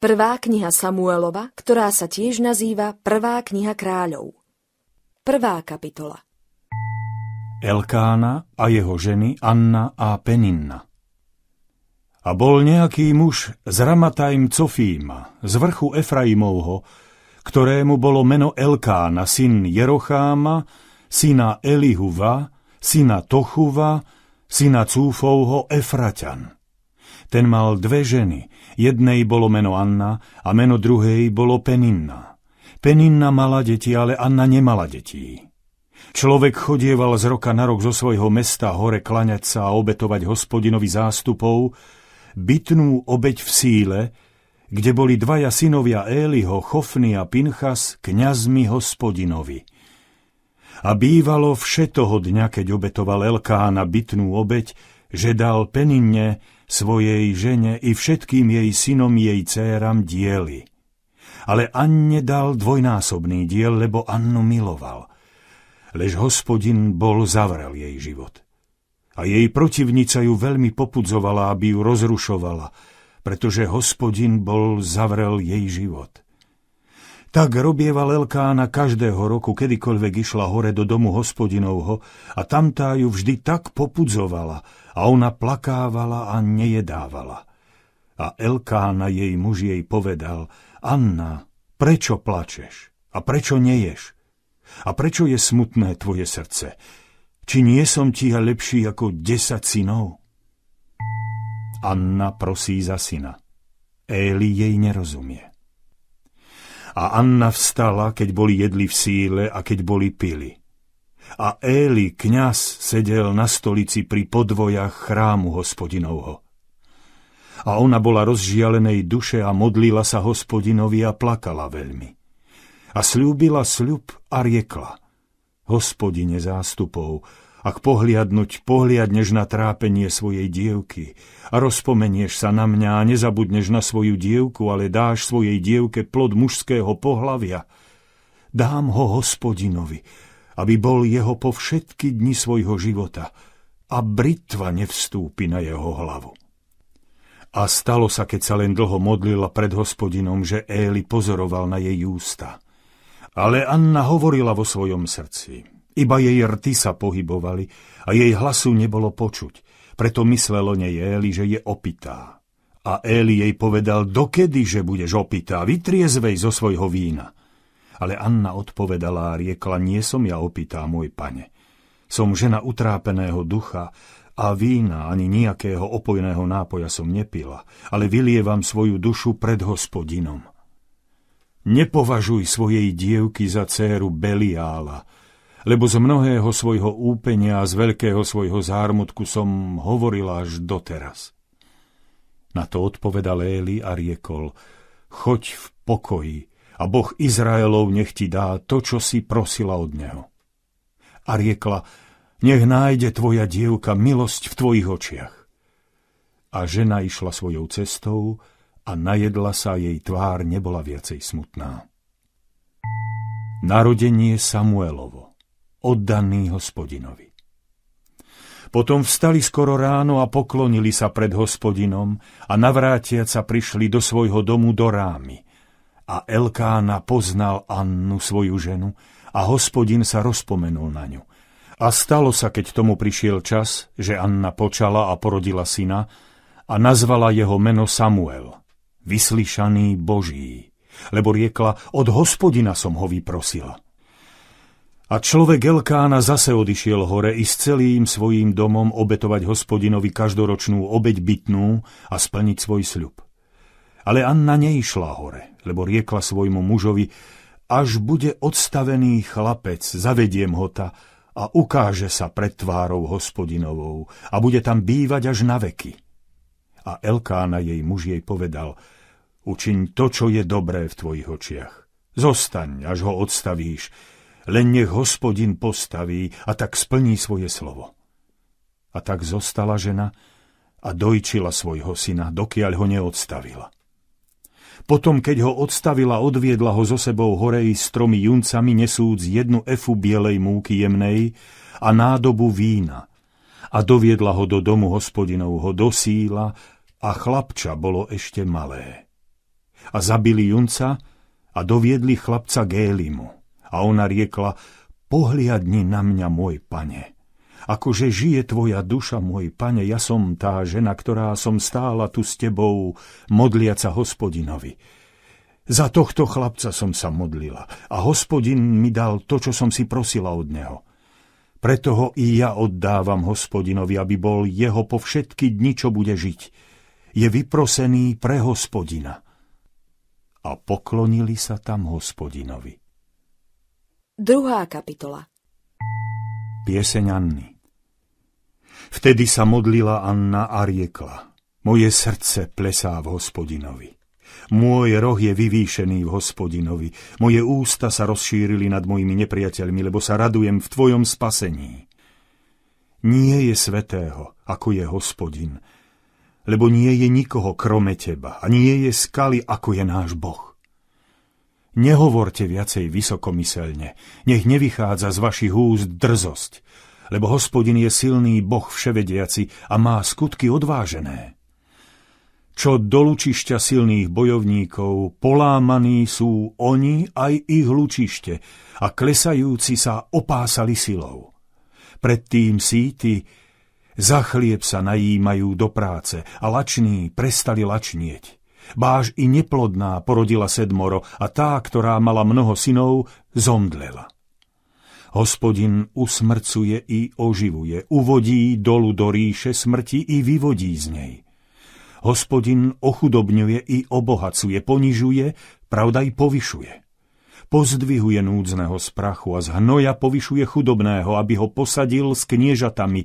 Prvá kniha Samuelova, ktorá sa tiež nazýva Prvá kniha kráľov. Prvá kapitola Elkána a jeho ženy Anna a Peninna A bol nejaký muž z Ramatajm Cofíma, z vrchu Efraimovho, ktorému bolo meno Elkána, syn Jerocháma, syna Elihuva, syna Tochuva, syna Cúfovho Efraťan. Ten mal dve ženy. Jednej bolo meno Anna a meno druhej bolo Peninna. Peninna mala deti, ale Anna nemala detí. Človek chodieval z roka na rok zo svojho mesta hore klaňať sa a obetovať hospodinovi zástupov, bytnú obeď v síle, kde boli dvaja synovia Éliho, Chofny a Pinchas, kňazmi hospodinovi. A bývalo všetoho dňa, keď obetoval Elkána bytnú obeď, že dal Peninne svojej žene i všetkým jej synom jej céram diely. Ale Anne dal dvojnásobný diel, lebo Annu miloval. Lež hospodin bol zavrel jej život. A jej protivnica ju veľmi popudzovala, aby ju rozrušovala, pretože hospodin bol zavrel jej život. Tak robieval Elkána každého roku, kedykoľvek išla hore do domu hospodinovho a tamtá ju vždy tak popudzovala a ona plakávala a nejedávala. A Elkána jej muž jej povedal, Anna, prečo plačeš a prečo neješ? A prečo je smutné tvoje srdce? Či nie som ti ja lepší ako desať synov? Anna prosí za syna. Eli jej nerozumie. A Anna vstala, keď boli jedli v síle a keď boli pili. A Éli, kňaz, sedel na stolici pri podvojach chrámu hospodinovho. A ona bola rozžialenej duše a modlila sa hospodinovi a plakala veľmi. A slúbila sľub a riekla, hospodine zástupov, ak pohliadnuť, pohliadneš na trápenie svojej dievky a rozpomenieš sa na mňa a nezabudneš na svoju dievku, ale dáš svojej dievke plod mužského pohlavia, dám ho hospodinovi, aby bol jeho po všetky dni svojho života a britva nevstúpi na jeho hlavu. A stalo sa, keď sa len dlho modlila pred hospodinom, že Éli pozoroval na jej ústa. Ale Anna hovorila vo svojom srdci – iba jej rty sa pohybovali a jej hlasu nebolo počuť, preto myslelo nej Eli že je opitá. A Éli jej povedal, dokedy, že budeš opitá, vytriezvej zo svojho vína. Ale Anna odpovedala a riekla, nie som ja opitá, môj pane. Som žena utrápeného ducha a vína ani nejakého opojného nápoja som nepila, ale vylievam svoju dušu pred hospodinom. Nepovažuj svojej dievky za céru Beliála, lebo z mnohého svojho úpenia a z veľkého svojho zármutku som hovoril až doteraz. Na to odpovedal Eli a riekol, choď v pokoji a Boh Izraelov nech ti dá to, čo si prosila od Neho. A riekla, nech nájde tvoja dievka milosť v tvojich očiach. A žena išla svojou cestou a najedla sa jej tvár nebola viacej smutná. Narodenie Samuelovo oddaný hospodinovi. Potom vstali skoro ráno a poklonili sa pred hospodinom a navrátia sa prišli do svojho domu do rámy. A Elkána poznal Annu, svoju ženu, a hospodin sa rozpomenul na ňu. A stalo sa, keď tomu prišiel čas, že Anna počala a porodila syna a nazvala jeho meno Samuel, vyslyšaný Boží, lebo riekla, od hospodina som ho vyprosila. A človek Elkána zase odišiel hore i s celým svojím domom obetovať hospodinovi každoročnú obeď bytnú a splniť svoj sľub. Ale Anna neišla hore, lebo riekla svojmu mužovi, až bude odstavený chlapec, zavediem ho ta a ukáže sa pred tvárou hospodinovou a bude tam bývať až na veky. A Elkána jej muž jej povedal, učiň to, čo je dobré v tvojich očiach. Zostaň, až ho odstavíš, len nech hospodin postaví a tak splní svoje slovo. A tak zostala žena a dojčila svojho syna, dokiaľ ho neodstavila. Potom, keď ho odstavila, odviedla ho zo sebou horej s tromi juncami, nesúc jednu efu bielej múky jemnej a nádobu vína. A doviedla ho do domu hospodinov ho dosíla a chlapča bolo ešte malé. A zabili junca a doviedli chlapca Gélimu a ona riekla, pohliadni na mňa, môj pane. Akože žije tvoja duša, môj pane, ja som tá žena, ktorá som stála tu s tebou, modliaca hospodinovi. Za tohto chlapca som sa modlila a hospodin mi dal to, čo som si prosila od neho. Preto ho i ja oddávam hospodinovi, aby bol jeho po všetky dni, čo bude žiť. Je vyprosený pre hospodina. A poklonili sa tam hospodinovi. Druhá kapitola Pieseň Anny Vtedy sa modlila Anna a riekla Moje srdce plesá v hospodinovi. Môj roh je vyvýšený v hospodinovi. Moje ústa sa rozšírili nad mojimi nepriateľmi, lebo sa radujem v tvojom spasení. Nie je svetého, ako je hospodin, lebo nie je nikoho krome teba a nie je skaly, ako je náš Boh. Nehovorte viacej vysokomyselne, nech nevychádza z vašich úst drzosť, lebo hospodin je silný boh vševediaci a má skutky odvážené. Čo do lučišťa silných bojovníkov, polámaní sú oni aj ich lučište a klesajúci sa opásali silou. Predtým síti za chlieb sa najímajú do práce a lační prestali lačnieť. Báž i neplodná porodila sedmoro a tá, ktorá mala mnoho synov, zomdlela. Hospodin usmrcuje i oživuje, uvodí dolu do ríše smrti i vyvodí z nej. Hospodin ochudobňuje i obohacuje, ponižuje, pravda i povyšuje. Pozdvihuje núdzneho z prachu a z hnoja povyšuje chudobného, aby ho posadil s kniežatami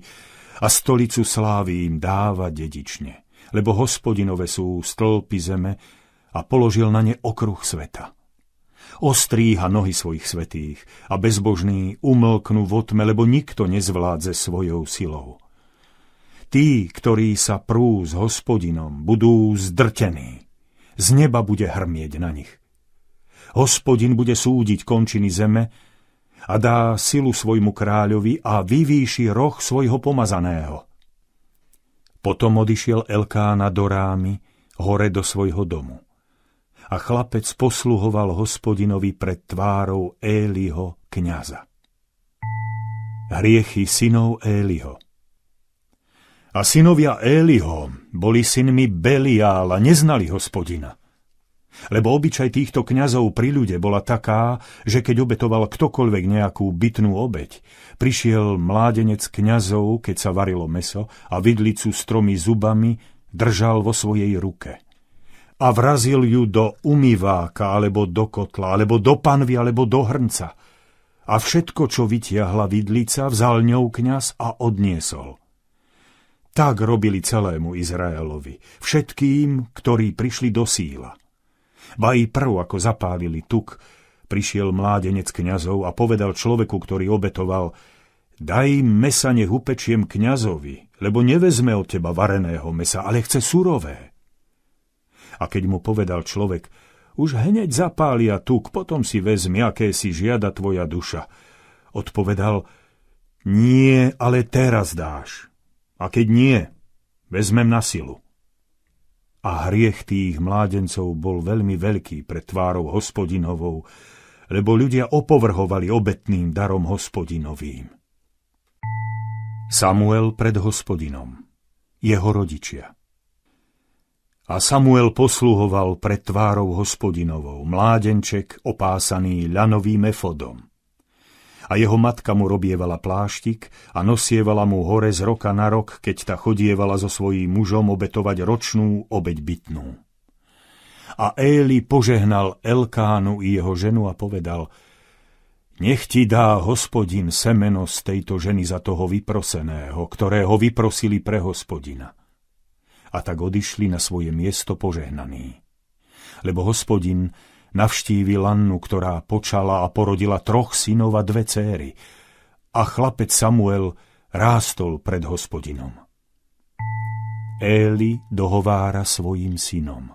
a stolicu slávy im dáva dedične lebo hospodinové sú stĺpy zeme a položil na ne okruh sveta. Ostríha nohy svojich svetých a bezbožný umlknú v otme, lebo nikto nezvládze svojou silou. Tí, ktorí sa prú s hospodinom, budú zdrtení. Z neba bude hrmieť na nich. Hospodin bude súdiť končiny zeme a dá silu svojmu kráľovi a vyvýši roh svojho pomazaného. Potom odišiel Elkána do rámy, hore do svojho domu. A chlapec posluhoval hospodinovi pred tvárou Éliho kniaza. Hriechy synov Éliho A synovia Éliho boli synmi Beliála, neznali hospodina – lebo obyčaj týchto kňazov pri ľude bola taká, že keď obetoval ktokoľvek nejakú bytnú obeď, prišiel mládenec kňazov, keď sa varilo meso a vidlicu s tromi zubami držal vo svojej ruke a vrazil ju do umýváka, alebo do kotla, alebo do panvy, alebo do hrnca. A všetko, čo vytiahla vidlica, vzal ňou kňaz a odniesol. Tak robili celému Izraelovi, všetkým, ktorí prišli do síla. Ba i prv, ako zapálili tuk, prišiel mládenec kňazov a povedal človeku, ktorý obetoval, daj mesa nech upečiem kňazovi, lebo nevezme od teba vareného mesa, ale chce surové. A keď mu povedal človek, už hneď zapália tuk, potom si vezmi, aké si žiada tvoja duša. Odpovedal, nie, ale teraz dáš. A keď nie, vezmem na silu a hriech tých mládencov bol veľmi veľký pred tvárou hospodinovou, lebo ľudia opovrhovali obetným darom hospodinovým. Samuel pred hospodinom Jeho rodičia A Samuel posluhoval pred tvárou hospodinovou, mládenček opásaný ľanovým efodom a jeho matka mu robievala pláštik a nosievala mu hore z roka na rok, keď ta chodievala so svojím mužom obetovať ročnú obeď bytnú. A Éli požehnal Elkánu i jeho ženu a povedal Nech ti dá hospodin semeno z tejto ženy za toho vyproseného, ktorého vyprosili pre hospodina. A tak odišli na svoje miesto požehnaní. Lebo hospodin navštívil Annu, ktorá počala a porodila troch synov a dve céry. A chlapec Samuel rástol pred hospodinom. Éli dohovára svojim synom.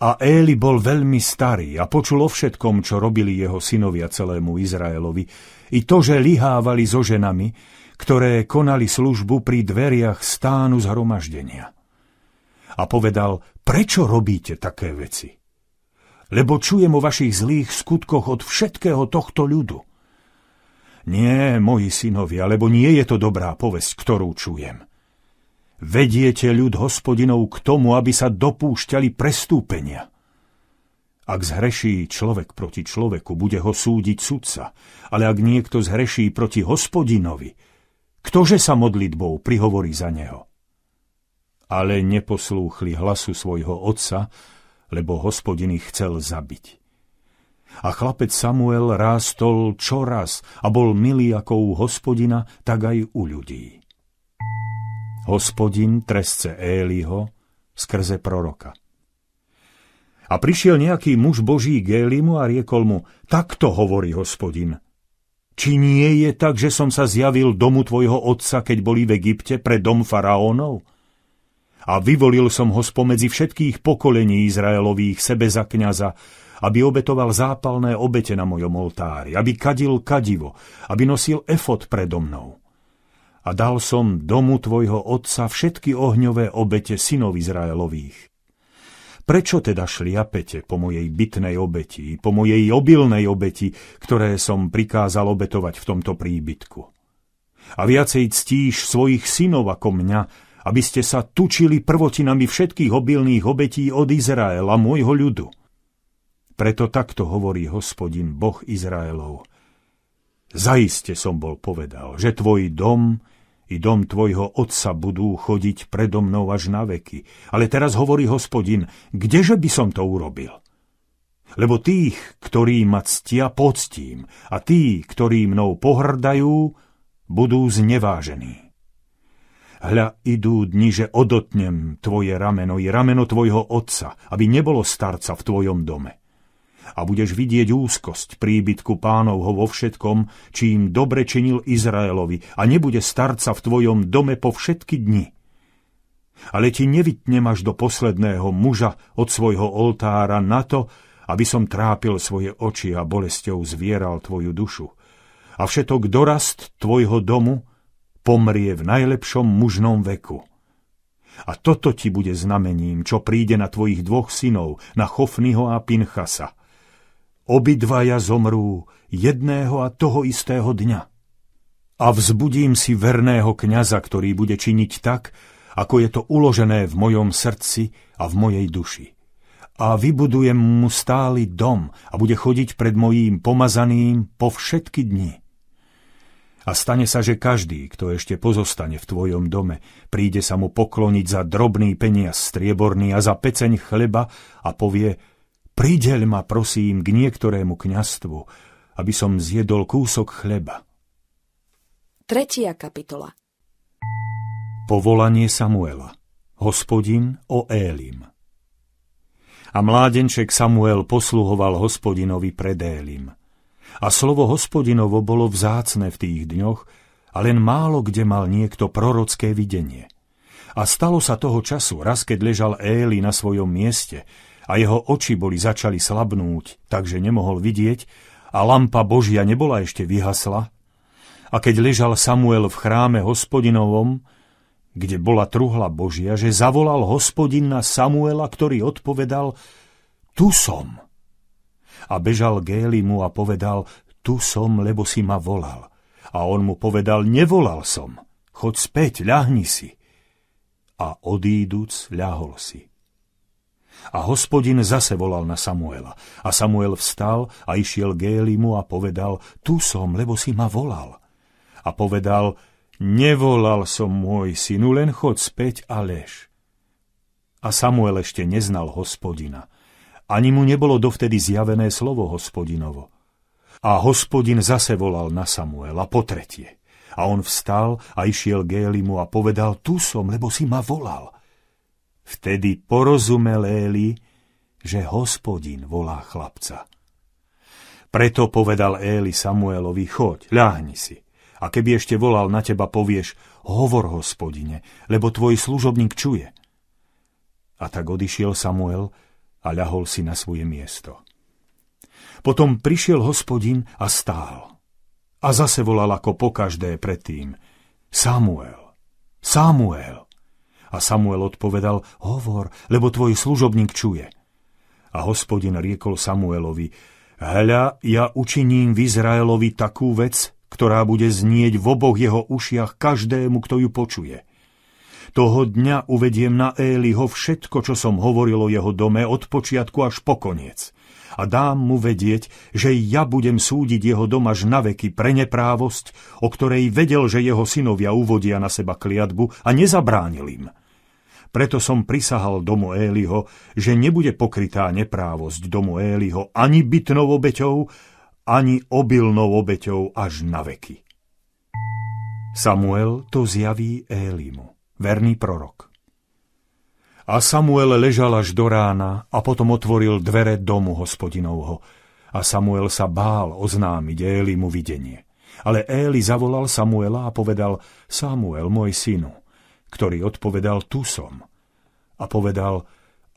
A Éli bol veľmi starý a počul o všetkom, čo robili jeho synovia celému Izraelovi, i to, že lihávali so ženami, ktoré konali službu pri dveriach stánu zhromaždenia. A povedal, prečo robíte také veci? lebo čujem o vašich zlých skutkoch od všetkého tohto ľudu. Nie, moji synovia, lebo nie je to dobrá povesť, ktorú čujem. Vediete ľud hospodinov k tomu, aby sa dopúšťali prestúpenia. Ak zhreší človek proti človeku, bude ho súdiť sudca, ale ak niekto zhreší proti hospodinovi, ktože sa modlitbou prihovorí za neho? Ale neposlúchli hlasu svojho otca, lebo hospodin ich chcel zabiť. A chlapec Samuel rástol čoraz a bol milý ako u hospodina, tak aj u ľudí. Hospodin tresce Éliho skrze proroka. A prišiel nejaký muž boží k Élimu a riekol mu, takto hovorí hospodin. Či nie je tak, že som sa zjavil domu tvojho otca, keď boli v Egypte pre dom faraónov? A vyvolil som ho spomedzi všetkých pokolení Izraelových sebe za kniaza, aby obetoval zápalné obete na mojom oltári, aby kadil kadivo, aby nosil efot predo mnou. A dal som domu tvojho otca všetky ohňové obete synov Izraelových. Prečo teda šliapete po mojej bytnej obeti, po mojej obilnej obeti, ktoré som prikázal obetovať v tomto príbytku? A viacej ctíš svojich synov ako mňa, aby ste sa tučili prvotinami všetkých obilných obetí od Izraela, môjho ľudu. Preto takto hovorí hospodin, Boh Izraelov. Zaiste som bol povedal, že tvoj dom i dom tvojho otca budú chodiť predo mnou až na veky. Ale teraz hovorí hospodin, kdeže by som to urobil? Lebo tých, ktorí ma ctia, poctím, a tí, ktorí mnou pohrdajú, budú znevážení. Hľa, idú dni, že odotnem tvoje rameno i rameno tvojho otca, aby nebolo starca v tvojom dome. A budeš vidieť úzkosť príbytku pánovho vo všetkom, čím dobre činil Izraelovi, a nebude starca v tvojom dome po všetky dni. Ale ti nevytnem až do posledného muža od svojho oltára na to, aby som trápil svoje oči a bolesťou zvieral tvoju dušu. A všetok dorast tvojho domu pomrie v najlepšom mužnom veku. A toto ti bude znamením, čo príde na tvojich dvoch synov, na Chofniho a Pinchasa. Obidvaja zomrú jedného a toho istého dňa. A vzbudím si verného kňaza, ktorý bude činiť tak, ako je to uložené v mojom srdci a v mojej duši. A vybudujem mu stály dom a bude chodiť pred mojím pomazaným po všetky dni. A stane sa, že každý, kto ešte pozostane v tvojom dome, príde sa mu pokloniť za drobný peniaz strieborný a za peceň chleba a povie Prideľ ma, prosím, k niektorému kňastvu, aby som zjedol kúsok chleba. Tretia kapitola Povolanie Samuela Hospodin o Élim A mládenček Samuel posluhoval hospodinovi pred Élim – a slovo hospodinovo bolo vzácne v tých dňoch a len málo kde mal niekto prorocké videnie. A stalo sa toho času, raz keď ležal Éli na svojom mieste a jeho oči boli začali slabnúť, takže nemohol vidieť a lampa Božia nebola ešte vyhasla, a keď ležal Samuel v chráme hospodinovom, kde bola truhla Božia, že zavolal hospodina Samuela, ktorý odpovedal, tu som a bežal k Élimu a povedal, tu som, lebo si ma volal. A on mu povedal, nevolal som, chod späť, ľahni si. A odíduc ľahol si. A hospodin zase volal na Samuela. A Samuel vstal a išiel k Élimu a povedal, tu som, lebo si ma volal. A povedal, nevolal som môj synu, len chod späť a lež. A Samuel ešte neznal hospodina, ani mu nebolo dovtedy zjavené slovo hospodinovo. A hospodin zase volal na Samuela po tretie. A on vstal a išiel k Élimu a povedal, tu som, lebo si ma volal. Vtedy porozumel Éli, že hospodin volá chlapca. Preto povedal Éli Samuelovi, choď, ľahni si. A keby ešte volal na teba, povieš, hovor hospodine, lebo tvoj služobník čuje. A tak odišiel Samuel, a ľahol si na svoje miesto. Potom prišiel hospodin a stál. A zase volal ako pokaždé predtým Samuel, Samuel. A Samuel odpovedal, hovor, lebo tvoj služobník čuje. A hospodin riekol Samuelovi, hľa, ja učiním v Izraelovi takú vec, ktorá bude znieť v oboch jeho ušiach každému, kto ju počuje. Toho dňa uvediem na Éliho všetko, čo som hovoril o jeho dome od počiatku až po koniec. A dám mu vedieť, že ja budem súdiť jeho dom až na veky pre neprávosť, o ktorej vedel, že jeho synovia uvodia na seba kliatbu a nezabránil im. Preto som prisahal domu Éliho, že nebude pokrytá neprávosť domu Éliho ani bytnou obeťou, ani obilnou obeťou až na veky. Samuel to zjaví Élimu verný prorok. A Samuel ležal až do rána a potom otvoril dvere domu hospodinovho. A Samuel sa bál oznámiť Éli mu videnie. Ale Éli zavolal Samuela a povedal, Samuel, môj synu, ktorý odpovedal, tu som. A povedal,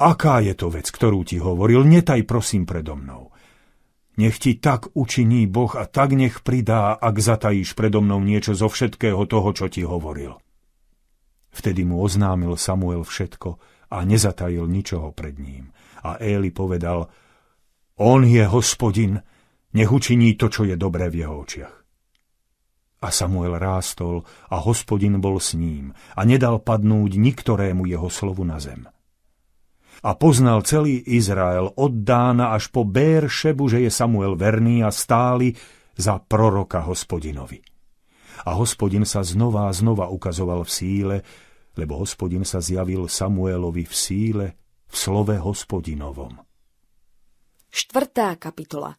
aká je to vec, ktorú ti hovoril, netaj prosím predo mnou. Nech ti tak učiní Boh a tak nech pridá, ak zatajíš predo mnou niečo zo všetkého toho, čo ti hovoril. Vtedy mu oznámil Samuel všetko a nezatajil ničoho pred ním. A Éli povedal, on je hospodin, nech učiní to, čo je dobré v jeho očiach. A Samuel rástol a hospodin bol s ním a nedal padnúť niktorému jeho slovu na zem. A poznal celý Izrael od Dána až po Béršebu, že je Samuel verný a stáli za proroka hospodinovi. A hospodin sa znova a znova ukazoval v síle lebo hospodin sa zjavil Samuelovi v síle, v slove hospodinovom. Štvrtá kapitola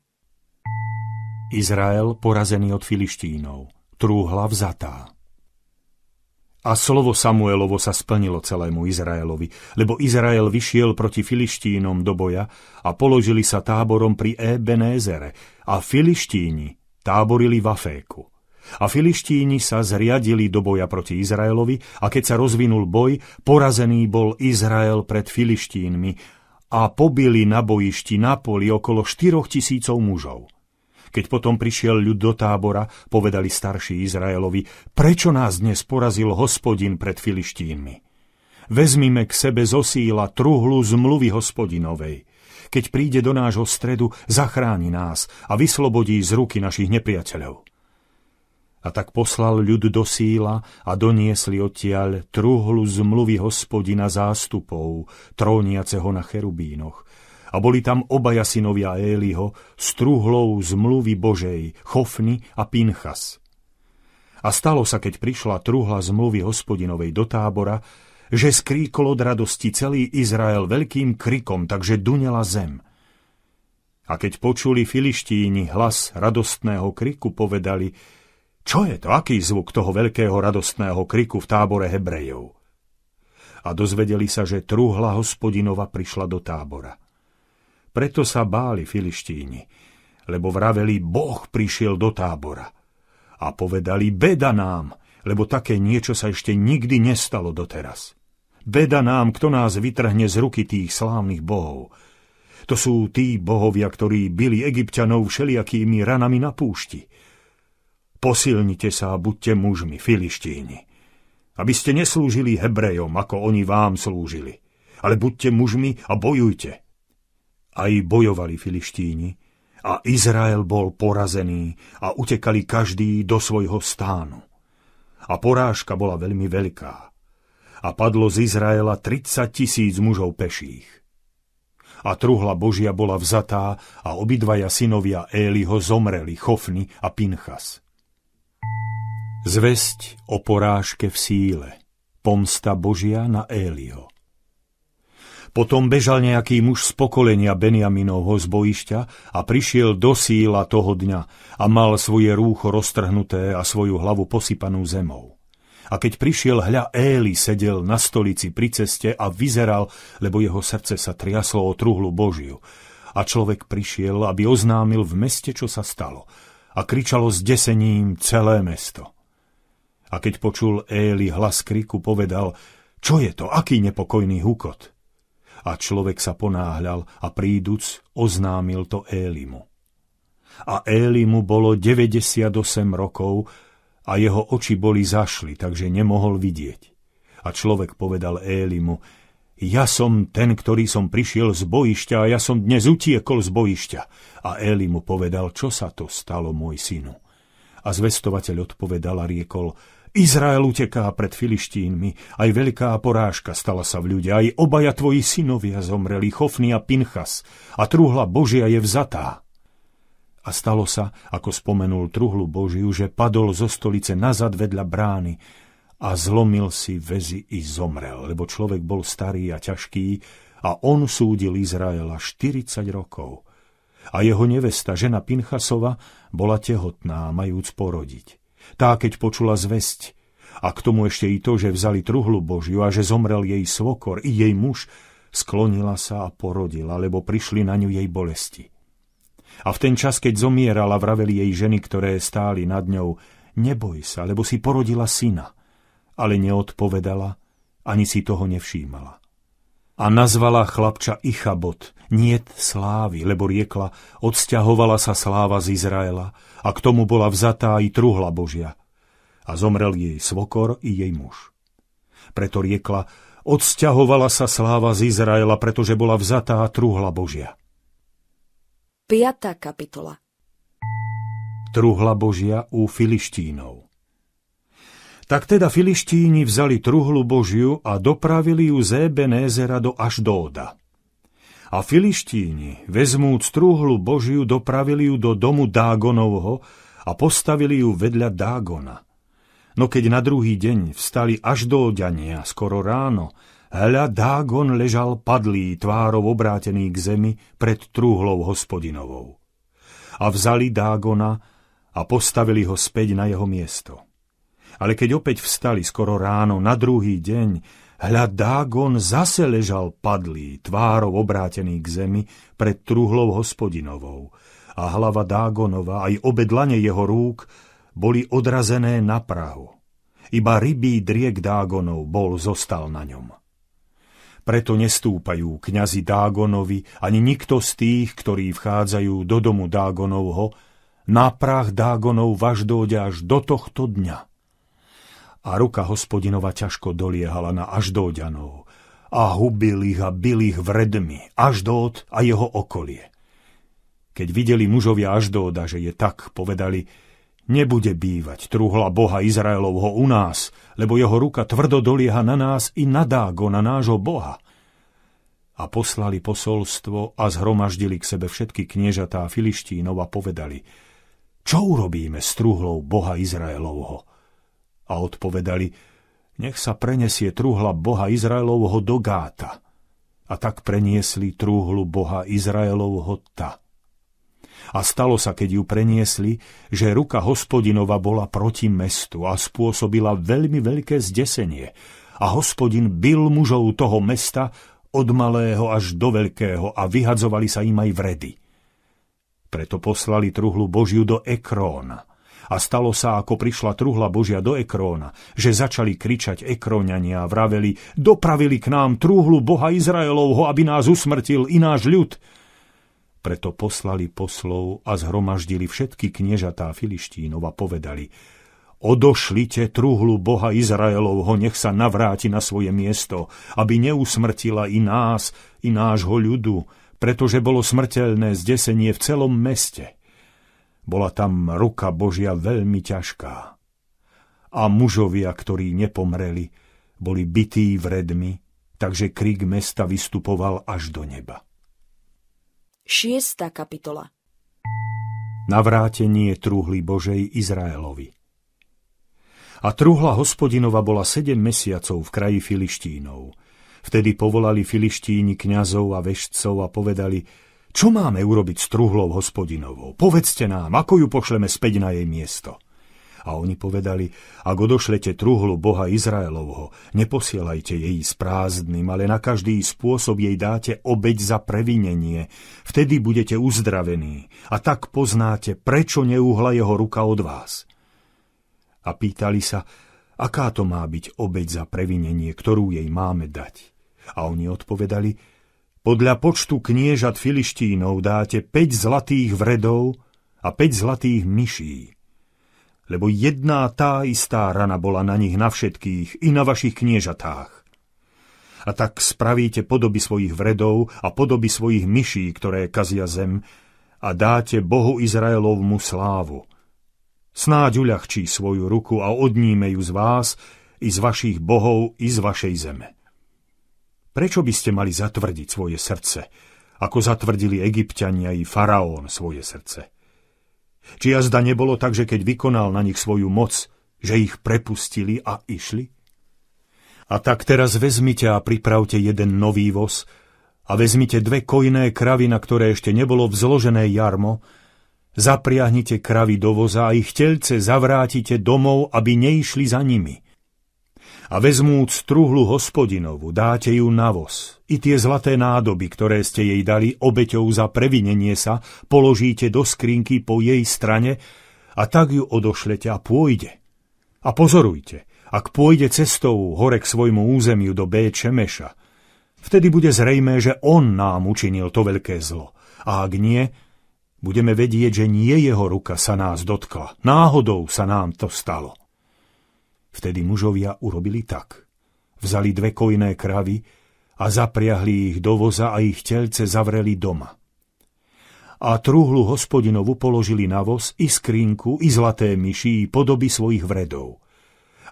Izrael porazený od Filištínov, trúhla vzatá. A slovo Samuelovo sa splnilo celému Izraelovi, lebo Izrael vyšiel proti Filištínom do boja a položili sa táborom pri Ebenézere a Filištíni táborili v Aféku. A filištíni sa zriadili do boja proti Izraelovi a keď sa rozvinul boj, porazený bol Izrael pred filištínmi a pobili na bojišti na poli okolo štyroch tisícov mužov. Keď potom prišiel ľud do tábora, povedali starší Izraelovi, prečo nás dnes porazil hospodin pred filištínmi? Vezmime k sebe zosíla síla truhlu zmluvy hospodinovej. Keď príde do nášho stredu, zachráni nás a vyslobodí z ruky našich nepriateľov. A tak poslal ľud do síla a doniesli odtiaľ truhlu zmluvy hospodina zástupov, tróniaceho na cherubínoch. A boli tam obaja synovia Éliho s truhlou zmluvy Božej, Chofny a Pinchas. A stalo sa, keď prišla truhla zmluvy hospodinovej do tábora, že skríkol od radosti celý Izrael veľkým krikom, takže dunela zem. A keď počuli filištíni hlas radostného kriku, povedali – čo je to? Aký zvuk toho veľkého radostného kriku v tábore Hebrejov? A dozvedeli sa, že truhla hospodinova prišla do tábora. Preto sa báli filištíni, lebo vraveli, Boh prišiel do tábora. A povedali, beda nám, lebo také niečo sa ešte nikdy nestalo doteraz. Beda nám, kto nás vytrhne z ruky tých slávnych bohov. To sú tí bohovia, ktorí byli egyptianov všelijakými ranami na púšti Posilnite sa a buďte mužmi, filištíni, aby ste neslúžili Hebrejom, ako oni vám slúžili, ale buďte mužmi a bojujte. Aj bojovali filištíni a Izrael bol porazený a utekali každý do svojho stánu. A porážka bola veľmi veľká a padlo z Izraela 30 tisíc mužov peších a truhla Božia bola vzatá a obidvaja synovia Éliho zomreli, Chofny a Pinchas. Zvesť o porážke v síle. Pomsta Božia na Élio. Potom bežal nejaký muž z pokolenia Benjaminovho z bojišťa a prišiel do síla toho dňa a mal svoje rúcho roztrhnuté a svoju hlavu posypanú zemou. A keď prišiel, hľa Éli sedel na stolici pri ceste a vyzeral, lebo jeho srdce sa triaslo o truhlu Božiu. A človek prišiel, aby oznámil v meste, čo sa stalo. A kričalo s desením celé mesto. A keď počul Éli hlas kriku, povedal, čo je to, aký nepokojný hukot? A človek sa ponáhľal a príduc oznámil to Élimu. A Élimu bolo 98 rokov a jeho oči boli zašli, takže nemohol vidieť. A človek povedal Élimu, ja som ten, ktorý som prišiel z bojišťa a ja som dnes utiekol z bojišťa. A Eli mu povedal, čo sa to stalo, môj synu. A zvestovateľ odpovedal a riekol, Izrael uteká pred Filištínmi, aj veľká porážka stala sa v ľudia, aj obaja tvoji synovia zomreli, Chofny a Pinchas, a truhla Božia je vzatá. A stalo sa, ako spomenul truhlu Božiu, že padol zo stolice nazad vedľa brány a zlomil si väzy i zomrel, lebo človek bol starý a ťažký a on súdil Izraela 40 rokov. A jeho nevesta, žena Pinchasova, bola tehotná, majúc porodiť tá keď počula zväzť. A k tomu ešte i to, že vzali truhlu Božiu a že zomrel jej svokor i jej muž, sklonila sa a porodila, lebo prišli na ňu jej bolesti. A v ten čas, keď zomierala, vraveli jej ženy, ktoré stáli nad ňou, neboj sa, lebo si porodila syna. Ale neodpovedala, ani si toho nevšímala a nazvala chlapča Ichabod, niet slávy, lebo riekla, odsťahovala sa sláva z Izraela a k tomu bola vzatá i truhla Božia. A zomrel jej svokor i jej muž. Preto riekla, odsťahovala sa sláva z Izraela, pretože bola vzatá truhla Božia. 5. kapitola Truhla Božia u Filištínov tak teda filištíni vzali truhlu Božiu a dopravili ju z Ebenézera do Ašdóda. A filištíni, vezmúc truhlu Božiu, dopravili ju do domu Dágonovho a postavili ju vedľa Dágona. No keď na druhý deň vstali až do oďania, skoro ráno, hľa Dágon ležal padlý, tvárov obrátený k zemi pred trúhlou hospodinovou. A vzali Dágona a postavili ho späť na jeho miesto. Ale keď opäť vstali skoro ráno na druhý deň, hľa Dágon zase ležal padlý, tvárov obrátený k zemi pred truhlou hospodinovou a hlava Dágonova aj obedlane jeho rúk boli odrazené na prahu. Iba rybý driek Dágonov bol zostal na ňom preto nestúpajú kňazi Dágonovi ani nikto z tých, ktorí vchádzajú do domu Dágonovho, na prach Dágonov važdóď až do tohto dňa a ruka hospodinova ťažko doliehala na až do oďanov a hubil ich a bil ich vredmi až dód a jeho okolie. Keď videli mužovia až dóda, že je tak, povedali, nebude bývať truhla Boha Izraelovho u nás, lebo jeho ruka tvrdo dolieha na nás i na nášho Boha. A poslali posolstvo a zhromaždili k sebe všetky kniežatá Filištínov a povedali, čo urobíme s truhlou Boha Izraelovho? a odpovedali, nech sa prenesie truhla Boha Izraelovho do Gáta. A tak preniesli trúhlu Boha Izraelovho ta. A stalo sa, keď ju preniesli, že ruka hospodinova bola proti mestu a spôsobila veľmi veľké zdesenie. A hospodin bil mužov toho mesta od malého až do veľkého a vyhadzovali sa im aj vredy. Preto poslali truhlu Božiu do Ekróna – a stalo sa, ako prišla truhla Božia do Ekróna, že začali kričať Ekróňania a vraveli, dopravili k nám truhlu Boha Izraelovho, aby nás usmrtil i náš ľud. Preto poslali poslov a zhromaždili všetky kniežatá Filištínov a povedali, odošlite truhlu Boha Izraelovho, nech sa navráti na svoje miesto, aby neusmrtila i nás, i nášho ľudu, pretože bolo smrteľné zdesenie v celom meste. Bola tam ruka Božia veľmi ťažká. A mužovia, ktorí nepomreli, boli bití vredmi, takže krik mesta vystupoval až do neba. 6. kapitola Navrátenie truhly Božej Izraelovi A truhla hospodinova bola sedem mesiacov v kraji Filištínov. Vtedy povolali Filištíni kňazov a vešcov a povedali – čo máme urobiť s truhlou hospodinovou? Povedzte nám, ako ju pošleme späť na jej miesto. A oni povedali, ak odošlete truhlu Boha Izraelovho, neposielajte jej s prázdnym, ale na každý spôsob jej dáte obeď za previnenie. Vtedy budete uzdravení a tak poznáte, prečo neúhla jeho ruka od vás. A pýtali sa, aká to má byť obeď za previnenie, ktorú jej máme dať. A oni odpovedali, podľa počtu kniežat filištínov dáte 5 zlatých vredov a 5 zlatých myší. Lebo jedná tá istá rana bola na nich na všetkých i na vašich kniežatách. A tak spravíte podoby svojich vredov a podoby svojich myší, ktoré kazia zem, a dáte Bohu Izraelovmu slávu. Snáď uľahčí svoju ruku a odníme ju z vás, i z vašich bohov, i z vašej zeme. Prečo by ste mali zatvrdiť svoje srdce, ako zatvrdili egyptiania i faraón svoje srdce? Či jazda nebolo tak, že keď vykonal na nich svoju moc, že ich prepustili a išli? A tak teraz vezmite a pripravte jeden nový voz a vezmite dve kojné kravy, na ktoré ešte nebolo vzložené jarmo, zapriahnite kravy do voza a ich telce zavrátite domov, aby neišli za nimi a vezmúc truhlu hospodinovu, dáte ju na voz. I tie zlaté nádoby, ktoré ste jej dali obeťou za previnenie sa, položíte do skrinky po jej strane a tak ju odošlete a pôjde. A pozorujte, ak pôjde cestou hore k svojmu územiu do B. Čemeša, vtedy bude zrejmé, že on nám učinil to veľké zlo. A ak nie, budeme vedieť, že nie jeho ruka sa nás dotkla. Náhodou sa nám to stalo. Vtedy mužovia urobili tak. Vzali dve kojné kravy a zapriahli ich do voza a ich telce zavreli doma. A truhlu hospodinovu položili na voz i skrinku, i zlaté myší, i podoby svojich vredov.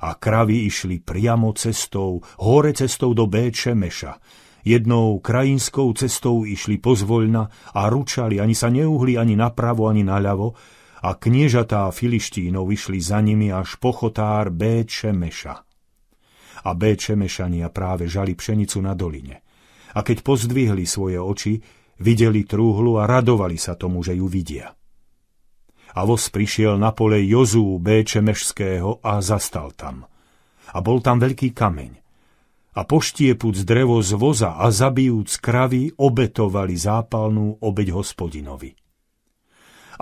A kravy išli priamo cestou, hore cestou do Béče Meša, Jednou krajinskou cestou išli pozvoľna a ručali, ani sa neuhli ani napravo, ani naľavo, a kniežatá filištínov išli za nimi až pochotár B. Čemeša. A B. Čemešania práve žali pšenicu na doline. A keď pozdvihli svoje oči, videli trúhlu a radovali sa tomu, že ju vidia. A voz prišiel na pole Jozú B. Čemešského a zastal tam. A bol tam veľký kameň a poštiepúc drevo z voza a zabijúc kravy obetovali zápalnú obeď hospodinovi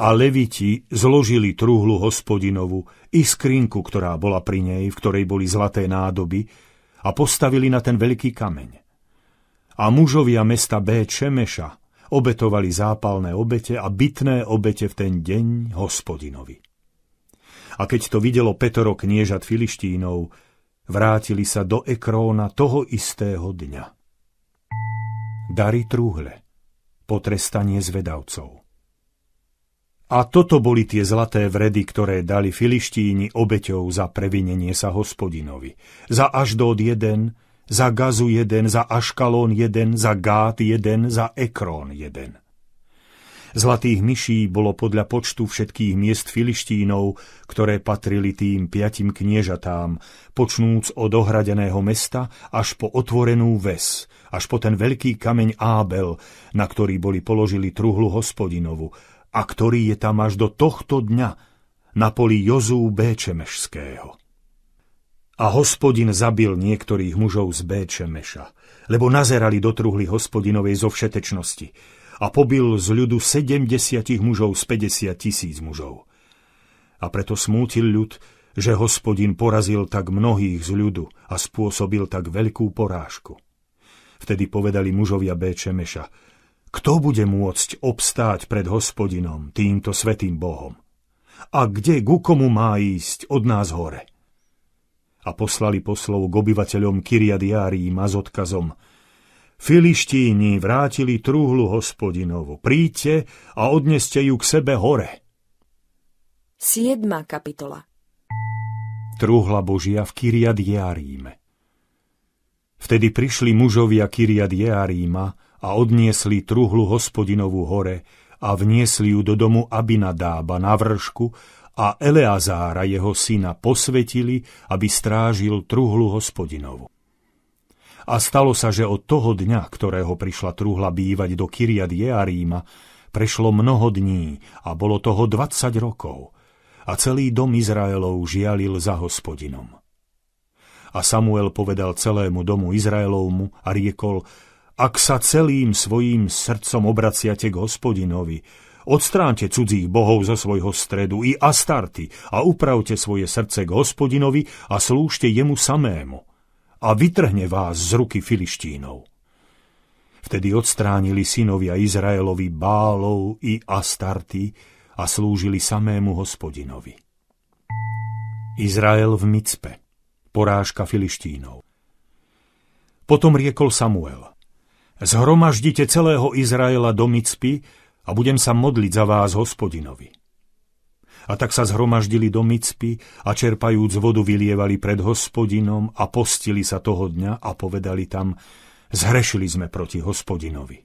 a leviti zložili truhlu hospodinovu i skrinku, ktorá bola pri nej, v ktorej boli zlaté nádoby, a postavili na ten veľký kameň. A mužovia mesta B. Čemeša obetovali zápalné obete a bitné obete v ten deň hospodinovi. A keď to videlo Petro kniežat Filištínov, vrátili sa do Ekróna toho istého dňa. Dary trúhle. Potrestanie zvedavcov. A toto boli tie zlaté vredy, ktoré dali filištíni obeťou za previnenie sa hospodinovi. Za Aždód jeden, za Gazu jeden, za Aškalón jeden, za Gát jeden, za Ekrón jeden. Zlatých myší bolo podľa počtu všetkých miest filištínov, ktoré patrili tým piatim kniežatám, počnúc od ohradeného mesta až po otvorenú ves, až po ten veľký kameň Ábel, na ktorý boli položili truhlu hospodinovu, a ktorý je tam až do tohto dňa na poli Jozú Béčemešského. A hospodin zabil niektorých mužov z Béčemeša, lebo nazerali do truhly hospodinovej zo všetečnosti a pobil z ľudu 70 mužov z 50 tisíc mužov. A preto smútil ľud, že hospodin porazil tak mnohých z ľudu a spôsobil tak veľkú porážku. Vtedy povedali mužovia Béčemeša, kto bude môcť obstáť pred hospodinom, týmto svetým Bohom? A kde ku komu má ísť od nás hore? A poslali poslov k obyvateľom Kyriadiáriím a s odkazom Filištíni vrátili trúhlu hospodinovu. Príďte a odneste ju k sebe hore. 7. kapitola Trúhla Božia v Kyriad Vtedy prišli mužovia Kyriad Jearíma, a odniesli truhlu hospodinovú hore a vniesli ju do domu Abinadába na vršku a Eleazára jeho syna posvetili, aby strážil truhlu hospodinovu. A stalo sa, že od toho dňa, ktorého prišla truhla bývať do Kyriad Jearíma, prešlo mnoho dní a bolo toho 20 rokov a celý dom Izraelov žialil za hospodinom. A Samuel povedal celému domu Izraelovmu a riekol, ak sa celým svojím srdcom obraciate k hospodinovi, odstránte cudzích bohov zo svojho stredu i astarty a upravte svoje srdce k hospodinovi a slúžte jemu samému a vytrhne vás z ruky filištínov. Vtedy odstránili synovia Izraelovi Bálov i Astarty a slúžili samému hospodinovi. Izrael v Micpe. Porážka filištínov. Potom riekol Samuel – Zhromaždite celého Izraela do Micpy a budem sa modliť za vás hospodinovi. A tak sa zhromaždili do Micpy a čerpajúc vodu vylievali pred hospodinom a postili sa toho dňa a povedali tam, zhrešili sme proti hospodinovi.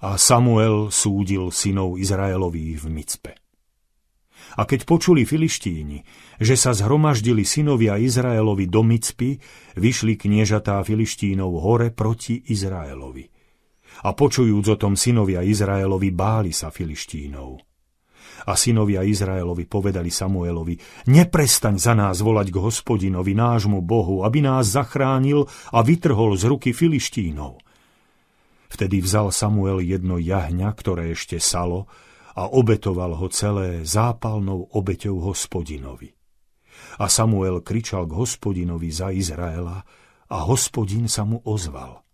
A Samuel súdil synov Izraelových v Micpe. A keď počuli filištíni, že sa zhromaždili synovia Izraelovi do Micpy, vyšli kniežatá filištínov hore proti Izraelovi. A počujúc o tom synovia Izraelovi, báli sa filištínov. A synovia Izraelovi povedali Samuelovi, neprestaň za nás volať k hospodinovi, nášmu Bohu, aby nás zachránil a vytrhol z ruky filištínov. Vtedy vzal Samuel jedno jahňa, ktoré ešte salo, a obetoval ho celé zápalnou obeťou hospodinovi. A Samuel kričal k hospodinovi za Izraela a hospodin sa mu ozval.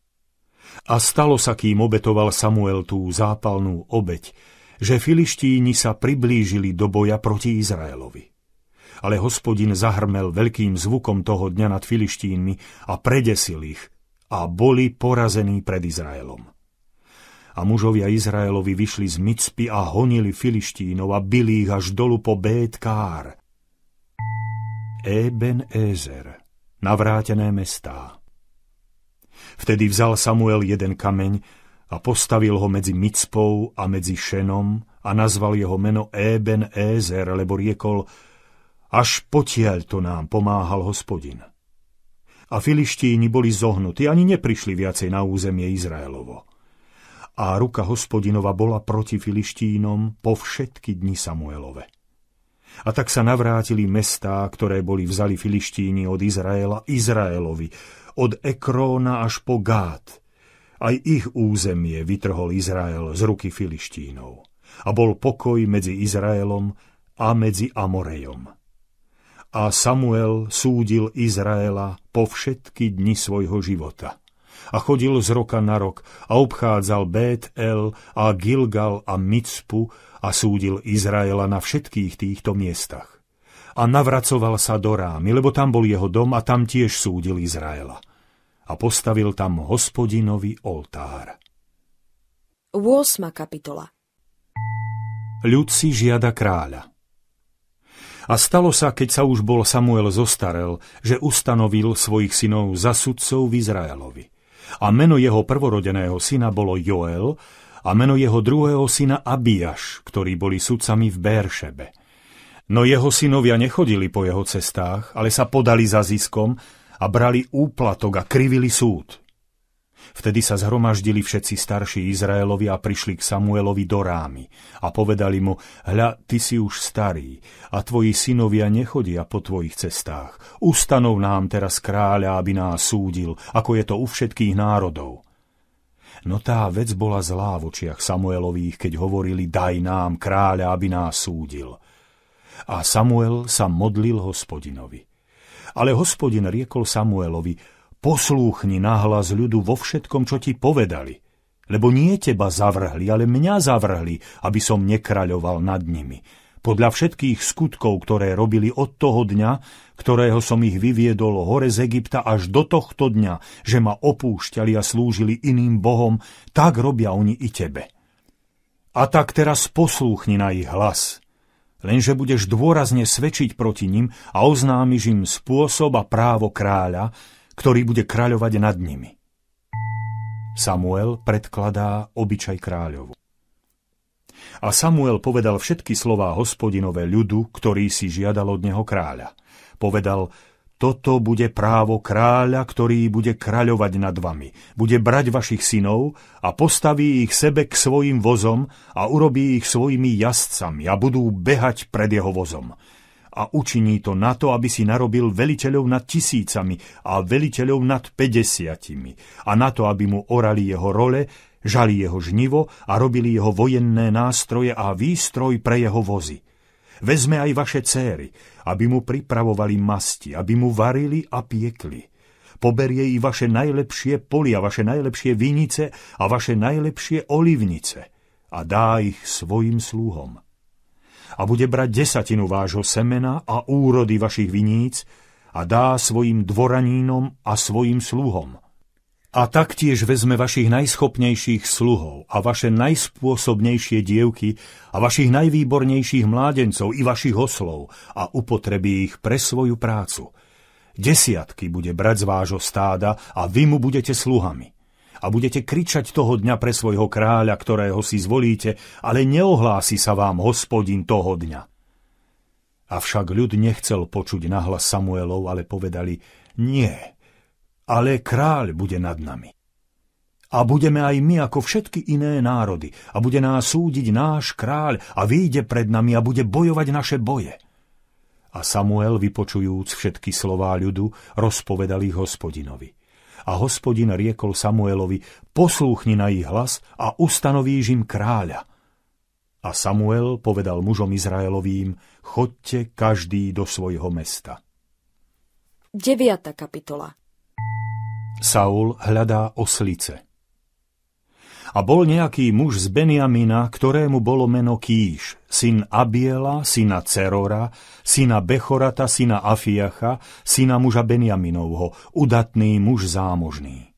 A stalo sa, kým obetoval Samuel tú zápalnú obeť, že filištíni sa priblížili do boja proti Izraelovi. Ale hospodin zahrmel veľkým zvukom toho dňa nad filištínmi a predesil ich a boli porazení pred Izraelom. A mužovia Izraelovi vyšli z Micpy a honili filištínov a bili ich až dolu po Bétkár. Eben Ezer, navrátené mestá. Vtedy vzal Samuel jeden kameň a postavil ho medzi Micpou a medzi Šenom a nazval jeho meno Eben Ezer, lebo riekol, až potiaľ to nám pomáhal hospodin. A filištíni boli zohnutí, ani neprišli viacej na územie Izraelovo a ruka hospodinova bola proti Filištínom po všetky dni Samuelove. A tak sa navrátili mestá, ktoré boli vzali Filištíni od Izraela Izraelovi, od Ekróna až po Gát. Aj ich územie vytrhol Izrael z ruky Filištínov. A bol pokoj medzi Izraelom a medzi Amorejom. A Samuel súdil Izraela po všetky dni svojho života – a chodil z roka na rok a obchádzal Bét El a Gilgal a Micpu a súdil Izraela na všetkých týchto miestach. A navracoval sa do Rámy, lebo tam bol jeho dom a tam tiež súdil Izraela. A postavil tam hospodinový oltár. 8. kapitola Ľud si žiada kráľa. A stalo sa, keď sa už bol Samuel zostarel, že ustanovil svojich synov za sudcov v Izraelovi. A meno jeho prvorodeného syna bolo Joel a meno jeho druhého syna Abiaš, ktorí boli sudcami v Béršebe. No jeho synovia nechodili po jeho cestách, ale sa podali za ziskom a brali úplatok a krivili súd. Vtedy sa zhromaždili všetci starší Izraelovi a prišli k Samuelovi do rámy a povedali mu, hľa, ty si už starý a tvoji synovia nechodia po tvojich cestách. Ustanov nám teraz kráľa, aby nás súdil, ako je to u všetkých národov. No tá vec bola zlá v očiach Samuelových, keď hovorili, daj nám kráľa, aby nás súdil. A Samuel sa modlil hospodinovi. Ale hospodin riekol Samuelovi, Poslúchni nahlas ľudu vo všetkom, čo ti povedali, lebo nie teba zavrhli, ale mňa zavrhli, aby som nekraľoval nad nimi, podľa všetkých skutkov, ktoré robili od toho dňa, ktorého som ich vyviedol hore z Egypta až do tohto dňa, že ma opúšťali a slúžili iným bohom, tak robia oni i tebe. A tak teraz poslúchni na ich hlas, lenže budeš dôrazne svedčiť proti nim a oznámiš im spôsob a právo kráľa, ktorý bude kráľovať nad nimi. Samuel predkladá obyčaj kráľovu. A Samuel povedal všetky slová hospodinové ľudu, ktorý si žiadal od neho kráľa. Povedal, toto bude právo kráľa, ktorý bude kráľovať nad vami. Bude brať vašich synov a postaví ich sebe k svojim vozom a urobí ich svojimi jazdcami a budú behať pred jeho vozom a učiní to na to, aby si narobil veliteľov nad tisícami a veliteľov nad pedesiatimi a na to, aby mu orali jeho role, žali jeho žnivo a robili jeho vojenné nástroje a výstroj pre jeho vozy. Vezme aj vaše céry, aby mu pripravovali masti, aby mu varili a piekli. Poberie i vaše najlepšie polia, vaše najlepšie vinice a vaše najlepšie olivnice a dá ich svojim sluhom a bude brať desatinu vášho semena a úrody vašich viníc a dá svojim dvoranínom a svojim sluhom. A taktiež vezme vašich najschopnejších sluhov a vaše najspôsobnejšie dievky a vašich najvýbornejších mládencov i vašich oslov a upotrebí ich pre svoju prácu. Desiatky bude brať z vášho stáda a vy mu budete sluhami a budete kričať toho dňa pre svojho kráľa, ktorého si zvolíte, ale neohlási sa vám hospodin toho dňa. Avšak ľud nechcel počuť nahlas Samuelov, ale povedali, nie, ale kráľ bude nad nami. A budeme aj my ako všetky iné národy a bude nás súdiť náš kráľ a vyjde pred nami a bude bojovať naše boje. A Samuel, vypočujúc všetky slová ľudu, rozpovedal ich hospodinovi. A hospodin riekol Samuelovi, poslúchni na ich hlas a ustanovíš im kráľa. A Samuel povedal mužom Izraelovým, chodte každý do svojho mesta. 9. kapitola Saul hľadá oslice. A bol nejaký muž z Beniamina, ktorému bolo meno Kíš, syn Abiela, syna Cerora, syna Bechorata, syna Afiacha, syna muža Beniaminovho, udatný muž zámožný.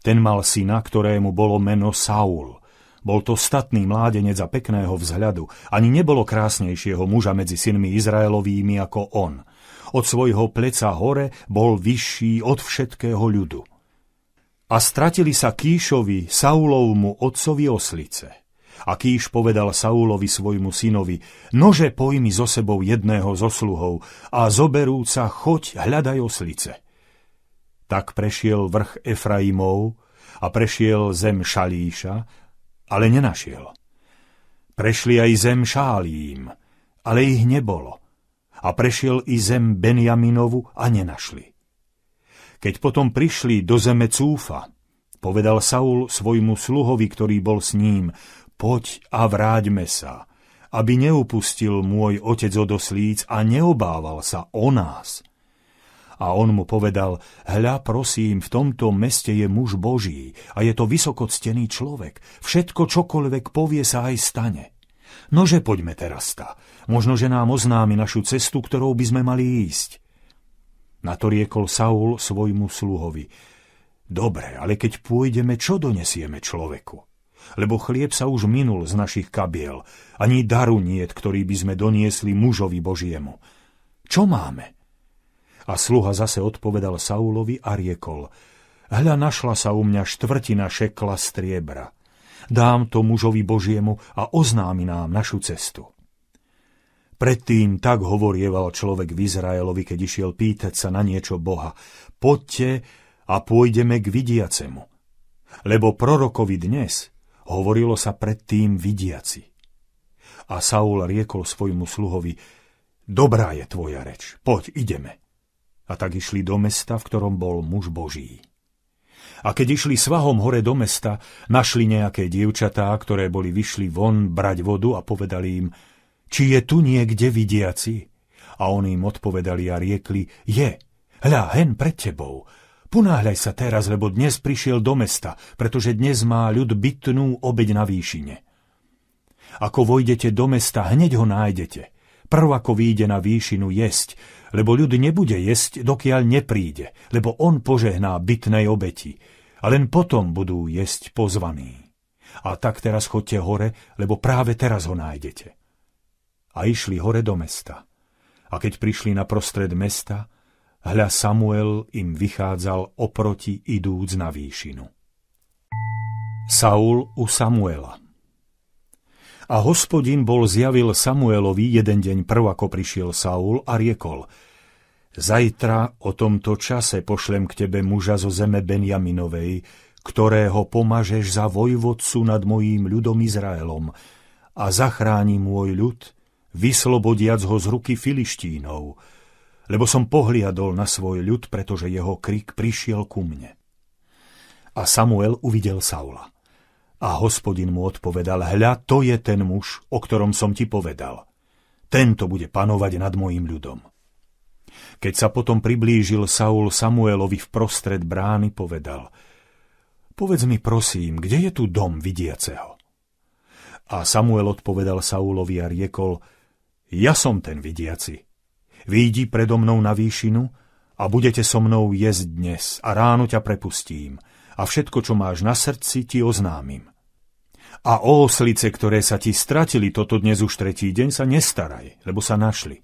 Ten mal syna, ktorému bolo meno Saul. Bol to statný mládenec a pekného vzhľadu. Ani nebolo krásnejšieho muža medzi synmi Izraelovými ako on. Od svojho pleca hore bol vyšší od všetkého ľudu. A stratili sa Kíšovi, Saulovmu otcovi oslice. A Kíš povedal Saulovi svojmu synovi, nože pojmi zo sebou jedného zo sluhov a zoberúca choď hľadaj oslice. Tak prešiel vrch Efraimov a prešiel zem Šalíša, ale nenašiel. Prešli aj zem Šálím, ale ich nebolo. A prešiel i zem Benjaminovu a nenašli. Keď potom prišli do zeme Cúfa, povedal Saul svojmu sluhovi, ktorý bol s ním, poď a vráťme sa, aby neupustil môj otec od oslíc a neobával sa o nás. A on mu povedal, hľa prosím, v tomto meste je muž Boží a je to vysokoctený človek, všetko čokoľvek povie sa aj stane. Nože poďme teraz ta, možno že nám oznámi našu cestu, ktorou by sme mali ísť. Na to riekol Saul svojmu sluhovi. Dobre, ale keď pôjdeme, čo donesieme človeku? Lebo chlieb sa už minul z našich kabiel, ani daru niet, ktorý by sme doniesli mužovi Božiemu. Čo máme? A sluha zase odpovedal Saulovi a riekol, hľa našla sa u mňa štvrtina šekla striebra. Dám to mužovi Božiemu a oznámi nám našu cestu. Predtým tak hovorieval človek v Izraelovi, keď išiel pýtať sa na niečo Boha. Poďte a pôjdeme k vidiacemu. Lebo prorokovi dnes hovorilo sa predtým vidiaci. A Saul riekol svojmu sluhovi, dobrá je tvoja reč, poď, ideme. A tak išli do mesta, v ktorom bol muž Boží. A keď išli svahom hore do mesta, našli nejaké dievčatá, ktoré boli vyšli von brať vodu a povedali im – či je tu niekde vidiaci? A oni im odpovedali a riekli, je, hľa, hen pred tebou. Ponáhľaj sa teraz, lebo dnes prišiel do mesta, pretože dnes má ľud bytnú obeď na výšine. Ako vojdete do mesta, hneď ho nájdete. Prv ako vyjde na výšinu jesť, lebo ľud nebude jesť, dokiaľ nepríde, lebo on požehná bytnej obeti. A len potom budú jesť pozvaní. A tak teraz chodte hore, lebo práve teraz ho nájdete a išli hore do mesta. A keď prišli na prostred mesta, hľa Samuel im vychádzal oproti idúc na výšinu. Saul u Samuela A hospodin bol zjavil Samuelovi jeden deň prv, ako prišiel Saul a riekol Zajtra o tomto čase pošlem k tebe muža zo zeme Benjaminovej, ktorého pomažeš za vojvodcu nad mojím ľudom Izraelom a zachráni môj ľud – vyslobodiac ho z ruky filištínov, lebo som pohliadol na svoj ľud, pretože jeho krik prišiel ku mne. A Samuel uvidel Saula. A hospodin mu odpovedal, hľa, to je ten muž, o ktorom som ti povedal. Tento bude panovať nad mojim ľudom. Keď sa potom priblížil Saul Samuelovi v prostred brány, povedal, povedz mi prosím, kde je tu dom vidiaceho? A Samuel odpovedal Saulovi a riekol, ja som ten vidiaci. Výjdi predo mnou na výšinu a budete so mnou jesť dnes a ráno ťa prepustím a všetko, čo máš na srdci, ti oznámim. A o oslice, ktoré sa ti stratili toto dnes už tretí deň, sa nestaraj, lebo sa našli.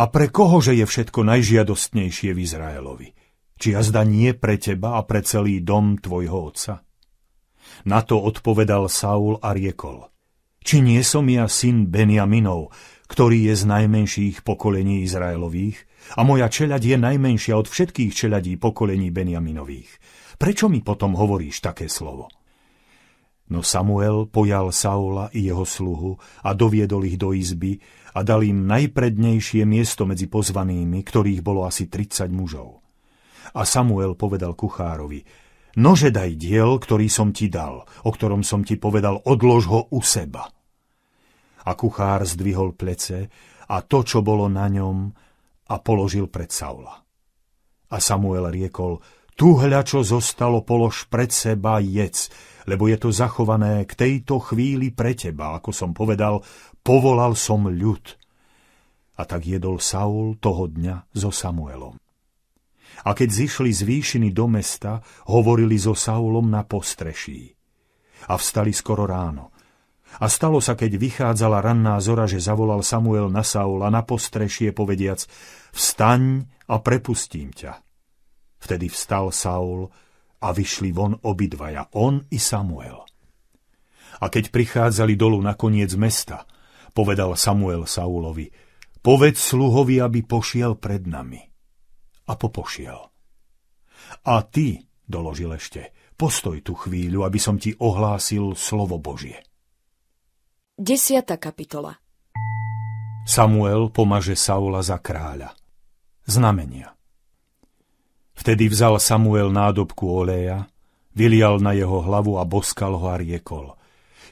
A pre kohože je všetko najžiadostnejšie v Izraelovi? Či jazda nie pre teba a pre celý dom tvojho otca? Na to odpovedal Saul a riekol. Či nie som ja syn Benjaminov, ktorý je z najmenších pokolení Izraelových a moja čeľaď je najmenšia od všetkých čeľadí pokolení Benjaminových. Prečo mi potom hovoríš také slovo? No Samuel pojal Saula i jeho sluhu a doviedol ich do izby a dal im najprednejšie miesto medzi pozvanými, ktorých bolo asi 30 mužov. A Samuel povedal kuchárovi, Nože daj diel, ktorý som ti dal, o ktorom som ti povedal, odlož ho u seba. A kuchár zdvihol plece a to, čo bolo na ňom, a položil pred Saula. A Samuel riekol, tu hľa, čo zostalo, polož pred seba, jedz, lebo je to zachované k tejto chvíli pre teba, ako som povedal, povolal som ľud. A tak jedol Saul toho dňa so Samuelom. A keď zišli z výšiny do mesta, hovorili so Saulom na postreší. A vstali skoro ráno. A stalo sa, keď vychádzala ranná zora, že zavolal Samuel na Saula na postrešie, povediac, vstaň a prepustím ťa. Vtedy vstal Saul a vyšli von obidvaja, on i Samuel. A keď prichádzali dolu na koniec mesta, povedal Samuel Saulovi, povedz sluhovi, aby pošiel pred nami a popošiel. A ty, doložil ešte, postoj tú chvíľu, aby som ti ohlásil slovo Božie. 10. kapitola Samuel pomaže Saula za kráľa. Znamenia Vtedy vzal Samuel nádobku oleja, vylial na jeho hlavu a boskal ho a riekol.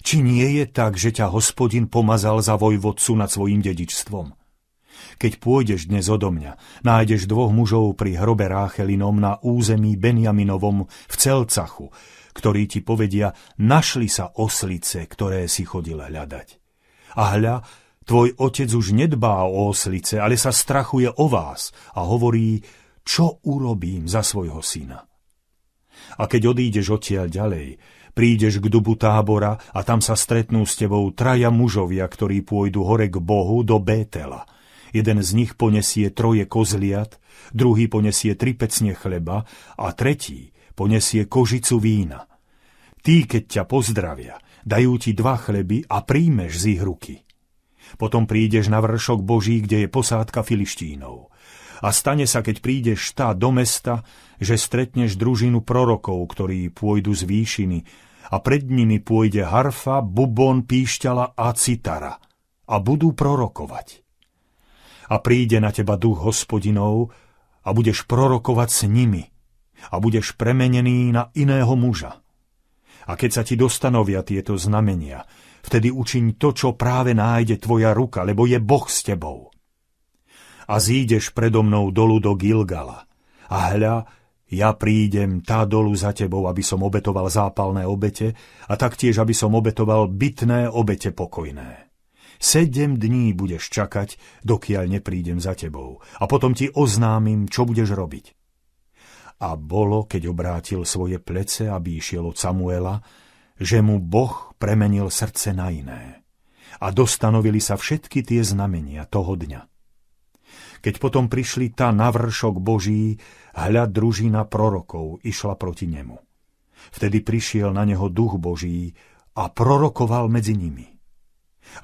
Či nie je tak, že ťa hospodin pomazal za vojvodcu nad svojim dedičstvom? Keď pôjdeš dnes odo mňa, nájdeš dvoch mužov pri hrobe Ráchelinom na území Benjaminovom v Celcachu, ktorí ti povedia, našli sa oslice, ktoré si chodila hľadať. A hľa, tvoj otec už nedbá o oslice, ale sa strachuje o vás a hovorí, čo urobím za svojho syna. A keď odídeš odtiaľ ďalej, prídeš k dubu tábora a tam sa stretnú s tebou traja mužovia, ktorí pôjdu hore k Bohu do Bétela – Jeden z nich ponesie troje kozliat, druhý ponesie tri pecne chleba a tretí ponesie kožicu vína. Tí, keď ťa pozdravia, dajú ti dva chleby a príjmeš z ich ruky. Potom prídeš na vršok Boží, kde je posádka filištínov. A stane sa, keď prídeš tá do mesta, že stretneš družinu prorokov, ktorí pôjdu z výšiny, a pred nimi pôjde harfa, bubon, píšťala a citara. A budú prorokovať a príde na teba duch hospodinov a budeš prorokovať s nimi a budeš premenený na iného muža. A keď sa ti dostanovia tieto znamenia, vtedy učiň to, čo práve nájde tvoja ruka, lebo je Boh s tebou. A zídeš predo mnou dolu do Gilgala. A hľa, ja prídem tá dolu za tebou, aby som obetoval zápalné obete a taktiež, aby som obetoval bitné obete pokojné. Sedem dní budeš čakať, dokiaľ neprídem za tebou a potom ti oznámim, čo budeš robiť. A bolo, keď obrátil svoje plece, aby išiel od Samuela, že mu Boh premenil srdce na iné. A dostanovili sa všetky tie znamenia toho dňa. Keď potom prišli tá navršok Boží, hľad družina prorokov išla proti nemu. Vtedy prišiel na neho duch Boží a prorokoval medzi nimi.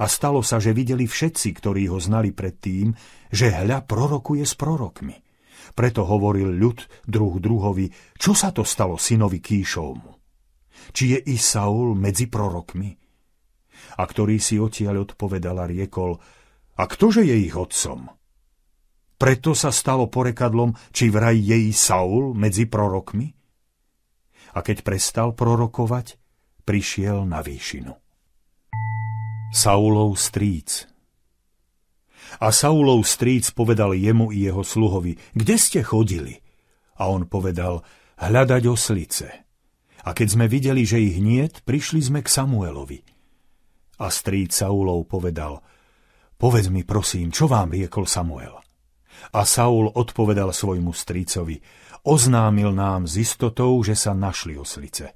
A stalo sa, že videli všetci, ktorí ho znali predtým, že hľa prorokuje s prorokmi. Preto hovoril ľud druh druhovi, čo sa to stalo synovi Kíšovmu? Či je i Saul medzi prorokmi? A ktorý si odtiaľ odpovedal a riekol, a ktože je ich otcom? Preto sa stalo porekadlom, či vraj je i Saul medzi prorokmi? A keď prestal prorokovať, prišiel na výšinu. Saulov stríc. A Saulov stríc povedal jemu i jeho sluhovi, kde ste chodili? A on povedal, hľadať oslice. A keď sme videli, že ich niet, prišli sme k Samuelovi. A stríc Saulov povedal, povedz mi prosím, čo vám riekol Samuel? A Saul odpovedal svojmu strícovi, oznámil nám s istotou, že sa našli oslice,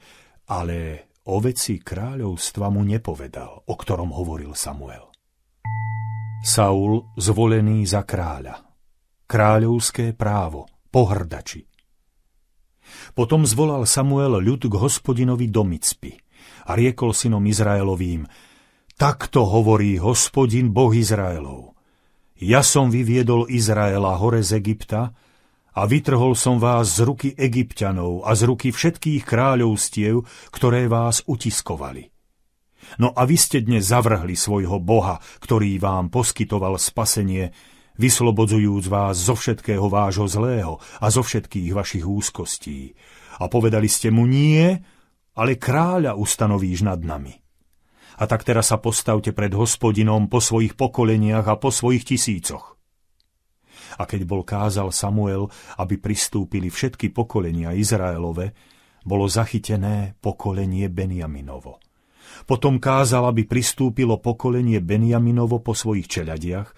ale o veci kráľovstva mu nepovedal, o ktorom hovoril Samuel. Saul zvolený za kráľa. Kráľovské právo, pohrdači. Potom zvolal Samuel ľud k hospodinovi do Micpy a riekol synom Izraelovým, takto hovorí hospodin Boh Izraelov. Ja som vyviedol Izraela hore z Egypta, a vytrhol som vás z ruky egyptianov a z ruky všetkých kráľovstiev, ktoré vás utiskovali. No a vy ste dnes zavrhli svojho Boha, ktorý vám poskytoval spasenie, vyslobodzujúc vás zo všetkého vášho zlého a zo všetkých vašich úzkostí. A povedali ste mu nie, ale kráľa ustanovíš nad nami. A tak teraz sa postavte pred hospodinom po svojich pokoleniach a po svojich tisícoch a keď bol kázal Samuel, aby pristúpili všetky pokolenia Izraelove, bolo zachytené pokolenie Benjaminovo. Potom kázal, aby pristúpilo pokolenie Benjaminovo po svojich čeladiach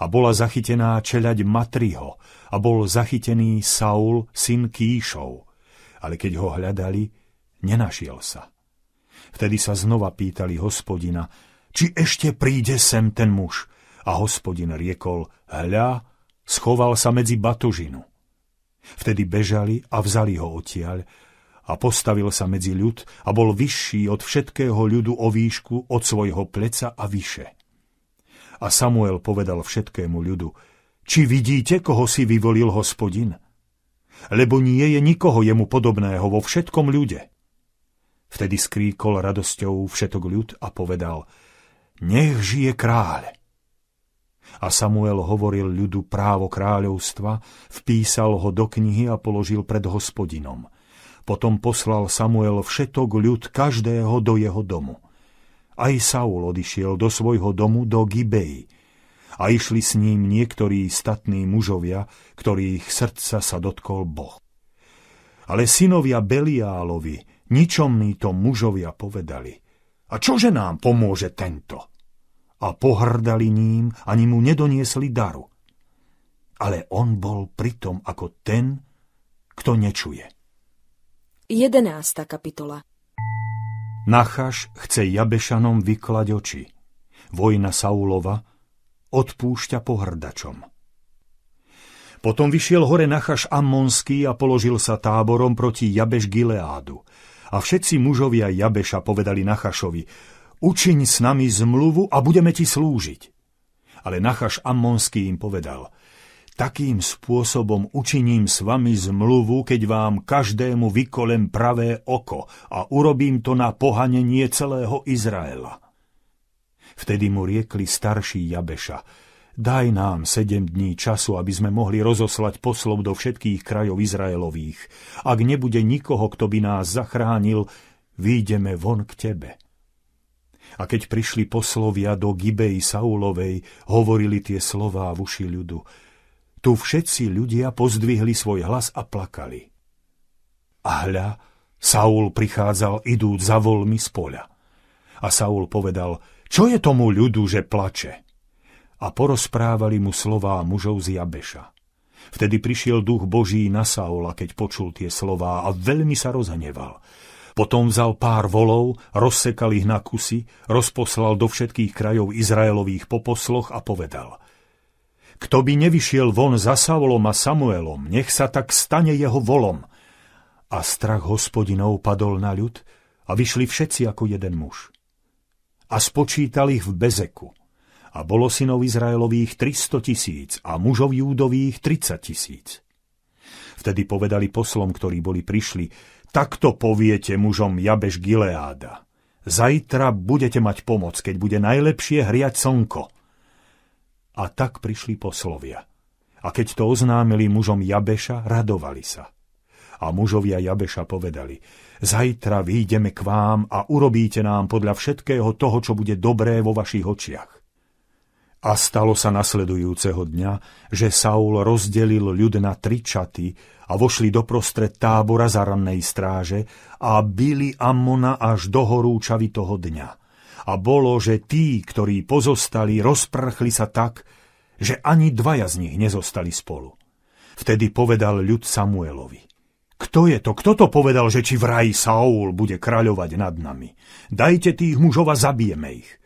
a bola zachytená čeľaď Matriho a bol zachytený Saul, syn Kíšov. Ale keď ho hľadali, nenašiel sa. Vtedy sa znova pýtali hospodina, či ešte príde sem ten muž. A hospodin riekol, hľa, Schoval sa medzi batožinu. Vtedy bežali a vzali ho odtiaľ a postavil sa medzi ľud a bol vyšší od všetkého ľudu o výšku od svojho pleca a vyše. A Samuel povedal všetkému ľudu, či vidíte, koho si vyvolil hospodin? Lebo nie je nikoho jemu podobného vo všetkom ľude. Vtedy skríkol radosťou všetok ľud a povedal, nech žije kráľ. A Samuel hovoril ľudu právo kráľovstva, vpísal ho do knihy a položil pred hospodinom. Potom poslal Samuel všetok ľud každého do jeho domu. Aj Saul odišiel do svojho domu do Gibeji. a išli s ním niektorí statní mužovia, ktorých srdca sa dotkol Boh. Ale synovia Beliálovi, ničomní to mužovia povedali, a čože nám pomôže tento? a pohrdali ním, ani mu nedoniesli daru. Ale on bol pritom ako ten, kto nečuje. 11. kapitola Nachaš chce Jabešanom vyklať oči. Vojna Saulova odpúšťa pohrdačom. Potom vyšiel hore Nachaš Ammonský a položil sa táborom proti Jabeš Gileádu. A všetci mužovia Jabeša povedali Nachašovi – učiň s nami zmluvu a budeme ti slúžiť. Ale Nachaš Ammonský im povedal, takým spôsobom učiním s vami zmluvu, keď vám každému vykolem pravé oko a urobím to na pohanenie celého Izraela. Vtedy mu riekli starší Jabeša, daj nám sedem dní času, aby sme mohli rozoslať poslov do všetkých krajov Izraelových. Ak nebude nikoho, kto by nás zachránil, výjdeme von k tebe. A keď prišli poslovia do Gibej Saulovej, hovorili tie slová v uši ľudu. Tu všetci ľudia pozdvihli svoj hlas a plakali. A hľa, Saul prichádzal idúť za volmi z poľa. A Saul povedal, čo je tomu ľudu, že plače? A porozprávali mu slová mužov z Jabeša. Vtedy prišiel duch Boží na Saula, keď počul tie slová a veľmi sa rozhneval. Potom vzal pár volov, rozsekal ich na kusy, rozposlal do všetkých krajov Izraelových po posloch a povedal Kto by nevyšiel von za Saulom a Samuelom, nech sa tak stane jeho volom. A strach hospodinov padol na ľud a vyšli všetci ako jeden muž. A spočítal ich v Bezeku. A bolo synov Izraelových 300 tisíc a mužov Júdových 30 tisíc. Vtedy povedali poslom, ktorí boli prišli, Takto poviete mužom Jabež Gileáda. Zajtra budete mať pomoc, keď bude najlepšie hriať slnko. A tak prišli poslovia. A keď to oznámili mužom Jabeša, radovali sa. A mužovia Jabeša povedali, zajtra výjdeme k vám a urobíte nám podľa všetkého toho, čo bude dobré vo vašich očiach. A stalo sa nasledujúceho dňa, že Saul rozdelil ľud na tri čaty a vošli do prostred tábora za rannej stráže a bili amona až do horúčavy toho dňa. A bolo, že tí, ktorí pozostali, rozprchli sa tak, že ani dvaja z nich nezostali spolu. Vtedy povedal ľud Samuelovi. Kto je to? Kto to povedal, že či vraj Saul bude kráľovať nad nami? Dajte tých mužov a zabijeme ich.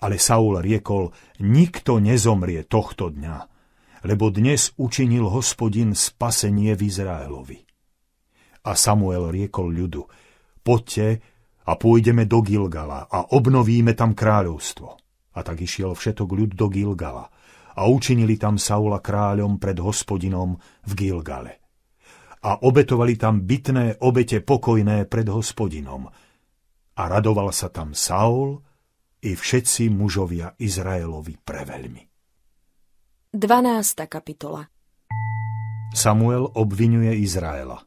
Ale Saul riekol, nikto nezomrie tohto dňa, lebo dnes učinil hospodin spasenie v Izraelovi. A Samuel riekol ľudu, poďte a pôjdeme do Gilgala a obnovíme tam kráľovstvo. A tak išiel všetok ľud do Gilgala a učinili tam Saula kráľom pred hospodinom v Gilgale. A obetovali tam bitné obete pokojné pred hospodinom. A radoval sa tam Saul i všetci mužovia Izraelovi preveľmi. 12. kapitola Samuel obvinuje Izraela.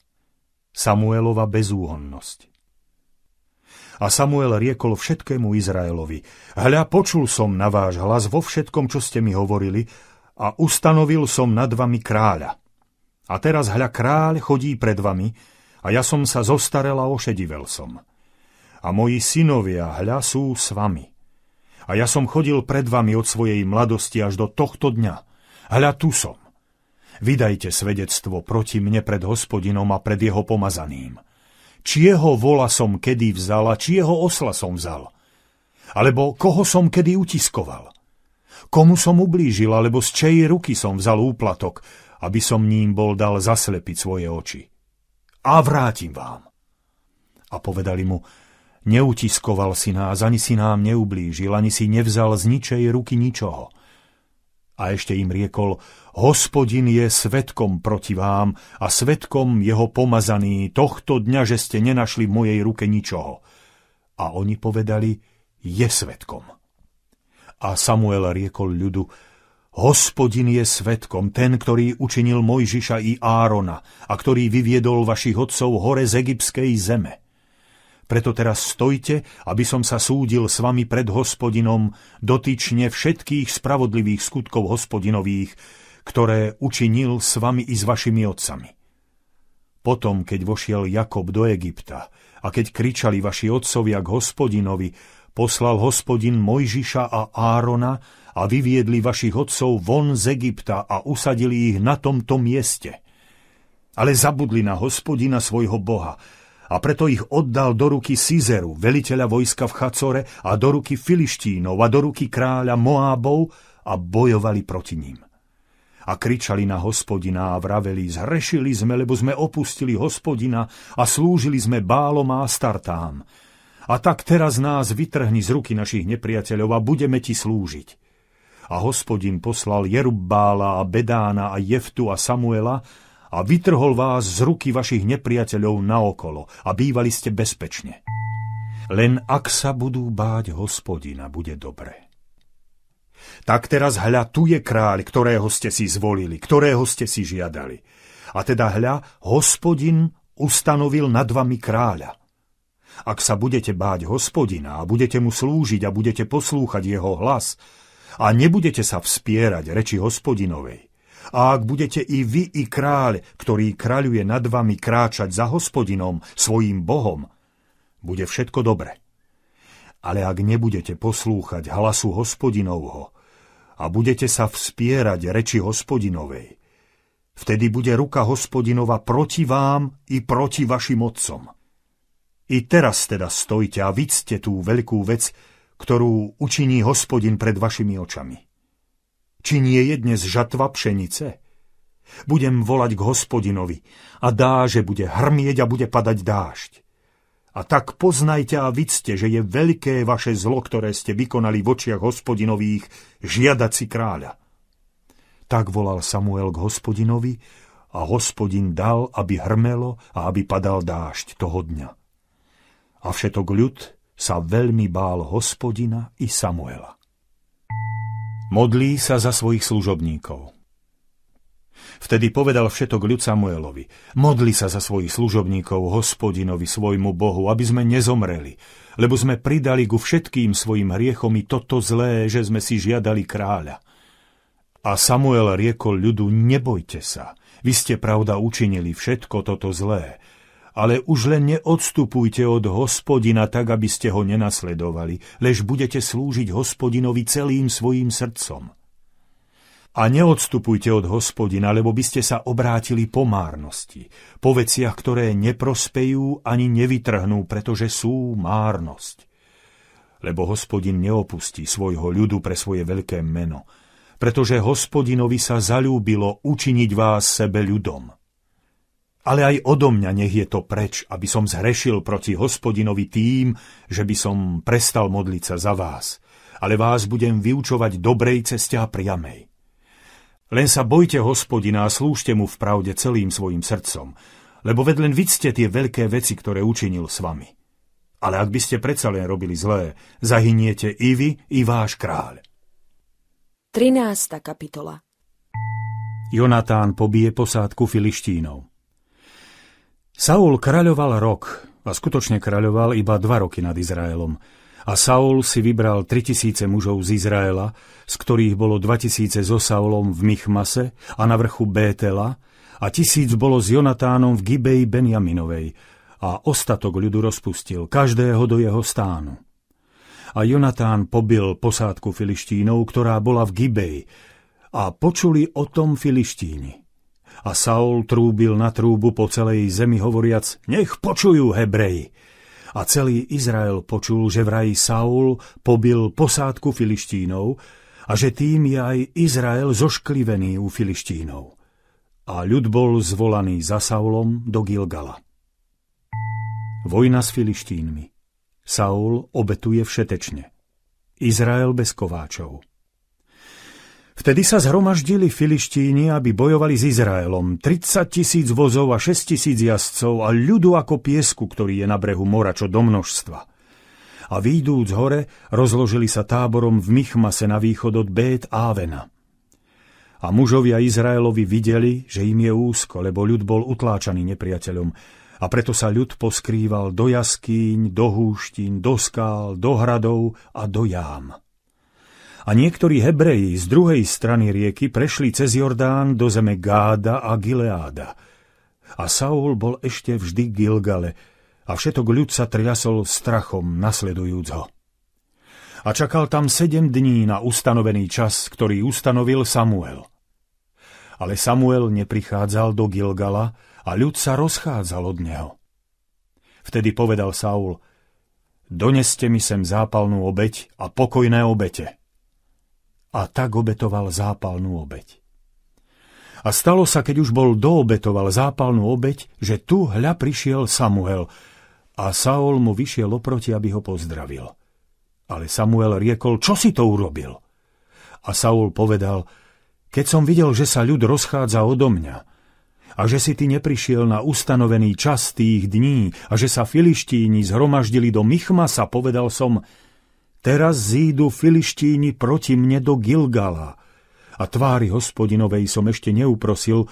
Samuelova bezúhonnosť. A Samuel riekol všetkému Izraelovi, hľa počul som na váš hlas vo všetkom, čo ste mi hovorili, a ustanovil som nad vami kráľa. A teraz hľa kráľ chodí pred vami, a ja som sa zostarela a ošedivel som. A moji synovia hľa sú s vami a ja som chodil pred vami od svojej mladosti až do tohto dňa. Hľa tu som. Vydajte svedectvo proti mne pred hospodinom a pred jeho pomazaným. Či jeho vola som kedy vzal a či jeho osla som vzal? Alebo koho som kedy utiskoval? Komu som ublížil, alebo z čej ruky som vzal úplatok, aby som ním bol dal zaslepiť svoje oči? A vrátim vám. A povedali mu, Neutiskoval si nás, ani si nám neublížil, ani si nevzal z ničej ruky ničoho. A ešte im riekol, hospodin je svetkom proti vám a svetkom jeho pomazaný tohto dňa, že ste nenašli v mojej ruke ničoho. A oni povedali, je svetkom. A Samuel riekol ľudu, hospodin je svetkom, ten, ktorý učinil Mojžiša i Árona a ktorý vyviedol vašich otcov hore z egyptskej zeme preto teraz stojte, aby som sa súdil s vami pred hospodinom dotyčne všetkých spravodlivých skutkov hospodinových, ktoré učinil s vami i s vašimi otcami. Potom, keď vošiel Jakob do Egypta a keď kričali vaši otcovia k hospodinovi, poslal hospodin Mojžiša a Árona a vyviedli vašich otcov von z Egypta a usadili ich na tomto mieste. Ale zabudli na hospodina svojho Boha, a preto ich oddal do ruky Cizeru, veliteľa vojska v Chacore a do ruky Filištínov a do ruky kráľa Moábov a bojovali proti ním. A kričali na hospodina a vraveli, zhrešili sme, lebo sme opustili hospodina a slúžili sme bálom a startám. A tak teraz nás vytrhni z ruky našich nepriateľov a budeme ti slúžiť. A hospodin poslal Jerubbála a Bedána a Jeftu a Samuela, a vytrhol vás z ruky vašich nepriateľov naokolo a bývali ste bezpečne. Len ak sa budú báť hospodina, bude dobre. Tak teraz hľa, tu je kráľ, ktorého ste si zvolili, ktorého ste si žiadali. A teda hľa, hospodin ustanovil nad vami kráľa. Ak sa budete báť hospodina a budete mu slúžiť a budete poslúchať jeho hlas a nebudete sa vspierať reči hospodinovej, a ak budete i vy, i kráľ, ktorý kráľuje nad vami kráčať za hospodinom, svojím bohom, bude všetko dobre. Ale ak nebudete poslúchať hlasu hospodinovho a budete sa vspierať reči hospodinovej, vtedy bude ruka hospodinova proti vám i proti vašim otcom. I teraz teda stojte a vidzte tú veľkú vec, ktorú učiní hospodin pred vašimi očami. Či nie je dnes žatva pšenice? Budem volať k hospodinovi a dá, že bude hrmieť a bude padať dážď. A tak poznajte a vidzte, že je veľké vaše zlo, ktoré ste vykonali v očiach hospodinových, žiadaci kráľa. Tak volal Samuel k hospodinovi a hospodin dal, aby hrmelo a aby padal dážď toho dňa. A všetok ľud sa veľmi bál hospodina i Samuela. Modlí sa za svojich služobníkov. Vtedy povedal všetok ľud Samuelovi, modli sa za svojich služobníkov, hospodinovi, svojmu Bohu, aby sme nezomreli, lebo sme pridali ku všetkým svojim hriechom i toto zlé, že sme si žiadali kráľa. A Samuel riekol ľudu, nebojte sa, vy ste pravda učinili všetko toto zlé, ale už len neodstupujte od hospodina tak, aby ste ho nenasledovali, lež budete slúžiť hospodinovi celým svojim srdcom. A neodstupujte od hospodina, lebo by ste sa obrátili po márnosti, po veciach, ktoré neprospejú ani nevytrhnú, pretože sú márnosť. Lebo hospodin neopustí svojho ľudu pre svoje veľké meno, pretože hospodinovi sa zalúbilo učiniť vás sebe ľudom ale aj odo mňa nech je to preč, aby som zhrešil proti hospodinovi tým, že by som prestal modliť sa za vás, ale vás budem vyučovať dobrej ceste a priamej. Len sa bojte hospodina a slúžte mu v pravde celým svojim srdcom, lebo vedlen vidzte tie veľké veci, ktoré učinil s vami. Ale ak by ste predsa len robili zlé, zahyniete i vy, i váš kráľ. 13. kapitola Jonatán pobije posádku filištínov. Saul kráľoval rok a skutočne kráľoval iba dva roky nad Izraelom. A Saul si vybral 3000 mužov z Izraela, z ktorých bolo 2000 so Saulom v Michmase a na vrchu Bétela a tisíc bolo s Jonatánom v Gibeji Benjaminovej a ostatok ľudu rozpustil, každého do jeho stánu. A Jonatán pobil posádku filištínov, ktorá bola v Gibeji a počuli o tom filištíni a Saul trúbil na trúbu po celej zemi hovoriac Nech počujú Hebreji! A celý Izrael počul, že vraj Saul pobil posádku filištínov a že tým je aj Izrael zošklivený u filištínov. A ľud bol zvolaný za Saulom do Gilgala. Vojna s filištínmi Saul obetuje všetečne. Izrael bez kováčov. Vtedy sa zhromaždili filištíni, aby bojovali s Izraelom. 30 tisíc vozov a 6 tisíc jazdcov a ľudu ako piesku, ktorý je na brehu mora, čo do množstva. A výjdúc hore, rozložili sa táborom v Michmase na východ od Bét Ávena. A mužovia Izraelovi videli, že im je úzko, lebo ľud bol utláčaný nepriateľom. A preto sa ľud poskrýval do jaskýň, do húštín, do skál, do hradov a do jám a niektorí Hebreji z druhej strany rieky prešli cez Jordán do zeme Gáda a Gileáda. A Saul bol ešte vždy Gilgale a všetok ľud sa triasol strachom, nasledujúc ho. A čakal tam sedem dní na ustanovený čas, ktorý ustanovil Samuel. Ale Samuel neprichádzal do Gilgala a ľud sa rozchádzal od neho. Vtedy povedal Saul, doneste mi sem zápalnú obeď a pokojné obete a tak obetoval zápalnú obeď. A stalo sa, keď už bol doobetoval zápalnú obeď, že tu hľa prišiel Samuel a Saul mu vyšiel oproti, aby ho pozdravil. Ale Samuel riekol, čo si to urobil? A Saul povedal, keď som videl, že sa ľud rozchádza odo mňa a že si ty neprišiel na ustanovený čas tých dní a že sa filištíni zhromaždili do Michmasa, povedal som, Teraz zídu filištíni proti mne do Gilgala. A tvári hospodinovej som ešte neuprosil,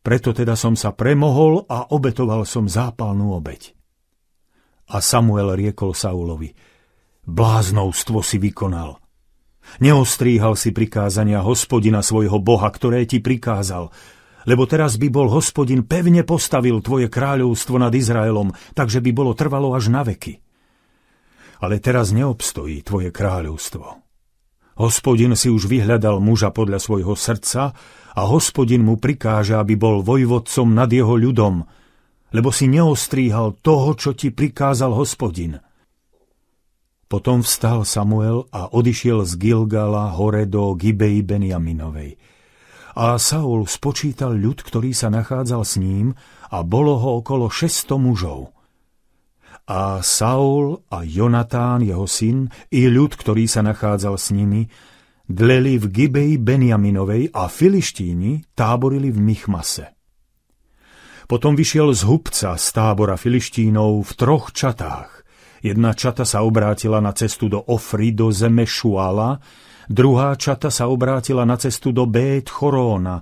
preto teda som sa premohol a obetoval som zápalnú obeď. A Samuel riekol Saulovi, bláznovstvo si vykonal. Neostríhal si prikázania hospodina svojho boha, ktoré ti prikázal, lebo teraz by bol hospodin pevne postavil tvoje kráľovstvo nad Izraelom, takže by bolo trvalo až na veky ale teraz neobstojí tvoje kráľovstvo. Hospodin si už vyhľadal muža podľa svojho srdca a hospodin mu prikáže, aby bol vojvodcom nad jeho ľudom, lebo si neostríhal toho, čo ti prikázal hospodin. Potom vstal Samuel a odišiel z Gilgala hore do Gibei Benjaminovej. A Saul spočítal ľud, ktorý sa nachádzal s ním a bolo ho okolo 600 mužov. A Saul a Jonatán, jeho syn, i ľud, ktorý sa nachádzal s nimi, dleli v Gibeji Benjaminovej a filištíni táborili v Michmase. Potom vyšiel z hubca z tábora filištínov v troch čatách. Jedna čata sa obrátila na cestu do Ofry, do zeme Šuala, druhá čata sa obrátila na cestu do Bét Choróna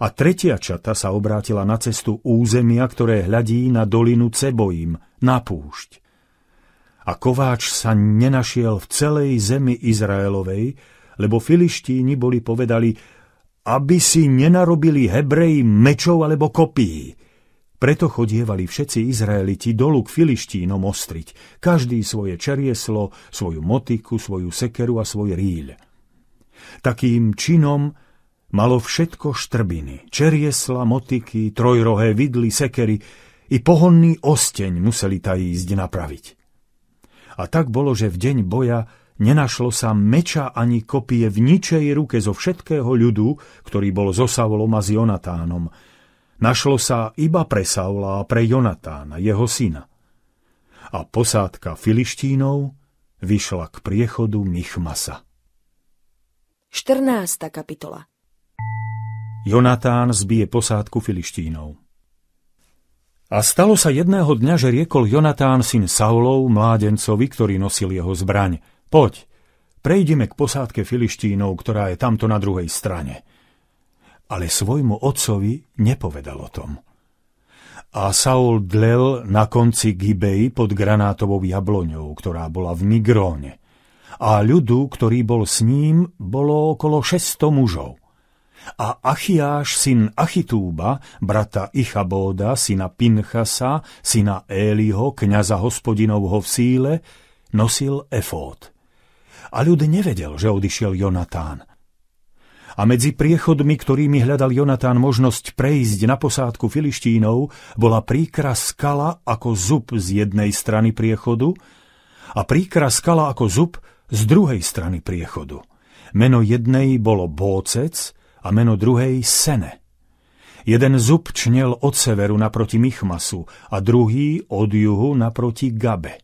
a tretia čata sa obrátila na cestu územia, ktoré hľadí na dolinu Cebojím – na púšť. A kováč sa nenašiel v celej zemi Izraelovej, lebo filištíni boli povedali, aby si nenarobili Hebreji mečov alebo kopí. Preto chodievali všetci Izraeliti dolu k filištínom ostriť, každý svoje čerieslo, svoju motiku, svoju sekeru a svoj rýľ. Takým činom malo všetko štrbiny, čeriesla, motiky, trojrohé vidly, sekery, i pohonný osteň museli ísť napraviť. A tak bolo, že v deň boja nenašlo sa meča ani kopie v ničej ruke zo všetkého ľudu, ktorý bol so Saulom a s Jonatánom. Našlo sa iba pre Saula a pre Jonatána, jeho syna. A posádka filištínov vyšla k priechodu Michmasa. 14. kapitola Jonatán zbije posádku filištínov. A stalo sa jedného dňa, že riekol Jonatán syn Saulov, mládencovi, ktorý nosil jeho zbraň. Poď, prejdeme k posádke Filištínov, ktorá je tamto na druhej strane. Ale svojmu otcovi nepovedal o tom. A Saul dlel na konci Gibei pod granátovou jabloňou, ktorá bola v Migróne. A ľudu, ktorý bol s ním, bolo okolo 600 mužov a Achiáš, syn Achitúba, brata Ichabóda, syna Pinchasa, syna Éliho, kniaza hospodinovho v síle, nosil efót. A ľud nevedel, že odišiel Jonatán. A medzi priechodmi, ktorými hľadal Jonatán možnosť prejsť na posádku filištínov, bola príkra skala ako zub z jednej strany priechodu a príkra skala ako zub z druhej strany priechodu. Meno jednej bolo Bócec, a meno druhej Sene. Jeden zub čnel od severu naproti Michmasu a druhý od juhu naproti Gabe.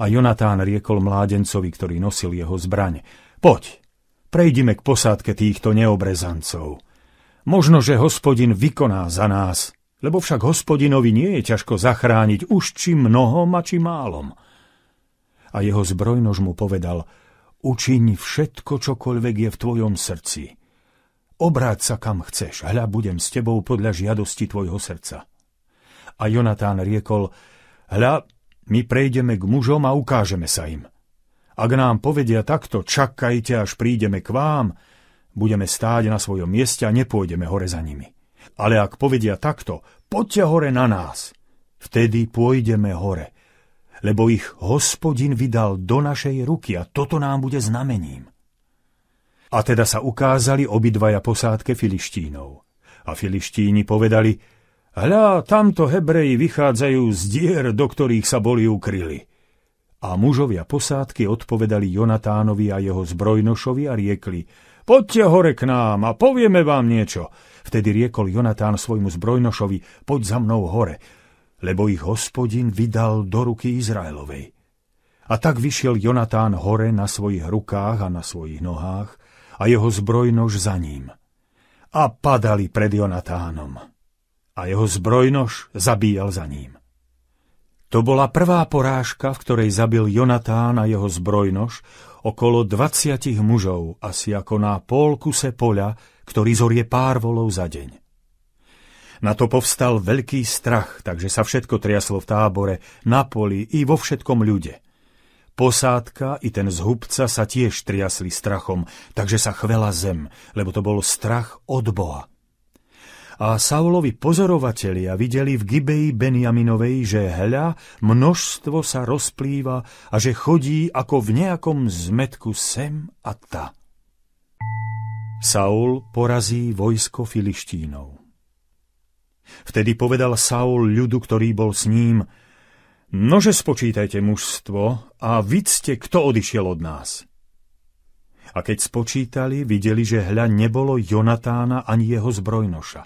A Jonatán riekol mládencovi, ktorý nosil jeho zbraň. Poď, prejdime k posádke týchto neobrezancov. Možno, že hospodin vykoná za nás, lebo však hospodinovi nie je ťažko zachrániť už či mnohom a či málom. A jeho zbrojnož mu povedal, učiň všetko, čokoľvek je v tvojom srdci – Obráť sa kam chceš, hľa budem s tebou podľa žiadosti tvojho srdca. A Jonatán riekol, hľa, my prejdeme k mužom a ukážeme sa im. Ak nám povedia takto, čakajte, až prídeme k vám, budeme stáť na svojom mieste a nepôjdeme hore za nimi. Ale ak povedia takto, poďte hore na nás, vtedy pôjdeme hore, lebo ich hospodin vydal do našej ruky a toto nám bude znamením. A teda sa ukázali obidvaja posádke filištínov. A filištíni povedali, hľa, tamto Hebreji vychádzajú z dier, do ktorých sa boli ukryli. A mužovia posádky odpovedali Jonatánovi a jeho zbrojnošovi a riekli, poďte hore k nám a povieme vám niečo. Vtedy riekol Jonatán svojmu zbrojnošovi, poď za mnou hore, lebo ich hospodin vydal do ruky Izraelovej. A tak vyšiel Jonatán hore na svojich rukách a na svojich nohách a jeho zbrojnož za ním. A padali pred Jonatánom. A jeho zbrojnož zabíjal za ním. To bola prvá porážka, v ktorej zabil Jonatán a jeho zbrojnož okolo 20 mužov, asi ako na pol kuse poľa, ktorý zorie pár volov za deň. Na to povstal veľký strach, takže sa všetko triaslo v tábore, na poli i vo všetkom ľude – Posádka i ten zhubca sa tiež triasli strachom, takže sa chvela zem, lebo to bol strach od Boha. A Saulovi pozorovatelia videli v Gibeji Benjaminovej, že hľa, množstvo sa rozplýva a že chodí ako v nejakom zmetku sem a ta. Saul porazí vojsko Filištínov. Vtedy povedal Saul ľudu, ktorý bol s ním – Nože spočítajte mužstvo a vidzte, kto odišiel od nás. A keď spočítali, videli, že hľa nebolo Jonatána ani jeho zbrojnoša.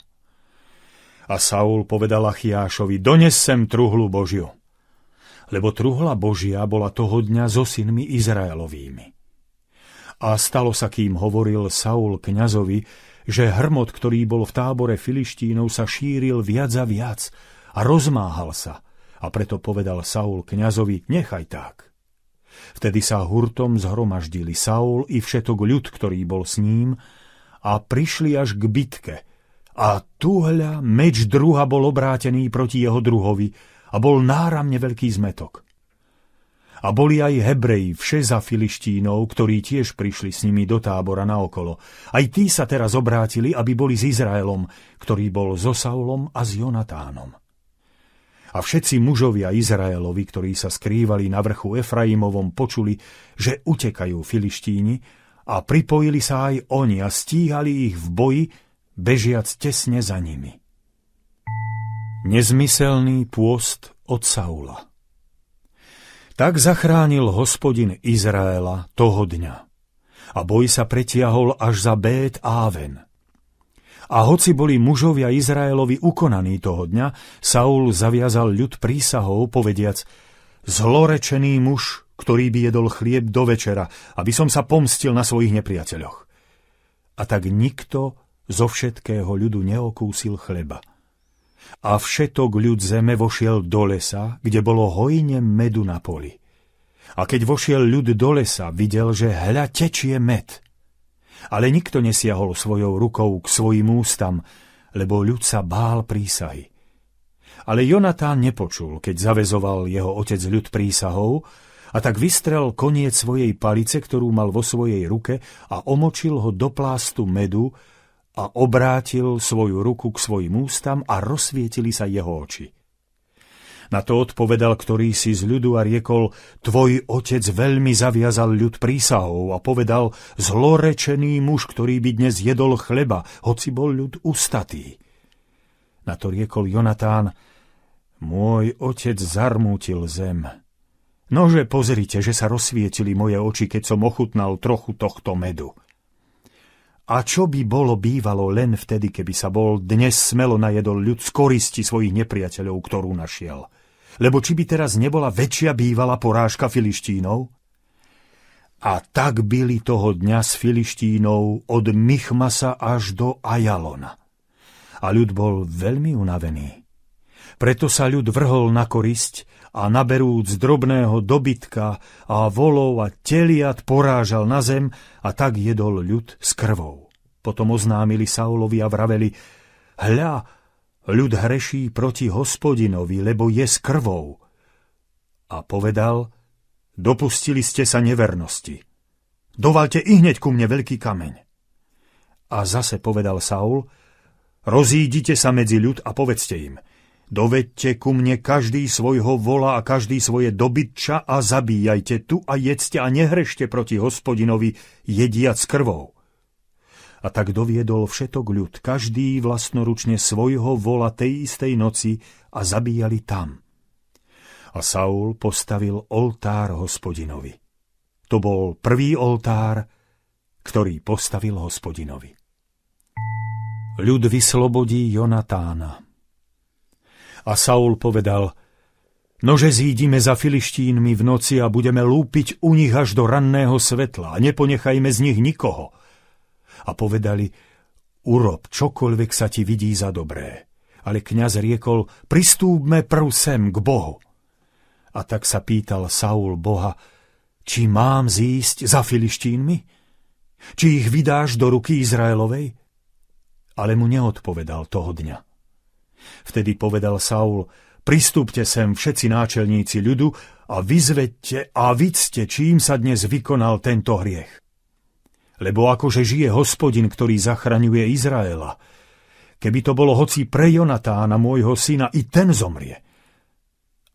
A Saul povedal Achiášovi, dones sem truhlu Božiu. Lebo truhla Božia bola toho dňa so synmi Izraelovými. A stalo sa, kým hovoril Saul kňazovi, že hrmot, ktorý bol v tábore Filištínov, sa šíril viac a viac a rozmáhal sa – a preto povedal Saul kňazovi, nechaj tak. Vtedy sa hurtom zhromaždili Saul i všetok ľud, ktorý bol s ním, a prišli až k bitke. A tuhľa meč druha bol obrátený proti jeho druhovi a bol náramne veľký zmetok. A boli aj Hebreji vše za filištínov, ktorí tiež prišli s nimi do tábora naokolo. Aj tí sa teraz obrátili, aby boli s Izraelom, ktorý bol so Saulom a s Jonatánom. A všetci mužovia Izraelovi, ktorí sa skrývali na vrchu Efraimovom, počuli, že utekajú filištíni a pripojili sa aj oni a stíhali ich v boji, bežiac tesne za nimi. Nezmyselný pôst od Saula Tak zachránil hospodin Izraela toho dňa a boj sa pretiahol až za Bét Áven – a hoci boli mužovia Izraelovi ukonaní toho dňa, Saul zaviazal ľud prísahou, povediac, zlorečený muž, ktorý by jedol chlieb do večera, aby som sa pomstil na svojich nepriateľoch. A tak nikto zo všetkého ľudu neokúsil chleba. A všetok ľud zeme vošiel do lesa, kde bolo hojne medu na poli. A keď vošiel ľud do lesa, videl, že hľa tečie med – ale nikto nesiahol svojou rukou k svojim ústam, lebo ľud sa bál prísahy. Ale Jonatán nepočul, keď zavezoval jeho otec ľud prísahou, a tak vystrel koniec svojej palice, ktorú mal vo svojej ruke a omočil ho do plástu medu a obrátil svoju ruku k svojim ústam a rozsvietili sa jeho oči. Na to odpovedal, ktorý si z ľudu a riekol, tvoj otec veľmi zaviazal ľud prísahou a povedal, zlorečený muž, ktorý by dnes jedol chleba, hoci bol ľud ustatý. Na to riekol Jonatán, môj otec zarmútil zem. Nože pozrite, že sa rozsvietili moje oči, keď som ochutnal trochu tohto medu. A čo by bolo bývalo len vtedy, keby sa bol dnes smelo najedol ľud z koristi svojich nepriateľov, ktorú našiel? lebo či by teraz nebola väčšia bývala porážka Filištínov? A tak byli toho dňa s Filištínov od Michmasa až do Ajalona. A ľud bol veľmi unavený. Preto sa ľud vrhol na korisť a naberúc drobného dobytka a volov a teliat porážal na zem a tak jedol ľud s krvou. Potom oznámili Saulovi a vraveli, hľa, Ľud hreší proti hospodinovi, lebo je s krvou. A povedal, dopustili ste sa nevernosti. Dovalte i hneď ku mne veľký kameň. A zase povedal Saul, rozídite sa medzi ľud a povedzte im, dovedte ku mne každý svojho vola a každý svoje dobytča a zabíjajte tu a jedzte a nehrešte proti hospodinovi, jediac krvou a tak doviedol všetok ľud, každý vlastnoručne svojho vola tej istej noci a zabíjali tam. A Saul postavil oltár hospodinovi. To bol prvý oltár, ktorý postavil hospodinovi. Ľud vyslobodí Jonatána. A Saul povedal – Nože zídime za filištínmi v noci a budeme lúpiť u nich až do ranného svetla a neponechajme z nich nikoho, a povedali, urob čokoľvek sa ti vidí za dobré. Ale kňaz riekol, pristúpme prv sem k Bohu. A tak sa pýtal Saul Boha, či mám zísť za filištínmi? Či ich vydáš do ruky Izraelovej? Ale mu neodpovedal toho dňa. Vtedy povedal Saul, pristúpte sem všetci náčelníci ľudu a vyzvedte a vidzte, čím sa dnes vykonal tento hriech lebo akože žije hospodin, ktorý zachraňuje Izraela. Keby to bolo hoci pre Jonatána, môjho syna, i ten zomrie.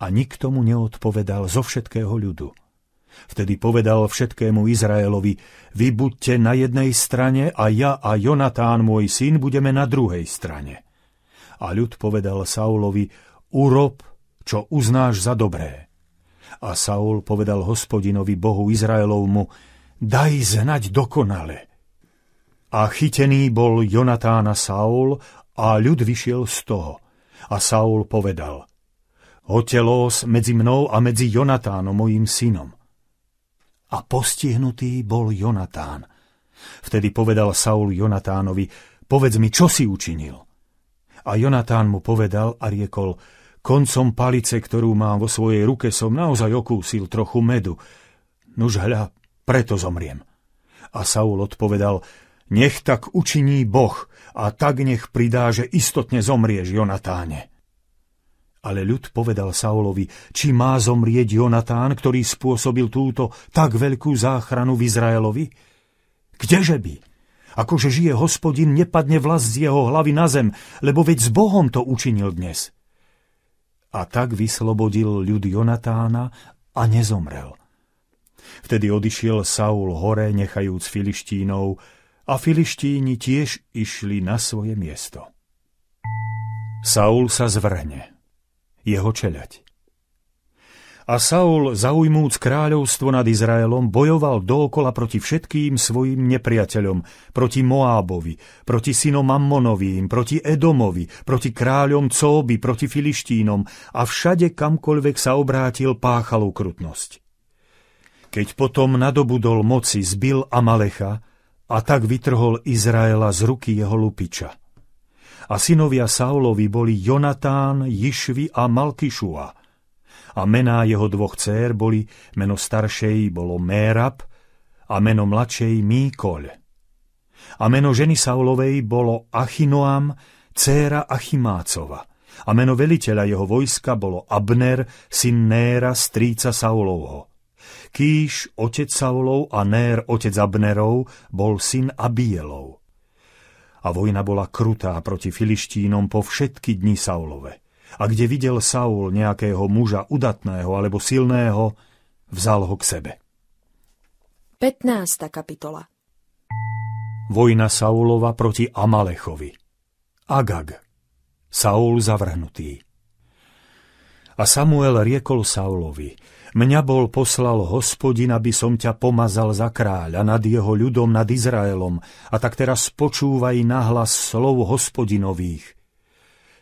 A nikto mu neodpovedal zo všetkého ľudu. Vtedy povedal všetkému Izraelovi, vy buďte na jednej strane a ja a Jonatán, môj syn, budeme na druhej strane. A ľud povedal Saulovi, urob, čo uznáš za dobré. A Saul povedal hospodinovi Bohu Izraelovmu, daj znať dokonale. A chytený bol Jonatána Saul a ľud vyšiel z toho. A Saul povedal, hotelos medzi mnou a medzi Jonatánom, mojim synom. A postihnutý bol Jonatán. Vtedy povedal Saul Jonatánovi, povedz mi, čo si učinil. A Jonatán mu povedal a riekol, koncom palice, ktorú mám vo svojej ruke, som naozaj okúsil trochu medu. Nuž hľa, preto zomriem. A Saul odpovedal, nech tak učiní Boh a tak nech pridá, že istotne zomrieš, Jonatáne. Ale ľud povedal Saulovi, či má zomrieť Jonatán, ktorý spôsobil túto tak veľkú záchranu v Izraelovi? Kdeže by? Akože žije hospodin, nepadne vlast z jeho hlavy na zem, lebo veď s Bohom to učinil dnes. A tak vyslobodil ľud Jonatána a nezomrel. Vtedy odišiel Saul hore, nechajúc Filištínov, a Filištíni tiež išli na svoje miesto. Saul sa zvrhne. Jeho čeľať. A Saul, zaujmúc kráľovstvo nad Izraelom, bojoval dookola proti všetkým svojim nepriateľom, proti Moábovi, proti synom Ammonovým, proti Edomovi, proti kráľom Cóby, proti Filištínom a všade kamkoľvek sa obrátil páchal ukrutnosť. Keď potom nadobudol moci, zbil Amalecha a tak vytrhol Izraela z ruky jeho lupiča. A synovia Saulovi boli Jonatán, Jišvi a Malkišua. A mená jeho dvoch dcér boli, meno staršej bolo Mérab a meno mladšej Míkoľ. A meno ženy Saulovej bolo Achinoam, dcéra Achimácova a meno veliteľa jeho vojska bolo Abner, syn Néra, strýca Saulovho. Kýš, otec Saulov a Nér, otec Abnerov, bol syn Abielov. A vojna bola krutá proti Filištínom po všetky dni Saulove. A kde videl Saul nejakého muža udatného alebo silného, vzal ho k sebe. 15. kapitola Vojna Saulova proti Amalechovi Agag Saul zavrhnutý A Samuel riekol Saulovi – Mňa bol poslal hospodin, aby som ťa pomazal za kráľa nad jeho ľudom, nad Izraelom. A tak teraz počúvaj nahlas slov hospodinových.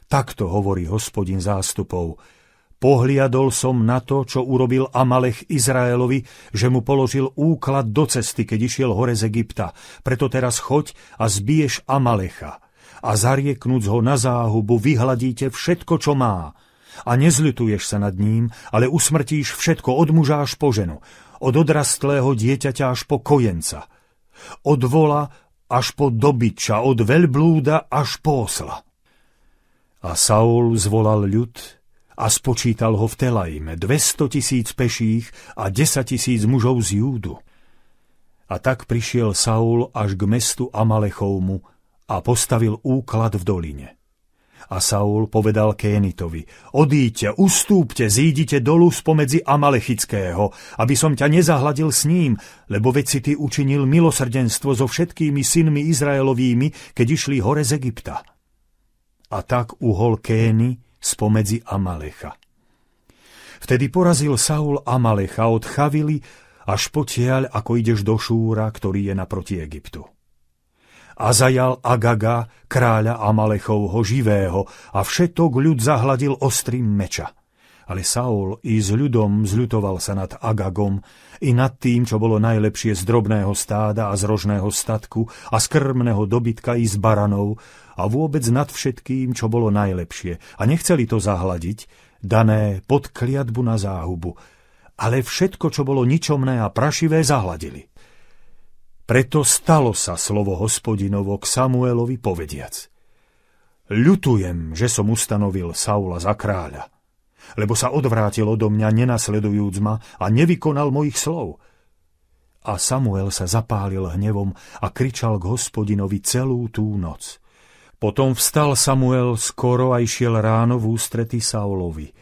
Takto hovorí hospodin zástupov. Pohliadol som na to, čo urobil Amalech Izraelovi, že mu položil úklad do cesty, keď išiel hore z Egypta. Preto teraz choď a zbiješ Amalecha. A zarieknúc ho na záhubu, vyhladíte všetko, čo má a nezľutuješ sa nad ním, ale usmrtíš všetko od muža až po ženu, od odrastlého dieťaťa až po kojenca, od vola až po dobyča, od veľblúda až po osla. A Saul zvolal ľud a spočítal ho v Telajme 200 tisíc peších a 10 tisíc mužov z Júdu. A tak prišiel Saul až k mestu Amalechovmu a postavil úklad v doline. A Saul povedal Kénitovi, odíďte, ustúpte, zídite dolu spomedzi Amalechického, aby som ťa nezahladil s ním, lebo veď si ty učinil milosrdenstvo so všetkými synmi Izraelovými, keď išli hore z Egypta. A tak uhol Kény spomedzi Amalecha. Vtedy porazil Saul Amalecha od Chavily až potiaľ, ako ideš do Šúra, ktorý je naproti Egyptu a zajal Agaga, kráľa Amalechovho živého a všetok ľud zahladil ostrým meča. Ale Saul i s ľudom zľutoval sa nad Agagom i nad tým, čo bolo najlepšie z drobného stáda a z rožného statku a z krmného dobytka i z baranov a vôbec nad všetkým, čo bolo najlepšie. A nechceli to zahladiť, dané pod kliatbu na záhubu, ale všetko, čo bolo ničomné a prašivé, zahladili. Preto stalo sa slovo hospodinovo k Samuelovi povediac. Ľutujem, že som ustanovil Saula za kráľa, lebo sa odvrátil odo mňa nenasledujúc ma a nevykonal mojich slov. A Samuel sa zapálil hnevom a kričal k hospodinovi celú tú noc. Potom vstal Samuel skoro a išiel ráno v ústrety Saulovi.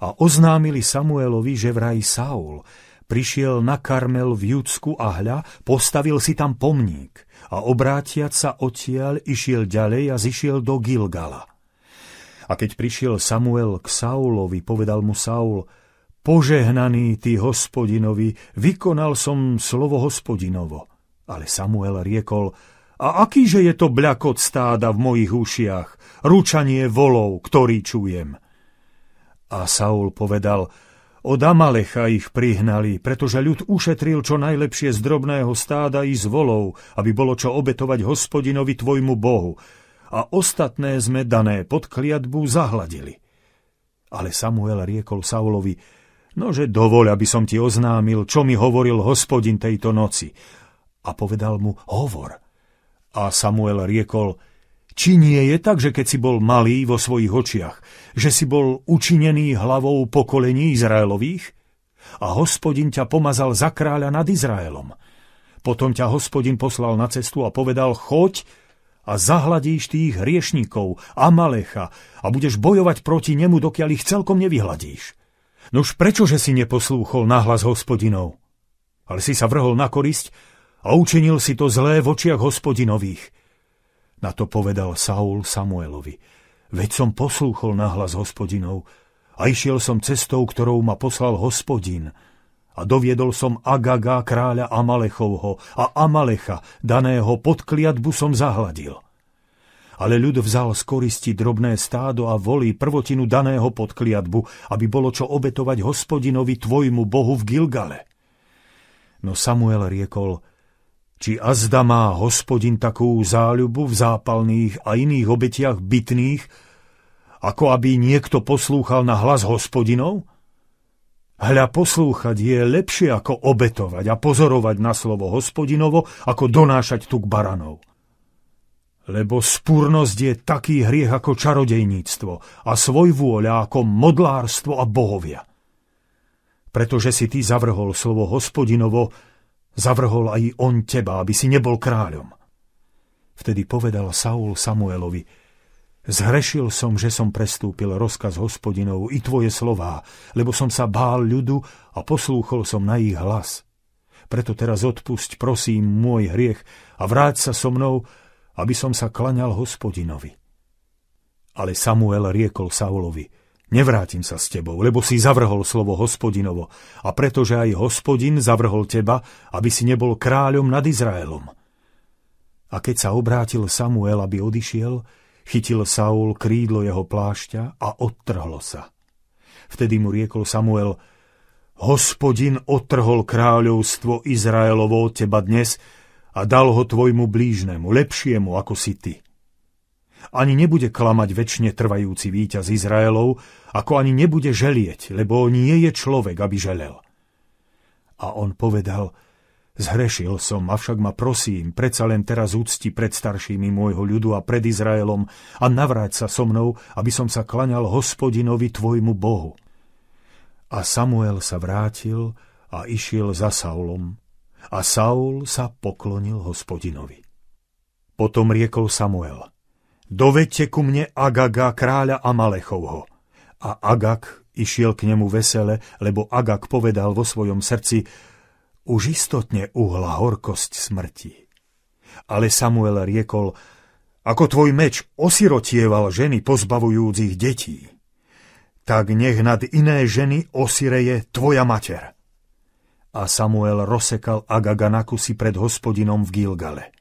A oznámili Samuelovi, že vraj Saul, prišiel na Karmel v Judsku a hľa, postavil si tam pomník a obrátiac sa odtiaľ išiel ďalej a zišiel do Gilgala. A keď prišiel Samuel k Saulovi, povedal mu Saul, požehnaný ty hospodinovi, vykonal som slovo hospodinovo. Ale Samuel riekol, a akýže je to bľakot stáda v mojich ušiach, ručanie volov, ktorý čujem. A Saul povedal, od Amalecha ich prihnali, pretože ľud ušetril čo najlepšie z drobného stáda i z volov, aby bolo čo obetovať hospodinovi tvojmu bohu. A ostatné sme dané pod kliatbu zahladili. Ale Samuel riekol Saulovi, nože dovoľ, aby som ti oznámil, čo mi hovoril hospodin tejto noci. A povedal mu, hovor. A Samuel riekol, či nie je tak, že keď si bol malý vo svojich očiach, že si bol učinený hlavou pokolení Izraelových? A hospodin ťa pomazal za kráľa nad Izraelom. Potom ťa hospodin poslal na cestu a povedal, choď a zahladíš tých hriešnikov, Amalecha, a budeš bojovať proti nemu, dokiaľ ich celkom nevyhladíš. Nož prečože si neposlúchol nahlas hospodinov? Ale si sa vrhol na korisť a učinil si to zlé v očiach hospodinových – na to povedal Saul Samuelovi. Veď som poslúchol nahlas hospodinov a išiel som cestou, ktorou ma poslal hospodin. A doviedol som Agaga, kráľa Amalechovho a Amalecha, daného pod kliatbu som zahladil. Ale ľud vzal z koristi drobné stádo a volí prvotinu daného pod kliatbu, aby bolo čo obetovať hospodinovi tvojmu bohu v Gilgale. No Samuel riekol – či azda má hospodin takú záľubu v zápalných a iných obetiach bytných, ako aby niekto poslúchal na hlas hospodinov? Hľa poslúchať je lepšie ako obetovať a pozorovať na slovo hospodinovo, ako donášať tu k baranov. Lebo spúrnosť je taký hriech ako čarodejníctvo a svoj vôľa ako modlárstvo a bohovia. Pretože si ty zavrhol slovo hospodinovo, Zavrhol aj on teba, aby si nebol kráľom. Vtedy povedal Saul Samuelovi, Zhrešil som, že som prestúpil rozkaz hospodinov i tvoje slová, lebo som sa bál ľudu a poslúchol som na ich hlas. Preto teraz odpusť, prosím, môj hriech a vráť sa so mnou, aby som sa klaňal hospodinovi. Ale Samuel riekol Saulovi – Nevrátim sa s tebou, lebo si zavrhol slovo hospodinovo a pretože aj hospodin zavrhol teba, aby si nebol kráľom nad Izraelom. A keď sa obrátil Samuel, aby odišiel, chytil Saul krídlo jeho plášťa a odtrhlo sa. Vtedy mu riekol Samuel, Hospodin otrhol kráľovstvo Izraelovo od teba dnes a dal ho tvojmu blížnemu, lepšiemu ako si ty ani nebude klamať väčšine trvajúci víťaz Izraelov, ako ani nebude želieť, lebo nie je človek, aby želel. A on povedal, zhrešil som, avšak ma prosím, predsa len teraz úcti pred staršími môjho ľudu a pred Izraelom a navráť sa so mnou, aby som sa klaňal hospodinovi tvojmu Bohu. A Samuel sa vrátil a išiel za Saulom, a Saul sa poklonil hospodinovi. Potom riekol Samuel – dovedte ku mne Agaga, kráľa Amalechovho. A Agak išiel k nemu vesele, lebo Agak povedal vo svojom srdci, už istotne uhla horkosť smrti. Ale Samuel riekol, ako tvoj meč osirotieval ženy pozbavujúcich detí, tak nech nad iné ženy osireje tvoja mater. A Samuel rozsekal Agaga na kusy pred hospodinom v Gilgale.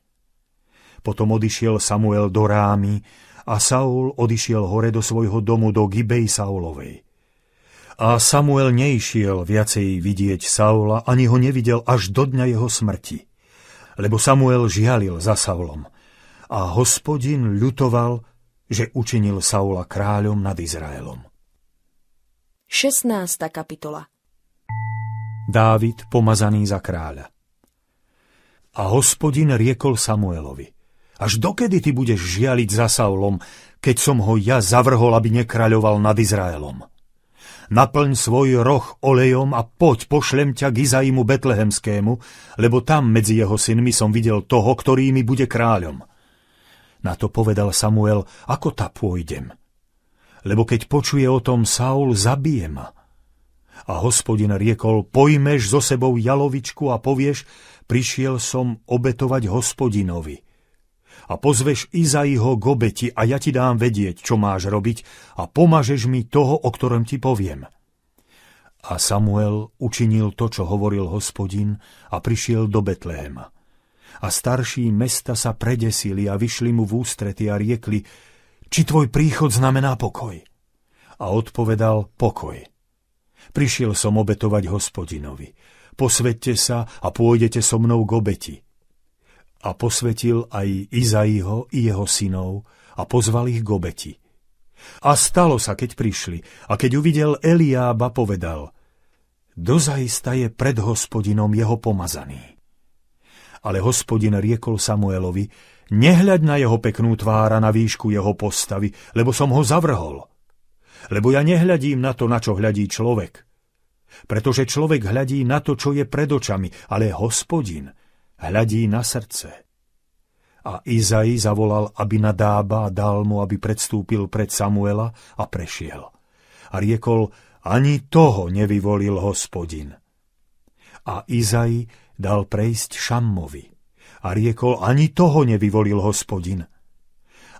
Potom odišiel Samuel do Rámy a Saul odišiel hore do svojho domu do Gibej Saulovej. A Samuel neišiel viacej vidieť Saula, ani ho nevidel až do dňa jeho smrti. Lebo Samuel žialil za Saulom. A hospodin ľutoval, že učinil Saula kráľom nad Izraelom. 16. kapitola Dávid pomazaný za kráľa A hospodin riekol Samuelovi až dokedy ty budeš žialiť za Saulom, keď som ho ja zavrhol, aby nekraľoval nad Izraelom? Naplň svoj roh olejom a poď, pošlem ťa k Izaimu Betlehemskému, lebo tam medzi jeho synmi som videl toho, ktorý mi bude kráľom. Na to povedal Samuel, ako ta pôjdem. Lebo keď počuje o tom, Saul zabije ma. A hospodin riekol, pojmeš zo sebou jalovičku a povieš, prišiel som obetovať hospodinovi a pozveš Izaiho k obeti a ja ti dám vedieť, čo máš robiť a pomažeš mi toho, o ktorom ti poviem. A Samuel učinil to, čo hovoril hospodin a prišiel do Betlehema. A starší mesta sa predesili a vyšli mu v ústrety a riekli, či tvoj príchod znamená pokoj. A odpovedal, pokoj. Prišiel som obetovať hospodinovi. Posvedte sa a pôjdete so mnou k obeti a posvetil aj Izaiho i jeho synov a pozval ich k obeti. A stalo sa, keď prišli, a keď uvidel Eliába, povedal, dozaista je pred hospodinom jeho pomazaný. Ale hospodin riekol Samuelovi, nehľaď na jeho peknú tvára na výšku jeho postavy, lebo som ho zavrhol. Lebo ja nehľadím na to, na čo hľadí človek. Pretože človek hľadí na to, čo je pred očami, ale hospodin – hľadí na srdce. A Izai zavolal Abinadába a dal mu, aby predstúpil pred Samuela a prešiel. A riekol, ani toho nevyvolil hospodin. A Izai dal prejsť Šammovi. A riekol, ani toho nevyvolil hospodin.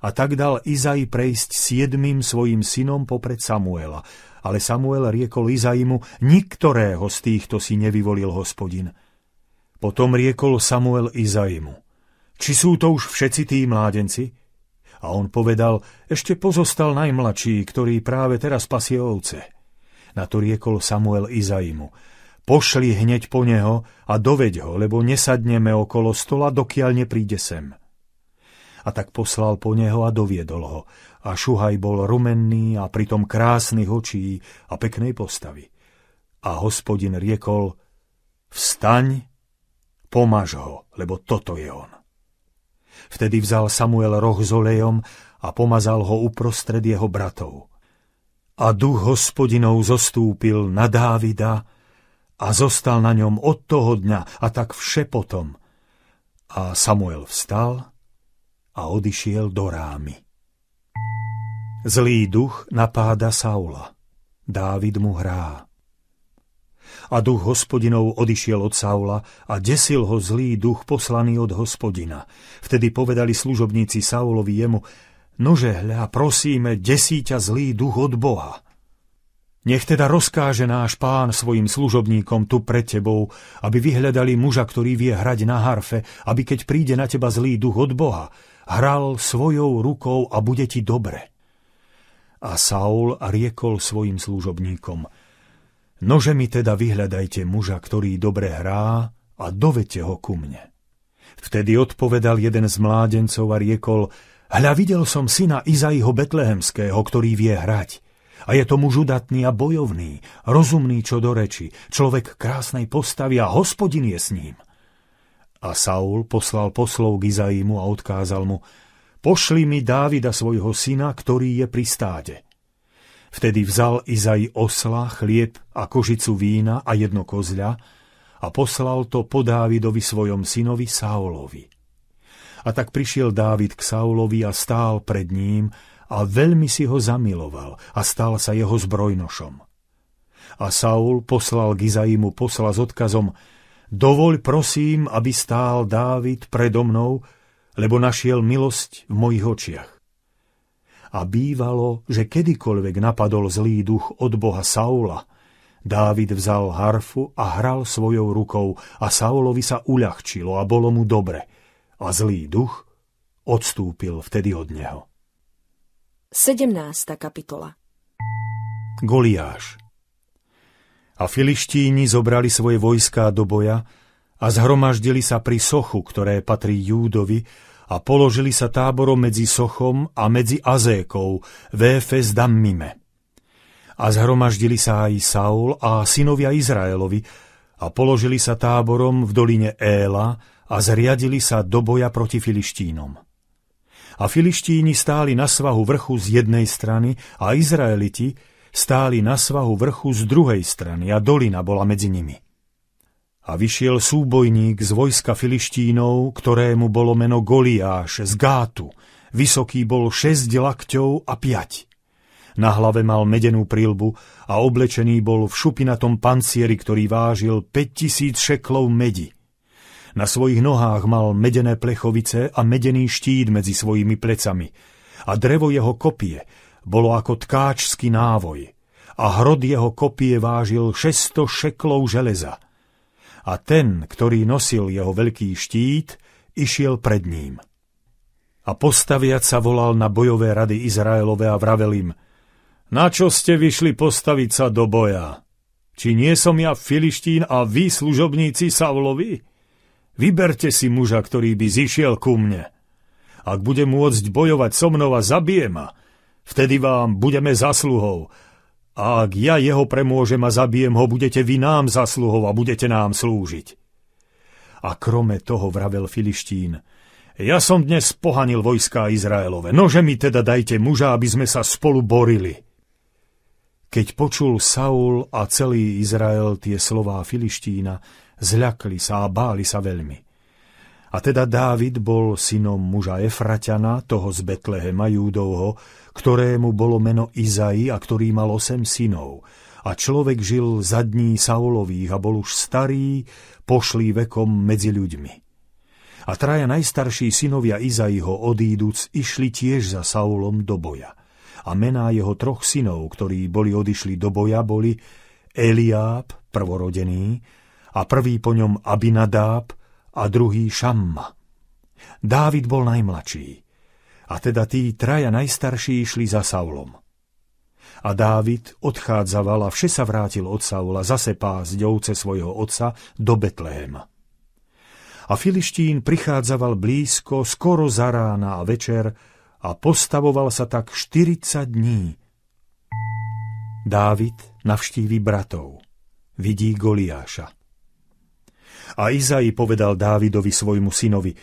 A tak dal Izai prejsť siedmým svojim synom popred Samuela. Ale Samuel riekol Izaimu, niktorého z týchto si nevyvolil hospodin potom riekol Samuel Izaimu, či sú to už všetci tí mládenci? A on povedal, ešte pozostal najmladší, ktorý práve teraz pasie ovce. Na to riekol Samuel Izaimu, pošli hneď po neho a doveď ho, lebo nesadneme okolo stola, dokiaľ nepríde sem. A tak poslal po neho a doviedol ho. A Šuhaj bol rumenný a pritom krásnych očí a peknej postavy. A hospodin riekol, vstaň Pomaž ho, lebo toto je on. Vtedy vzal Samuel roh s olejom a pomazal ho uprostred jeho bratov. A duch hospodinov zostúpil na Dávida a zostal na ňom od toho dňa a tak vše potom. A Samuel vstal a odišiel do rámy. Zlý duch napáda Saula. Dávid mu hrá. A duch hospodinov odišiel od Saula a desil ho zlý duch poslaný od hospodina. Vtedy povedali služobníci Saulovi jemu, nože hľa, prosíme, desí ťa zlý duch od Boha. Nech teda rozkáže náš pán svojim služobníkom tu pred tebou, aby vyhľadali muža, ktorý vie hrať na harfe, aby keď príde na teba zlý duch od Boha, hral svojou rukou a bude ti dobre. A Saul riekol svojim služobníkom – Nože mi teda vyhľadajte muža, ktorý dobre hrá a dovete ho ku mne. Vtedy odpovedal jeden z mládencov a riekol, hľa videl som syna Izaiho Betlehemského, ktorý vie hrať. A je to muž udatný a bojovný, rozumný čo do reči, človek krásnej postavy a hospodin je s ním. A Saul poslal poslov k Izaimu a odkázal mu, pošli mi Dávida svojho syna, ktorý je pri stáde. Vtedy vzal Izaj osla, chlieb a kožicu vína a jedno kozľa a poslal to po Dávidovi svojom synovi Saulovi. A tak prišiel Dávid k Saulovi a stál pred ním a veľmi si ho zamiloval a stal sa jeho zbrojnošom. A Saul poslal k Izaimu posla s odkazom Dovoľ prosím, aby stál Dávid predo mnou, lebo našiel milosť v mojich očiach a bývalo, že kedykoľvek napadol zlý duch od boha Saula, Dávid vzal harfu a hral svojou rukou a Saulovi sa uľahčilo a bolo mu dobre. A zlý duch odstúpil vtedy od neho. 17. kapitola Goliáš A filištíni zobrali svoje vojská do boja a zhromaždili sa pri sochu, ktoré patrí Júdovi, a položili sa táborom medzi Sochom a medzi Azékou, VFS Dammime. A zhromaždili sa aj Saul a synovia Izraelovi a položili sa táborom v doline Éla a zriadili sa do boja proti Filištínom. A Filištíni stáli na svahu vrchu z jednej strany a Izraeliti stáli na svahu vrchu z druhej strany a dolina bola medzi nimi a vyšiel súbojník z vojska Filištínov, ktorému bolo meno Goliáš z Gátu. Vysoký bol šesť lakťov a piať. Na hlave mal medenú prílbu a oblečený bol v šupinatom pancieri, ktorý vážil 5000 šeklov medi. Na svojich nohách mal medené plechovice a medený štít medzi svojimi plecami a drevo jeho kopie bolo ako tkáčský návoj a hrod jeho kopie vážil 600 šeklov železa a ten, ktorý nosil jeho veľký štít, išiel pred ním. A postaviac sa volal na bojové rady Izraelové a vravel im, na čo ste vyšli postaviť sa do boja? Či nie som ja filištín a vy služobníci Saulovi? Vyberte si muža, ktorý by zišiel ku mne. Ak bude môcť bojovať so mnou a zabije ma, vtedy vám budeme zasluhou a ak ja jeho premôžem a zabijem ho, budete vy nám zasluhov a budete nám slúžiť. A krome toho vravel Filištín, ja som dnes pohanil vojská Izraelove, nože mi teda dajte muža, aby sme sa spolu borili. Keď počul Saul a celý Izrael tie slová Filištína, zľakli sa a báli sa veľmi. A teda Dávid bol synom muža Efraťana, toho z Betlehema Júdovho, ktorému bolo meno Izai a ktorý mal osem synov. A človek žil za dní Saulových a bol už starý, pošlý vekom medzi ľuďmi. A traja najstarší synovia Izaiho odíduc išli tiež za Saulom do boja. A mená jeho troch synov, ktorí boli odišli do boja, boli Eliáb, prvorodený, a prvý po ňom Abinadáb, a druhý Šamma. Dávid bol najmladší, a teda tí traja najstarší išli za Saulom. A Dávid odchádzaval a vše sa vrátil od Saula zase pásďou ce svojho otca do Betlehema. A Filištín prichádzaval blízko, skoro za rána a večer a postavoval sa tak 40 dní. Dávid navštívi bratov, vidí Goliáša a Izai povedal Dávidovi svojmu synovi,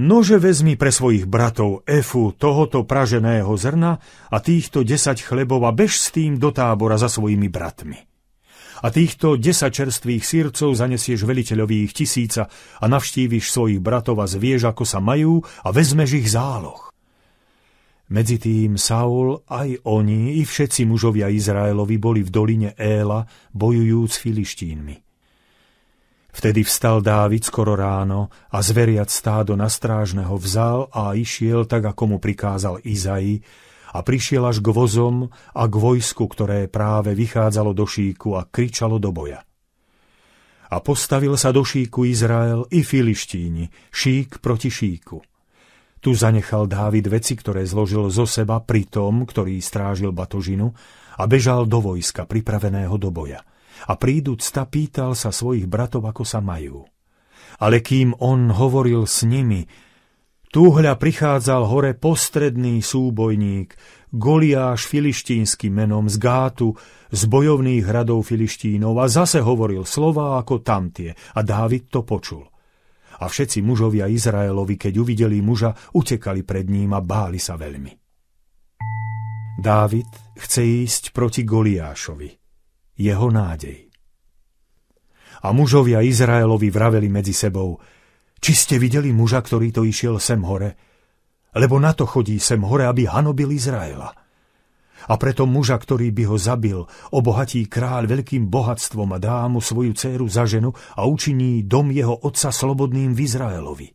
Nože vezmi pre svojich bratov Efu tohoto praženého zrna a týchto desať chlebov a bež s tým do tábora za svojimi bratmi. A týchto desať čerstvých sírcov zanesieš veliteľovi ich tisíca a navštíviš svojich bratov a zvieš, ako sa majú a vezmeš ich záloh. Medzi tým Saul, aj oni, i všetci mužovia Izraelovi boli v doline Éla, bojujúc s filištínmi. Vtedy vstal Dávid skoro ráno a zveriac stádo na strážneho vzal a išiel tak, ako mu prikázal Izai, a prišiel až k vozom a k vojsku, ktoré práve vychádzalo do šíku a kričalo do boja. A postavil sa do šíku Izrael i filištíni, šík proti šíku. Tu zanechal Dávid veci, ktoré zložil zo seba pri tom, ktorý strážil batožinu, a bežal do vojska pripraveného do boja a príduc ta pýtal sa svojich bratov, ako sa majú. Ale kým on hovoril s nimi, túhľa prichádzal hore postredný súbojník, Goliáš filištínsky menom z Gátu, z bojovných hradov filištínov a zase hovoril slova ako tamtie a Dávid to počul. A všetci mužovia Izraelovi, keď uvideli muža, utekali pred ním a báli sa veľmi. Dávid chce ísť proti Goliášovi jeho nádej. A mužovia Izraelovi vraveli medzi sebou, či ste videli muža, ktorý to išiel sem hore? Lebo na to chodí sem hore, aby hanobil Izraela. A preto muža, ktorý by ho zabil, obohatí kráľ veľkým bohatstvom a dá mu svoju dceru za ženu a učiní dom jeho otca slobodným v Izraelovi.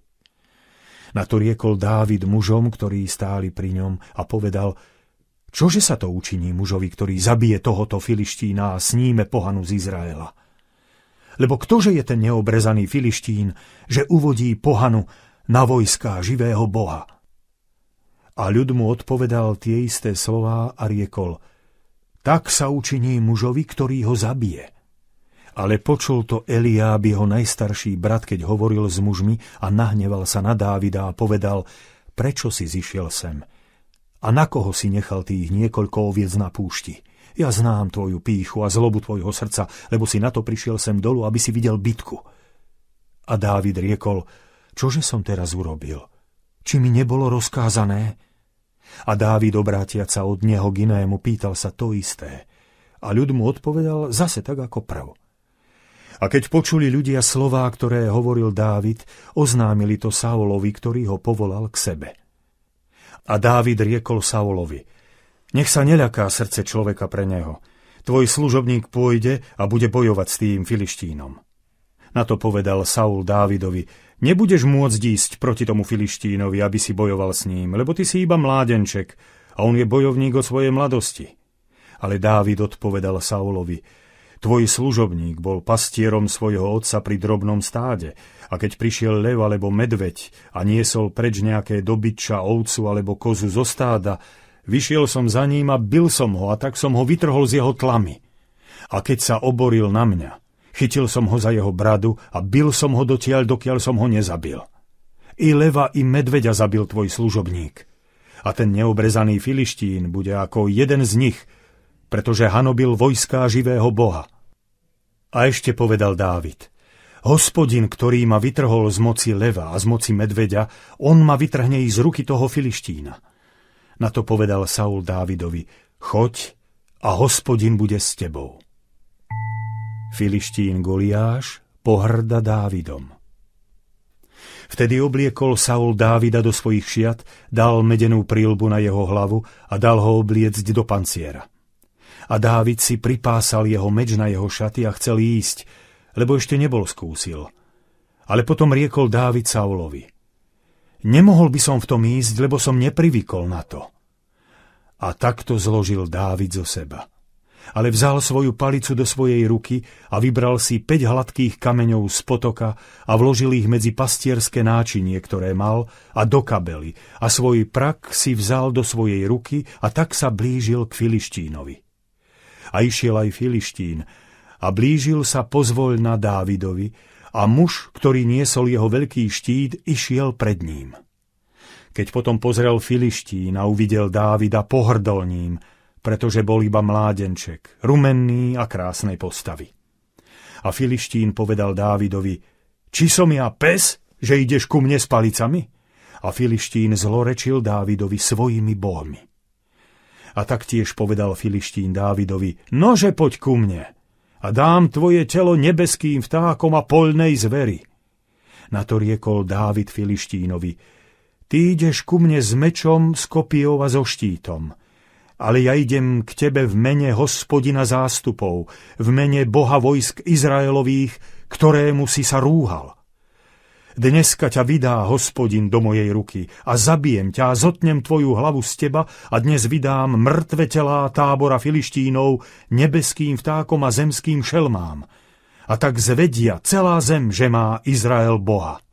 Na to riekol Dávid mužom, ktorí stáli pri ňom a povedal – Čože sa to učiní mužovi, ktorý zabije tohoto filištína a sníme pohanu z Izraela? Lebo ktože je ten neobrezaný filištín, že uvodí pohanu na vojská živého Boha? A ľud mu odpovedal tie isté slová a riekol, tak sa učiní mužovi, ktorý ho zabije. Ale počul to Eliáb, jeho najstarší brat, keď hovoril s mužmi a nahneval sa na Dávida a povedal, prečo si zišiel sem? A na koho si nechal tých niekoľko oviec na púšti? Ja znám tvoju píchu a zlobu tvojho srdca, lebo si na to prišiel sem dolu, aby si videl bitku. A Dávid riekol, čože som teraz urobil? Či mi nebolo rozkázané? A Dávid obrátiac sa od neho k inému pýtal sa to isté. A ľud mu odpovedal zase tak ako prv. A keď počuli ľudia slová, ktoré hovoril Dávid, oznámili to Saulovi, ktorý ho povolal k sebe. A Dávid riekol Saulovi, nech sa neľaká srdce človeka pre neho. Tvoj služobník pôjde a bude bojovať s tým filištínom. Na to povedal Saul Dávidovi, nebudeš môcť ísť proti tomu filištínovi, aby si bojoval s ním, lebo ty si iba mládenček a on je bojovník o svojej mladosti. Ale Dávid odpovedal Saulovi, Tvoj služobník bol pastierom svojho otca pri drobnom stáde a keď prišiel lev alebo medveď a niesol preč nejaké dobyča, ovcu alebo kozu zo stáda, vyšiel som za ním a bil som ho a tak som ho vytrhol z jeho tlamy. A keď sa oboril na mňa, chytil som ho za jeho bradu a bil som ho dotiaľ, dokiaľ som ho nezabil. I leva, i medveďa zabil tvoj služobník. A ten neobrezaný Filištín bude ako jeden z nich – pretože hanobil vojská živého Boha. A ešte povedal Dávid, hospodin, ktorý ma vytrhol z moci leva a z moci medveďa, on ma vytrhne i z ruky toho filištína. Na to povedal Saul Dávidovi, choď a hospodin bude s tebou. Filištín Goliáš pohrda Dávidom. Vtedy obliekol Saul Dávida do svojich šiat, dal medenú prílbu na jeho hlavu a dal ho obliecť do panciera a Dávid si pripásal jeho meč na jeho šaty a chcel ísť, lebo ešte nebol skúsil. Ale potom riekol Dávid Saulovi. Nemohol by som v tom ísť, lebo som neprivykol na to. A takto zložil Dávid zo seba. Ale vzal svoju palicu do svojej ruky a vybral si 5 hladkých kameňov z potoka a vložil ich medzi pastierské náčinie, ktoré mal, a do kabely a svoj prak si vzal do svojej ruky a tak sa blížil k Filištínovi a išiel aj Filištín. A blížil sa pozvoľ na Dávidovi a muž, ktorý niesol jeho veľký štít, išiel pred ním. Keď potom pozrel Filištín a uvidel Dávida, pohrdol ním, pretože bol iba mládenček, rumenný a krásnej postavy. A Filištín povedal Dávidovi, či som ja pes, že ideš ku mne s palicami? A Filištín zlorečil Dávidovi svojimi bohmi. A taktiež povedal Filištín Dávidovi, nože poď ku mne a dám tvoje telo nebeským vtákom a poľnej zveri. Na to riekol Dávid Filištínovi, ty ideš ku mne s mečom, s kopijou a so štítom, ale ja idem k tebe v mene hospodina zástupov, v mene Boha vojsk Izraelových, ktorému si sa rúhal. Dneska ťa vydá hospodin do mojej ruky a zabijem ťa a zotnem tvoju hlavu z teba a dnes vydám mŕtve telá tábora filištínov nebeským vtákom a zemským šelmám. A tak zvedia celá zem, že má Izrael Boha.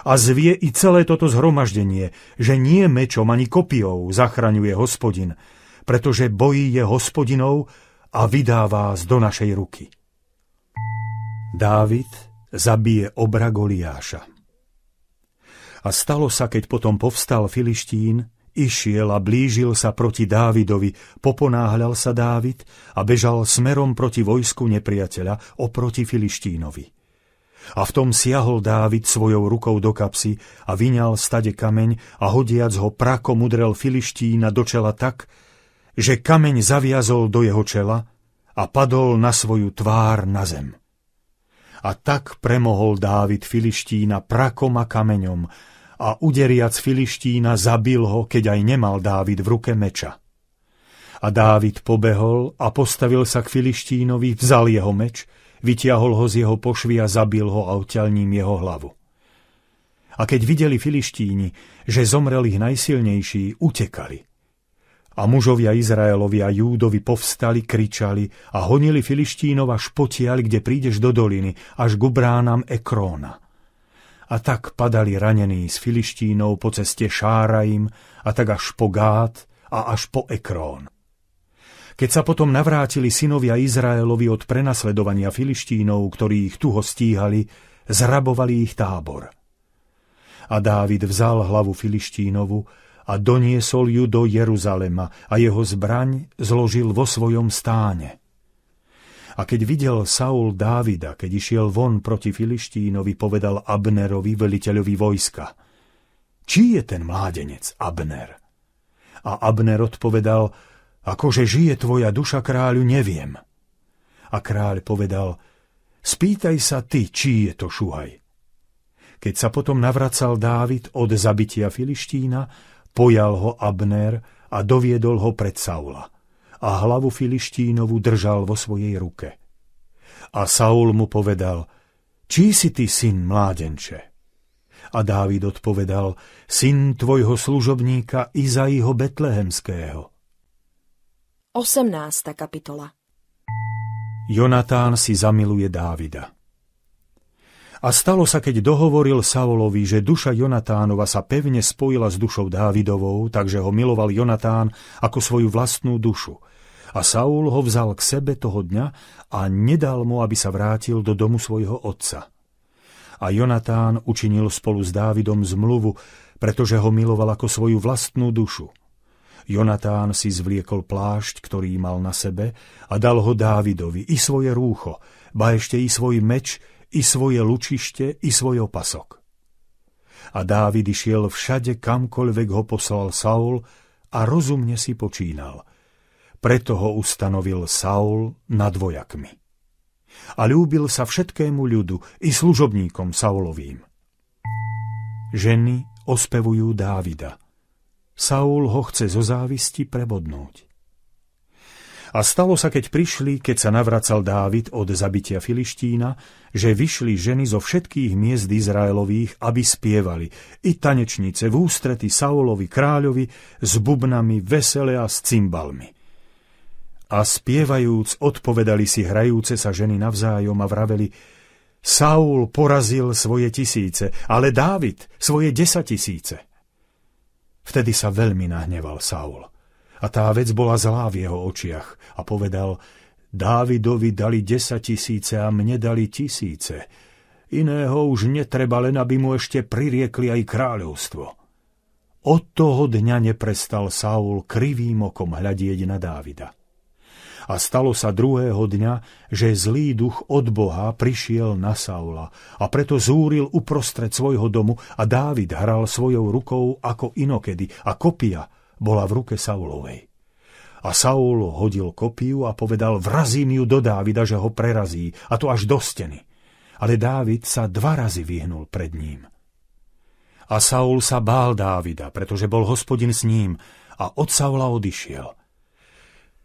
A zvie i celé toto zhromaždenie, že nie mečom ani kopiou zachraňuje hospodin, pretože bojí je hospodinov a vydá vás do našej ruky. Dávid zabije obra Goliáša. A stalo sa, keď potom povstal Filištín, išiel a blížil sa proti Dávidovi, poponáhľal sa Dávid a bežal smerom proti vojsku nepriateľa oproti Filištínovi. A v tom siahol Dávid svojou rukou do kapsy a vyňal stade kameň a hodiac ho prakom udrel Filištína do čela tak, že kameň zaviazol do jeho čela a padol na svoju tvár na zem. A tak premohol Dávid Filištína prakom a kameňom a uderiac Filištína zabil ho, keď aj nemal Dávid v ruke meča. A Dávid pobehol a postavil sa k Filištínovi, vzal jeho meč, vytiahol ho z jeho pošvy a zabil ho a odťaľním jeho hlavu. A keď videli Filištíni, že zomrel ich najsilnejší, utekali. A mužovia Izraelovi a Júdovi povstali, kričali a honili Filištínov až potiaľ, kde prídeš do doliny, až k bránam Ekróna. A tak padali ranení s Filištínov po ceste Šárajim a tak až po Gát a až po Ekrón. Keď sa potom navrátili synovia Izraelovi od prenasledovania Filištínov, ktorí ich tuho stíhali, zrabovali ich tábor. A Dávid vzal hlavu Filištínovu a doniesol ju do Jeruzalema a jeho zbraň zložil vo svojom stáne. A keď videl Saul Dávida, keď išiel von proti Filištínovi, povedal Abnerovi, veliteľovi vojska, Čí je ten mládenec, Abner? A Abner odpovedal, akože žije tvoja duša kráľu, neviem. A kráľ povedal, spýtaj sa ty, či je to šuhaj. Keď sa potom navracal Dávid od zabitia Filištína, Pojal ho Abner a doviedol ho pred Saula a hlavu Filištínovu držal vo svojej ruke. A Saul mu povedal, Čí si ty syn mládenče? A Dávid odpovedal, syn tvojho služobníka Izaiho Betlehemského. 18. kapitola Jonatán si zamiluje Dávida. A stalo sa, keď dohovoril Saulovi, že duša Jonatánova sa pevne spojila s dušou Dávidovou, takže ho miloval Jonatán ako svoju vlastnú dušu. A Saul ho vzal k sebe toho dňa a nedal mu, aby sa vrátil do domu svojho otca. A Jonatán učinil spolu s Dávidom zmluvu, pretože ho miloval ako svoju vlastnú dušu. Jonatán si zvliekol plášť, ktorý mal na sebe a dal ho Dávidovi i svoje rúcho, ba ešte i svoj meč, i svoje lučište, i svoj opasok. A Dávid išiel všade, kamkoľvek ho poslal Saul a rozumne si počínal. Preto ho ustanovil Saul nad vojakmi. A ľúbil sa všetkému ľudu i služobníkom Saulovým. Ženy ospevujú Dávida. Saul ho chce zo závisti prebodnúť. A stalo sa, keď prišli, keď sa navracal Dávid od zabitia Filištína, že vyšli ženy zo všetkých miest Izraelových, aby spievali, i tanečnice v ústrety Saulovi kráľovi s bubnami, vesele a s cymbalmi. A spievajúc, odpovedali si hrajúce sa ženy navzájom a vraveli, Saul porazil svoje tisíce, ale Dávid svoje desatisíce. Vtedy sa veľmi nahneval Saul a tá vec bola zlá v jeho očiach a povedal, Dávidovi dali desať tisíce a mne dali tisíce. Iného už netreba, len aby mu ešte pririekli aj kráľovstvo. Od toho dňa neprestal Saul krivým okom hľadieť na Dávida. A stalo sa druhého dňa, že zlý duch od Boha prišiel na Saula a preto zúril uprostred svojho domu a Dávid hral svojou rukou ako inokedy a kopia – bola v ruke Saulovej. A Saul hodil kopiu a povedal, vrazím ju do Dávida, že ho prerazí, a to až do steny. Ale Dávid sa dva razy vyhnul pred ním. A Saul sa bál Dávida, pretože bol hospodin s ním a od Saula odišiel.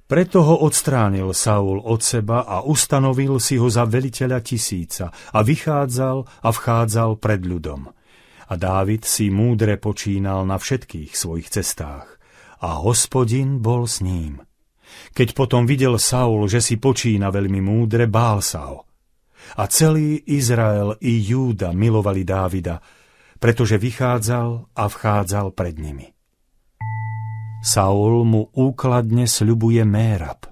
Preto ho odstránil Saul od seba a ustanovil si ho za veliteľa tisíca a vychádzal a vchádzal pred ľudom. A Dávid si múdre počínal na všetkých svojich cestách a hospodin bol s ním. Keď potom videl Saul, že si počína veľmi múdre, bál sa ho. A celý Izrael i Júda milovali Dávida, pretože vychádzal a vchádzal pred nimi. Saul mu úkladne sľubuje Mérab.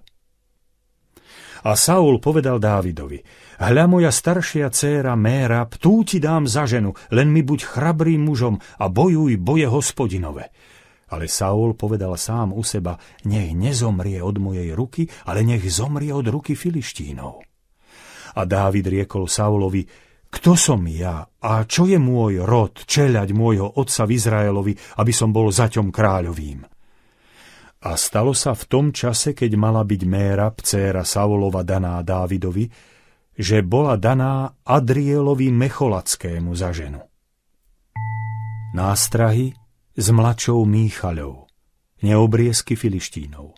A Saul povedal Dávidovi, hľa moja staršia céra Mérab, tú ti dám za ženu, len mi buď chrabrým mužom a bojuj boje hospodinové. Ale Saul povedal sám u seba, nech nezomrie od mojej ruky, ale nech zomrie od ruky filištínov. A Dávid riekol Saulovi, kto som ja a čo je môj rod, čeľať môjho otca v Izraelovi, aby som bol zaťom kráľovým. A stalo sa v tom čase, keď mala byť Méra, pcéra Saulova daná Dávidovi, že bola daná Adrielovi Mecholackému za ženu. Nástrahy s mlačou Míchaľou, neobriesky filištínov.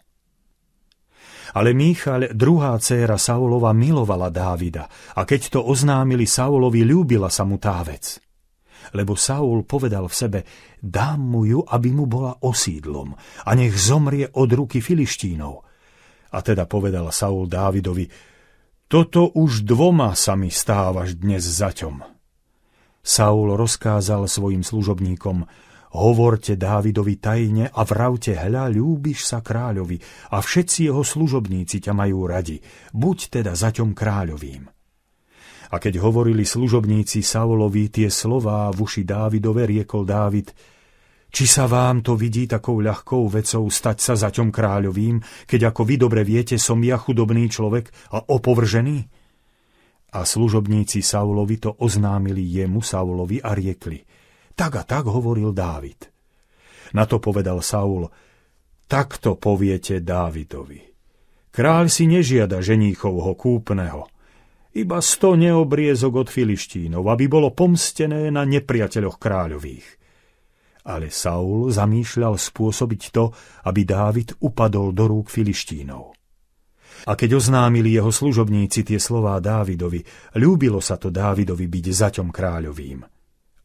Ale Míchaľ, druhá dcéra Saulova, milovala Dávida a keď to oznámili Saulovi, ľúbila sa mu tá vec. Lebo Saul povedal v sebe, dám mu ju, aby mu bola osídlom a nech zomrie od ruky filištínov. A teda povedal Saul Dávidovi, toto už dvoma sa mi stávaš dnes zaťom. Saul rozkázal svojim služobníkom, Hovorte Dávidovi tajne a vravte, hľa, ľúbiš sa kráľovi a všetci jeho služobníci ťa majú radi. Buď teda zaťom kráľovým. A keď hovorili služobníci Saulovi tie slová v uši Dávidove, riekol Dávid, či sa vám to vidí takou ľahkou vecou stať sa zaťom kráľovým, keď ako vy dobre viete, som ja chudobný človek a opovržený? A služobníci Saulovi to oznámili jemu Saulovi a riekli – tak a tak hovoril Dávid. Na to povedal Saul, takto poviete Dávidovi. Kráľ si nežiada ženíchovho kúpneho, iba sto neobriezok od filištínov, aby bolo pomstené na nepriateľoch kráľových. Ale Saul zamýšľal spôsobiť to, aby Dávid upadol do rúk filištínov. A keď oznámili jeho služobníci tie slová Dávidovi, ľúbilo sa to Dávidovi byť zaťom kráľovým.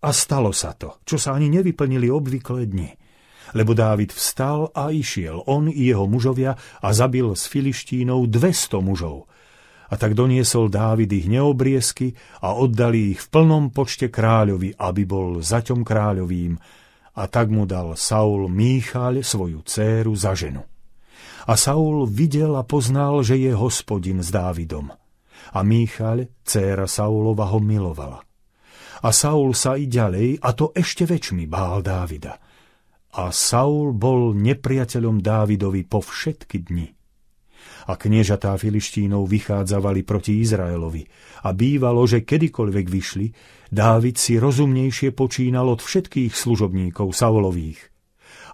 A stalo sa to, čo sa ani nevyplnili obvyklé dni. Lebo Dávid vstal a išiel, on i jeho mužovia, a zabil s filištínov 200 mužov. A tak doniesol Dávid ich neobriesky a oddali ich v plnom počte kráľovi, aby bol zaťom kráľovým. A tak mu dal Saul míchal svoju céru za ženu. A Saul videl a poznal, že je hospodin s Dávidom. A Míchaľ, céra Saulova, ho milovala. A Saul sa i ďalej, a to ešte väčšmi, bál Dávida. A Saul bol nepriateľom Dávidovi po všetky dni. A kniežatá filištínov vychádzavali proti Izraelovi a bývalo, že kedykoľvek vyšli, Dávid si rozumnejšie počínal od všetkých služobníkov Saulových.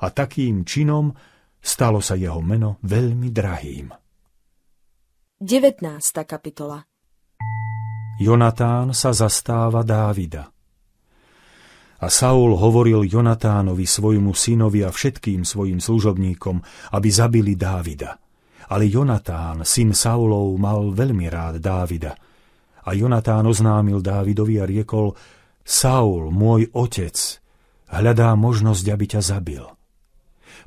A takým činom stalo sa jeho meno veľmi drahým. 19. kapitola Jonatán sa zastáva Dávida. A Saul hovoril Jonatánovi, svojmu synovi a všetkým svojim služobníkom, aby zabili Dávida. Ale Jonatán, syn Saulov, mal veľmi rád Dávida. A Jonatán oznámil Dávidovi a riekol, Saul, môj otec, hľadá možnosť, aby ťa zabil.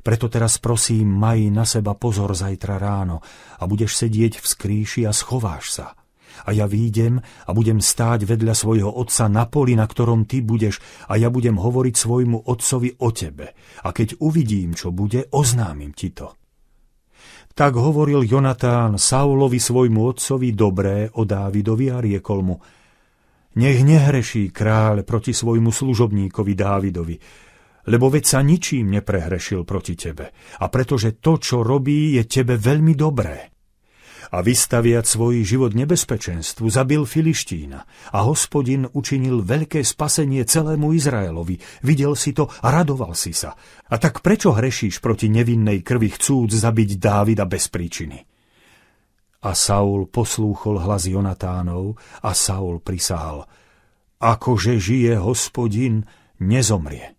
Preto teraz prosím, maj na seba pozor zajtra ráno a budeš sedieť v skríši a schováš sa – a ja výjdem a budem stáť vedľa svojho otca na poli, na ktorom ty budeš a ja budem hovoriť svojmu otcovi o tebe a keď uvidím, čo bude, oznámim ti to. Tak hovoril Jonatán Saulovi svojmu otcovi dobré o Dávidovi a riekol mu Nech nehreší kráľ proti svojmu služobníkovi Dávidovi, lebo veď sa ničím neprehrešil proti tebe a pretože to, čo robí, je tebe veľmi dobré a vystaviať svoj život nebezpečenstvu, zabil Filištína. A hospodin učinil veľké spasenie celému Izraelovi. Videl si to a radoval si sa. A tak prečo hrešíš proti nevinnej krvi chcúc zabiť Dávida bez príčiny? A Saul poslúchol hlas Jonatánov a Saul prisahal. Akože žije hospodin, nezomrie.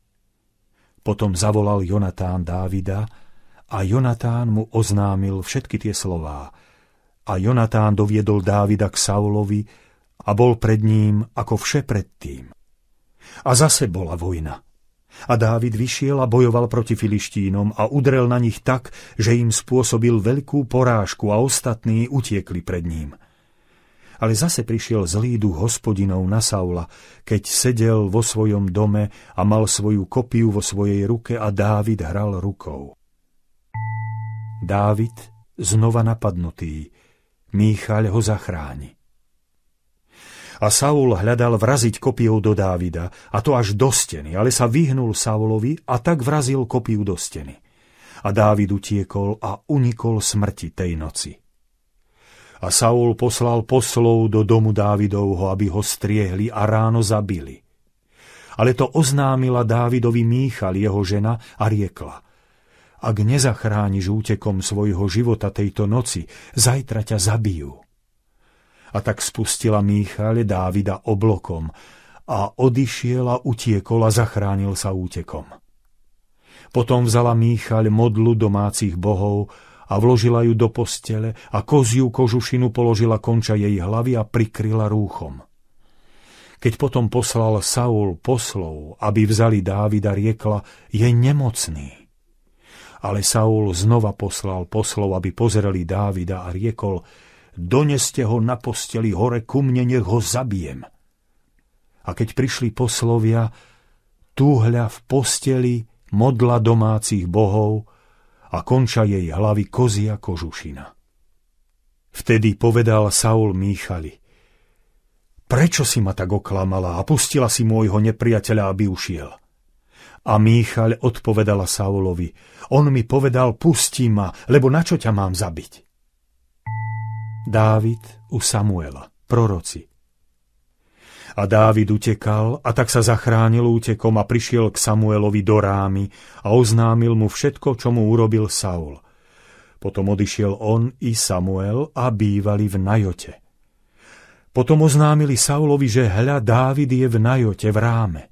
Potom zavolal Jonatán Dávida a Jonatán mu oznámil všetky tie slová, a Jonatán doviedol Dávida k Saulovi a bol pred ním ako vše predtým. A zase bola vojna. A Dávid vyšiel a bojoval proti Filištínom a udrel na nich tak, že im spôsobil veľkú porážku a ostatní utiekli pred ním. Ale zase prišiel zlý duch hospodinov na Saula, keď sedel vo svojom dome a mal svoju kopiu vo svojej ruke a Dávid hral rukou. Dávid, znova napadnutý, Míchaľ ho zachráni. A Saul hľadal vraziť kopiou do Dávida, a to až do steny, ale sa vyhnul Saulovi a tak vrazil kopiu do steny. A Dávid utiekol a unikol smrti tej noci. A Saul poslal poslov do domu Dávidovho, aby ho striehli a ráno zabili. Ale to oznámila Dávidovi Míchal, jeho žena, a riekla – ak nezachrániš útekom svojho života tejto noci, zajtra ťa zabijú. A tak spustila Michale Dávida oblokom a odišiel a utiekol a zachránil sa útekom. Potom vzala Michal modlu domácich bohov a vložila ju do postele a koziu kožušinu položila konča jej hlavy a prikryla rúchom. Keď potom poslal Saul poslov, aby vzali Dávida, riekla, je nemocný. Ale Saul znova poslal poslov, aby pozreli Dávida a riekol, doneste ho na posteli hore ku mne, nech ho zabijem. A keď prišli poslovia, túhľa v posteli modla domácich bohov a konča jej hlavy kozia kožušina. Vtedy povedal Saul Míchali, prečo si ma tak oklamala a pustila si môjho nepriateľa, aby ušiel? A Míchaľ odpovedala Saulovi, on mi povedal, pusti ma, lebo na čo ťa mám zabiť? Dávid u Samuela, proroci. A Dávid utekal a tak sa zachránil útekom a prišiel k Samuelovi do rámy a oznámil mu všetko, čo mu urobil Saul. Potom odišiel on i Samuel a bývali v Najote. Potom oznámili Saulovi, že hľa Dávid je v Najote v ráme.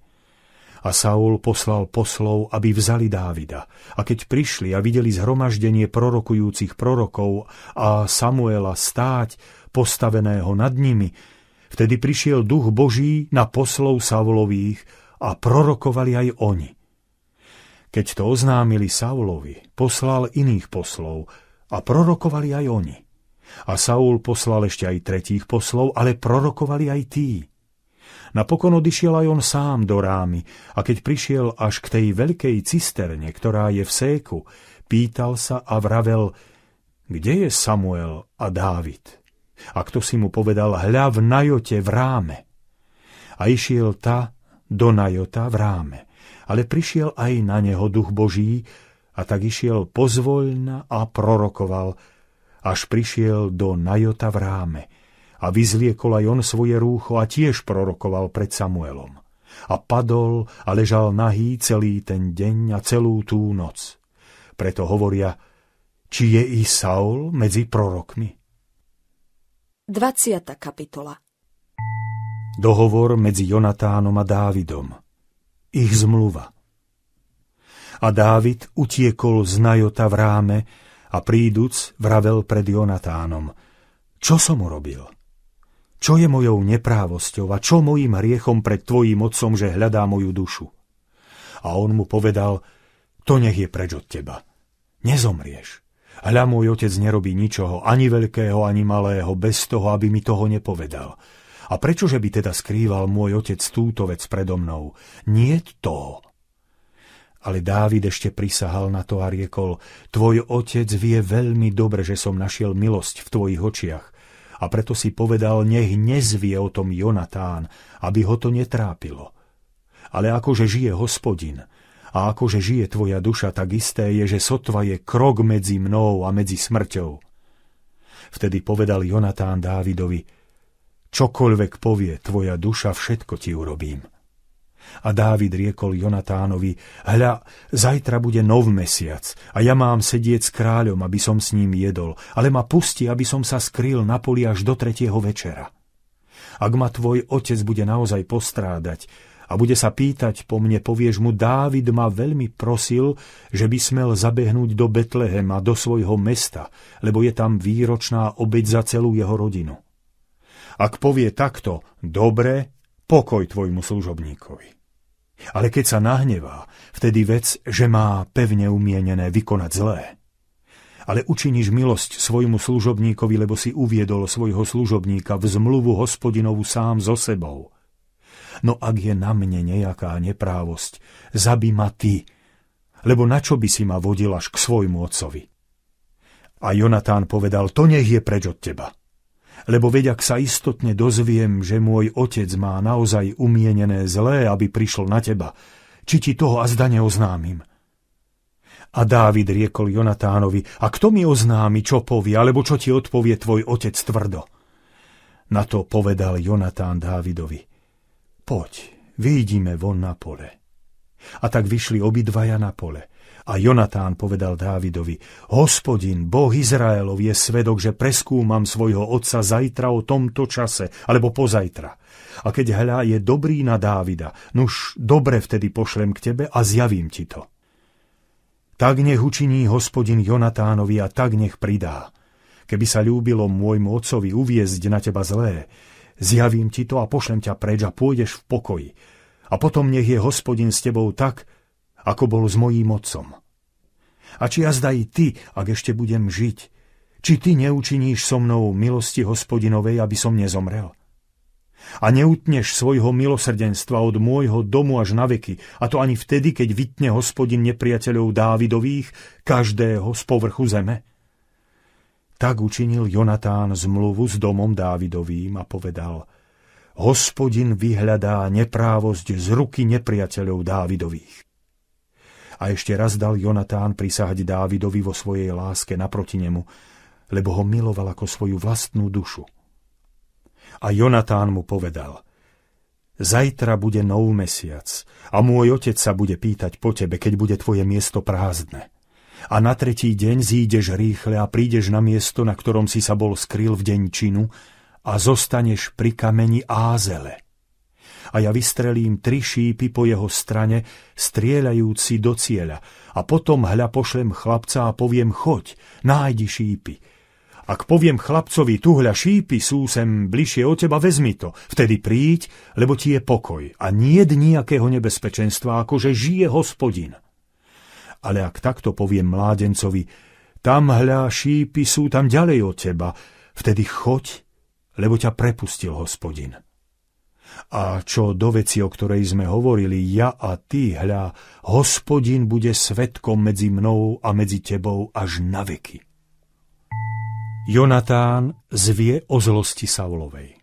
A Saul poslal poslov, aby vzali Dávida. A keď prišli a videli zhromaždenie prorokujúcich prorokov a Samuela stáť, postaveného nad nimi, vtedy prišiel duch Boží na poslov Saulových a prorokovali aj oni. Keď to oznámili Saulovi, poslal iných poslov a prorokovali aj oni. A Saul poslal ešte aj tretích poslov, ale prorokovali aj tí. Napokon odišiel aj on sám do rámy a keď prišiel až k tej veľkej cisterne, ktorá je v séku, pýtal sa a vravel, kde je Samuel a Dávid? A kto si mu povedal, hľa v Najote v ráme. A išiel ta do Najota v ráme, ale prišiel aj na neho duch Boží a tak išiel pozvoľna a prorokoval, až prišiel do Najota v ráme – a vyzliekol aj on svoje rúcho a tiež prorokoval pred Samuelom. A padol a ležal nahý celý ten deň a celú tú noc. Preto hovoria, či je i Saul medzi prorokmi. 20. kapitola Dohovor medzi Jonatánom a Dávidom Ich zmluva A Dávid utiekol z Najota v ráme a príduc vravel pred Jonatánom. Čo som urobil? Čo je mojou neprávosťou a čo mojim hriechom pred tvojim otcom, že hľadá moju dušu? A on mu povedal, to nech je preč od teba. Nezomrieš. Hľa môj otec nerobí ničoho, ani veľkého, ani malého, bez toho, aby mi toho nepovedal. A prečože by teda skrýval môj otec túto vec predo mnou? Nie toho. Ale Dávid ešte prisahal na to a riekol, tvoj otec vie veľmi dobre, že som našiel milosť v tvojich očiach a preto si povedal, nech nezvie o tom Jonatán, aby ho to netrápilo. Ale akože žije hospodin a akože žije tvoja duša, tak isté je, že sotva je krok medzi mnou a medzi smrťou. Vtedy povedal Jonatán Dávidovi, čokoľvek povie tvoja duša, všetko ti urobím. A Dávid riekol Jonatánovi, hľa, zajtra bude nov mesiac a ja mám sedieť s kráľom, aby som s ním jedol, ale ma pusti, aby som sa skryl na poli až do tretieho večera. Ak ma tvoj otec bude naozaj postrádať a bude sa pýtať po mne, povieš mu, Dávid ma veľmi prosil, že by smel zabehnúť do Betlehema, do svojho mesta, lebo je tam výročná obeď za celú jeho rodinu. Ak povie takto, dobre, pokoj tvojmu služobníkovi. Ale keď sa nahnevá, vtedy vec, že má pevne umienené vykonať zlé. Ale učiníš milosť svojmu služobníkovi, lebo si uviedol svojho služobníka v zmluvu hospodinovu sám so sebou. No ak je na mne nejaká neprávosť, zabi ma ty, lebo na čo by si ma vodil až k svojmu otcovi? A Jonatán povedal, to nech je preč od teba lebo veď ak sa istotne dozviem, že môj otec má naozaj umienené zlé, aby prišlo na teba, či ti toho azda neoznámim. A Dávid riekol Jonatánovi, a kto mi oznámi, čo povie, alebo čo ti odpovie tvoj otec tvrdo? Na to povedal Jonatán Dávidovi, poď, vyjdime von na pole. A tak vyšli obidvaja na pole. A Jonatán povedal Dávidovi, Hospodin, Boh Izraelov je svedok, že preskúmam svojho otca zajtra o tomto čase, alebo pozajtra. A keď hľa je dobrý na Dávida, nuž dobre vtedy pošlem k tebe a zjavím ti to. Tak nech učiní hospodin Jonatánovi a tak nech pridá. Keby sa ľúbilo môjmu otcovi uviezť na teba zlé, zjavím ti to a pošlem ťa preč a pôjdeš v pokoji. A potom nech je hospodin s tebou tak, ako bol s mojím otcom. A či jazda i ty, ak ešte budem žiť, či ty neučiníš so mnou milosti hospodinovej, aby som nezomrel? A neutneš svojho milosrdenstva od môjho domu až na veky, a to ani vtedy, keď vytne hospodin nepriateľov Dávidových, každého z povrchu zeme? Tak učinil Jonatán zmluvu s domom Dávidovým a povedal, hospodin vyhľadá neprávosť z ruky nepriateľov Dávidových. A ešte raz dal Jonatán prisahať Dávidovi vo svojej láske naproti nemu, lebo ho miloval ako svoju vlastnú dušu. A Jonatán mu povedal, Zajtra bude nov mesiac a môj otec sa bude pýtať po tebe, keď bude tvoje miesto prázdne. A na tretí deň zídeš rýchle a prídeš na miesto, na ktorom si sa bol skryl v deň činu a zostaneš pri kameni Ázele a ja vystrelím tri šípy po jeho strane, strieľajúci do cieľa. A potom hľa pošlem chlapca a poviem, choď, nájdi šípy. Ak poviem chlapcovi, tuhľa šípy sú sem bližšie od teba, vezmi to. Vtedy príď, lebo ti je pokoj a nie nejakého nebezpečenstva, akože žije hospodin. Ale ak takto poviem mládencovi, tam hľa šípy sú tam ďalej od teba, vtedy choď, lebo ťa prepustil hospodin. A čo do veci, o ktorej sme hovorili, ja a ty, hľa, hospodin bude svetkom medzi mnou a medzi tebou až na veky. Jonatán zvie o zlosti Saulovej.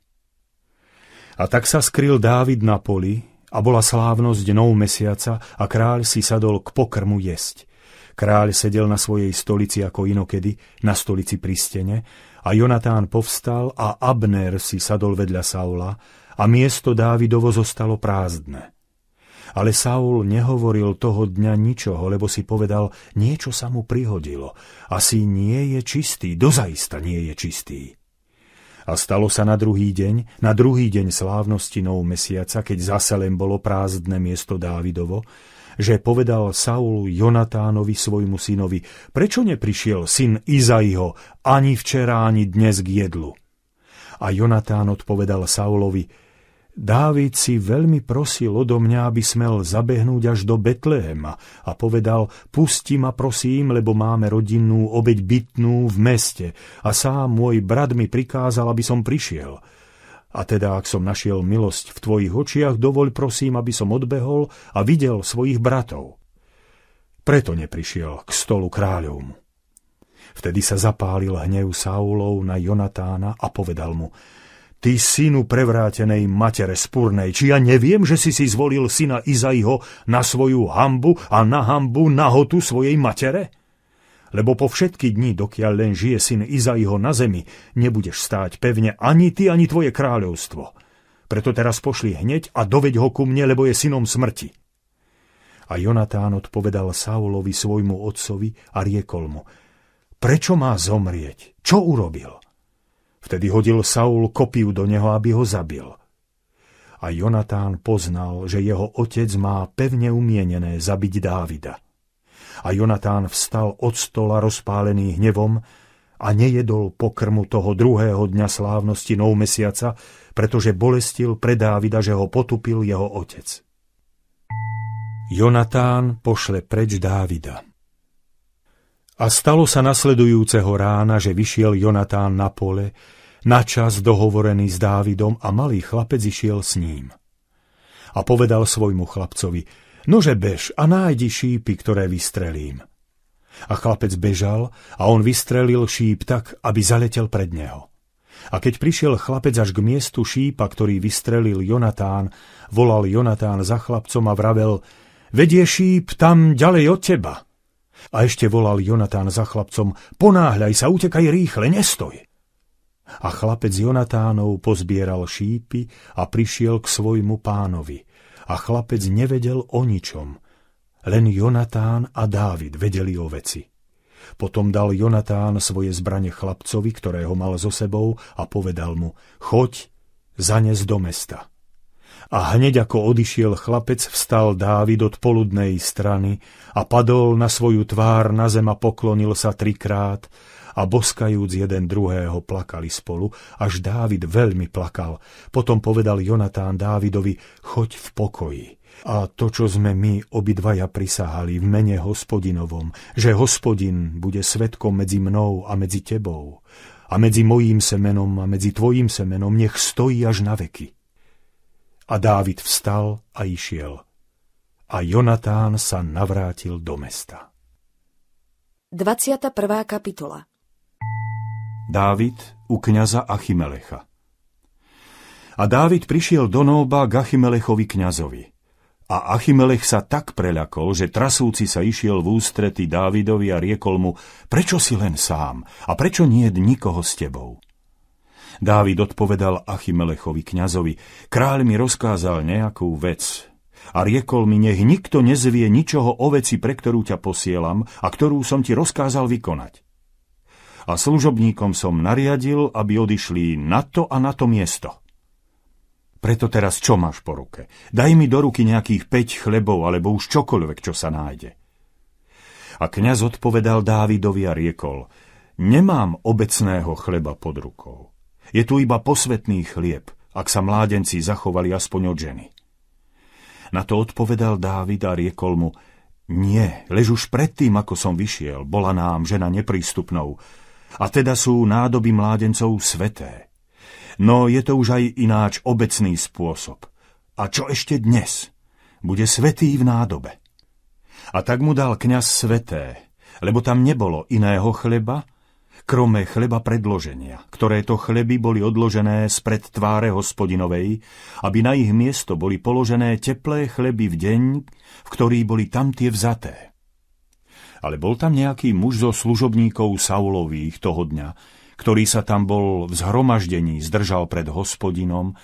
A tak sa skryl Dávid na poli a bola slávnosť nov mesiaca a kráľ si sadol k pokrmu jesť. Kráľ sedel na svojej stolici ako inokedy, na stolici pri stene, a Jonatán povstal a Abner si sadol vedľa Saula a miesto Dávidovo zostalo prázdne. Ale Saul nehovoril toho dňa ničoho, lebo si povedal, niečo sa mu prihodilo. Asi nie je čistý, dozaista nie je čistý. A stalo sa na druhý deň, na druhý deň nov mesiaca, keď zase len bolo prázdne miesto Dávidovo, že povedal Saulu Jonatánovi svojmu synovi, prečo neprišiel syn Izaiho ani včera, ani dnes k jedlu. A Jonatán odpovedal Saulovi, Dávid si veľmi prosil odo mňa, aby smel zabehnúť až do Betlehema a povedal, pusti ma prosím, lebo máme rodinnú obeď bytnú v meste a sám môj brat mi prikázal, aby som prišiel. A teda, ak som našiel milosť v tvojich očiach, dovoľ prosím, aby som odbehol a videl svojich bratov. Preto neprišiel k stolu kráľovmu. Vtedy sa zapálil hnev Saulov na Jonatána a povedal mu – Ty synu prevrátenej matere spurnej, či ja neviem, že si si zvolil syna Izaiho na svoju hambu a na hambu nahotu svojej matere? Lebo po všetky dni, dokiaľ len žije syn Izaiho na zemi, nebudeš stáť pevne ani ty, ani tvoje kráľovstvo. Preto teraz pošli hneď a doveď ho ku mne, lebo je synom smrti. A Jonatán odpovedal Saulovi svojmu otcovi a riekol mu, prečo má zomrieť? Čo urobil? Vtedy hodil Saul kopiu do neho, aby ho zabil. A Jonatán poznal, že jeho otec má pevne umienené zabiť Dávida. A Jonatán vstal od stola rozpálený hnevom a nejedol pokrmu toho druhého dňa slávnosti nov mesiaca, pretože bolestil pre Dávida, že ho potupil jeho otec. Jonatán pošle preč Dávida. A stalo sa nasledujúceho rána, že vyšiel Jonatán na pole načas dohovorený s Dávidom a malý chlapec išiel s ním. A povedal svojmu chlapcovi, nože bež a nájdi šípy, ktoré vystrelím. A chlapec bežal a on vystrelil šíp tak, aby zaletel pred neho. A keď prišiel chlapec až k miestu šípa, ktorý vystrelil Jonatán, volal Jonatán za chlapcom a vravel, vedie šíp tam ďalej od teba. A ešte volal Jonatán za chlapcom, ponáhľaj sa, utekaj rýchle, nestoj. A chlapec Jonatánov pozbieral šípy a prišiel k svojmu pánovi. A chlapec nevedel o ničom. Len Jonatán a Dávid vedeli o veci. Potom dal Jonatán svoje zbranie chlapcovi, ktorého mal so sebou a povedal mu, choď, zanes do mesta. A hneď ako odišiel chlapec, vstal Dávid od poludnej strany a padol na svoju tvár na zem a poklonil sa trikrát a boskajúc jeden druhého plakali spolu, až Dávid veľmi plakal. Potom povedal Jonatán Dávidovi, choď v pokoji. A to, čo sme my obidvaja prisahali v mene hospodinovom, že hospodin bude svetkom medzi mnou a medzi tebou, a medzi mojím semenom a medzi tvojím semenom nech stojí až na veky. A Dávid vstal a išiel. A Jonatán sa navrátil do mesta. 21. kapitola Dávid u kniaza Achimelecha. A Dávid prišiel do Nóba k Achimelechovi kňazovi. A Achimelech sa tak preľakol, že trasúci sa išiel v ústrety Dávidovi a riekol mu, prečo si len sám a prečo nie nikoho s tebou? Dávid odpovedal Achimelechovi kňazovi, kráľ mi rozkázal nejakú vec a riekol mi, nech nikto nezvie ničoho o veci, pre ktorú ťa posielam a ktorú som ti rozkázal vykonať a služobníkom som nariadil, aby odišli na to a na to miesto. Preto teraz čo máš po ruke? Daj mi do ruky nejakých 5 chlebov alebo už čokoľvek, čo sa nájde. A kňaz odpovedal Dávidovi a riekol, nemám obecného chleba pod rukou. Je tu iba posvetný chlieb, ak sa mládenci zachovali aspoň od ženy. Na to odpovedal Dávid a riekol mu, nie, lež už predtým, ako som vyšiel, bola nám žena neprístupnou a teda sú nádoby mládencov sveté. No je to už aj ináč obecný spôsob. A čo ešte dnes? Bude svetý v nádobe. A tak mu dal kňaz sveté, lebo tam nebolo iného chleba, krome chleba predloženia, ktoré to chleby boli odložené spred tváre hospodinovej, aby na ich miesto boli položené teplé chleby v deň, v ktorý boli tam tie vzaté ale bol tam nejaký muž zo služobníkov Saulových toho dňa, ktorý sa tam bol v zhromaždení zdržal pred hospodinom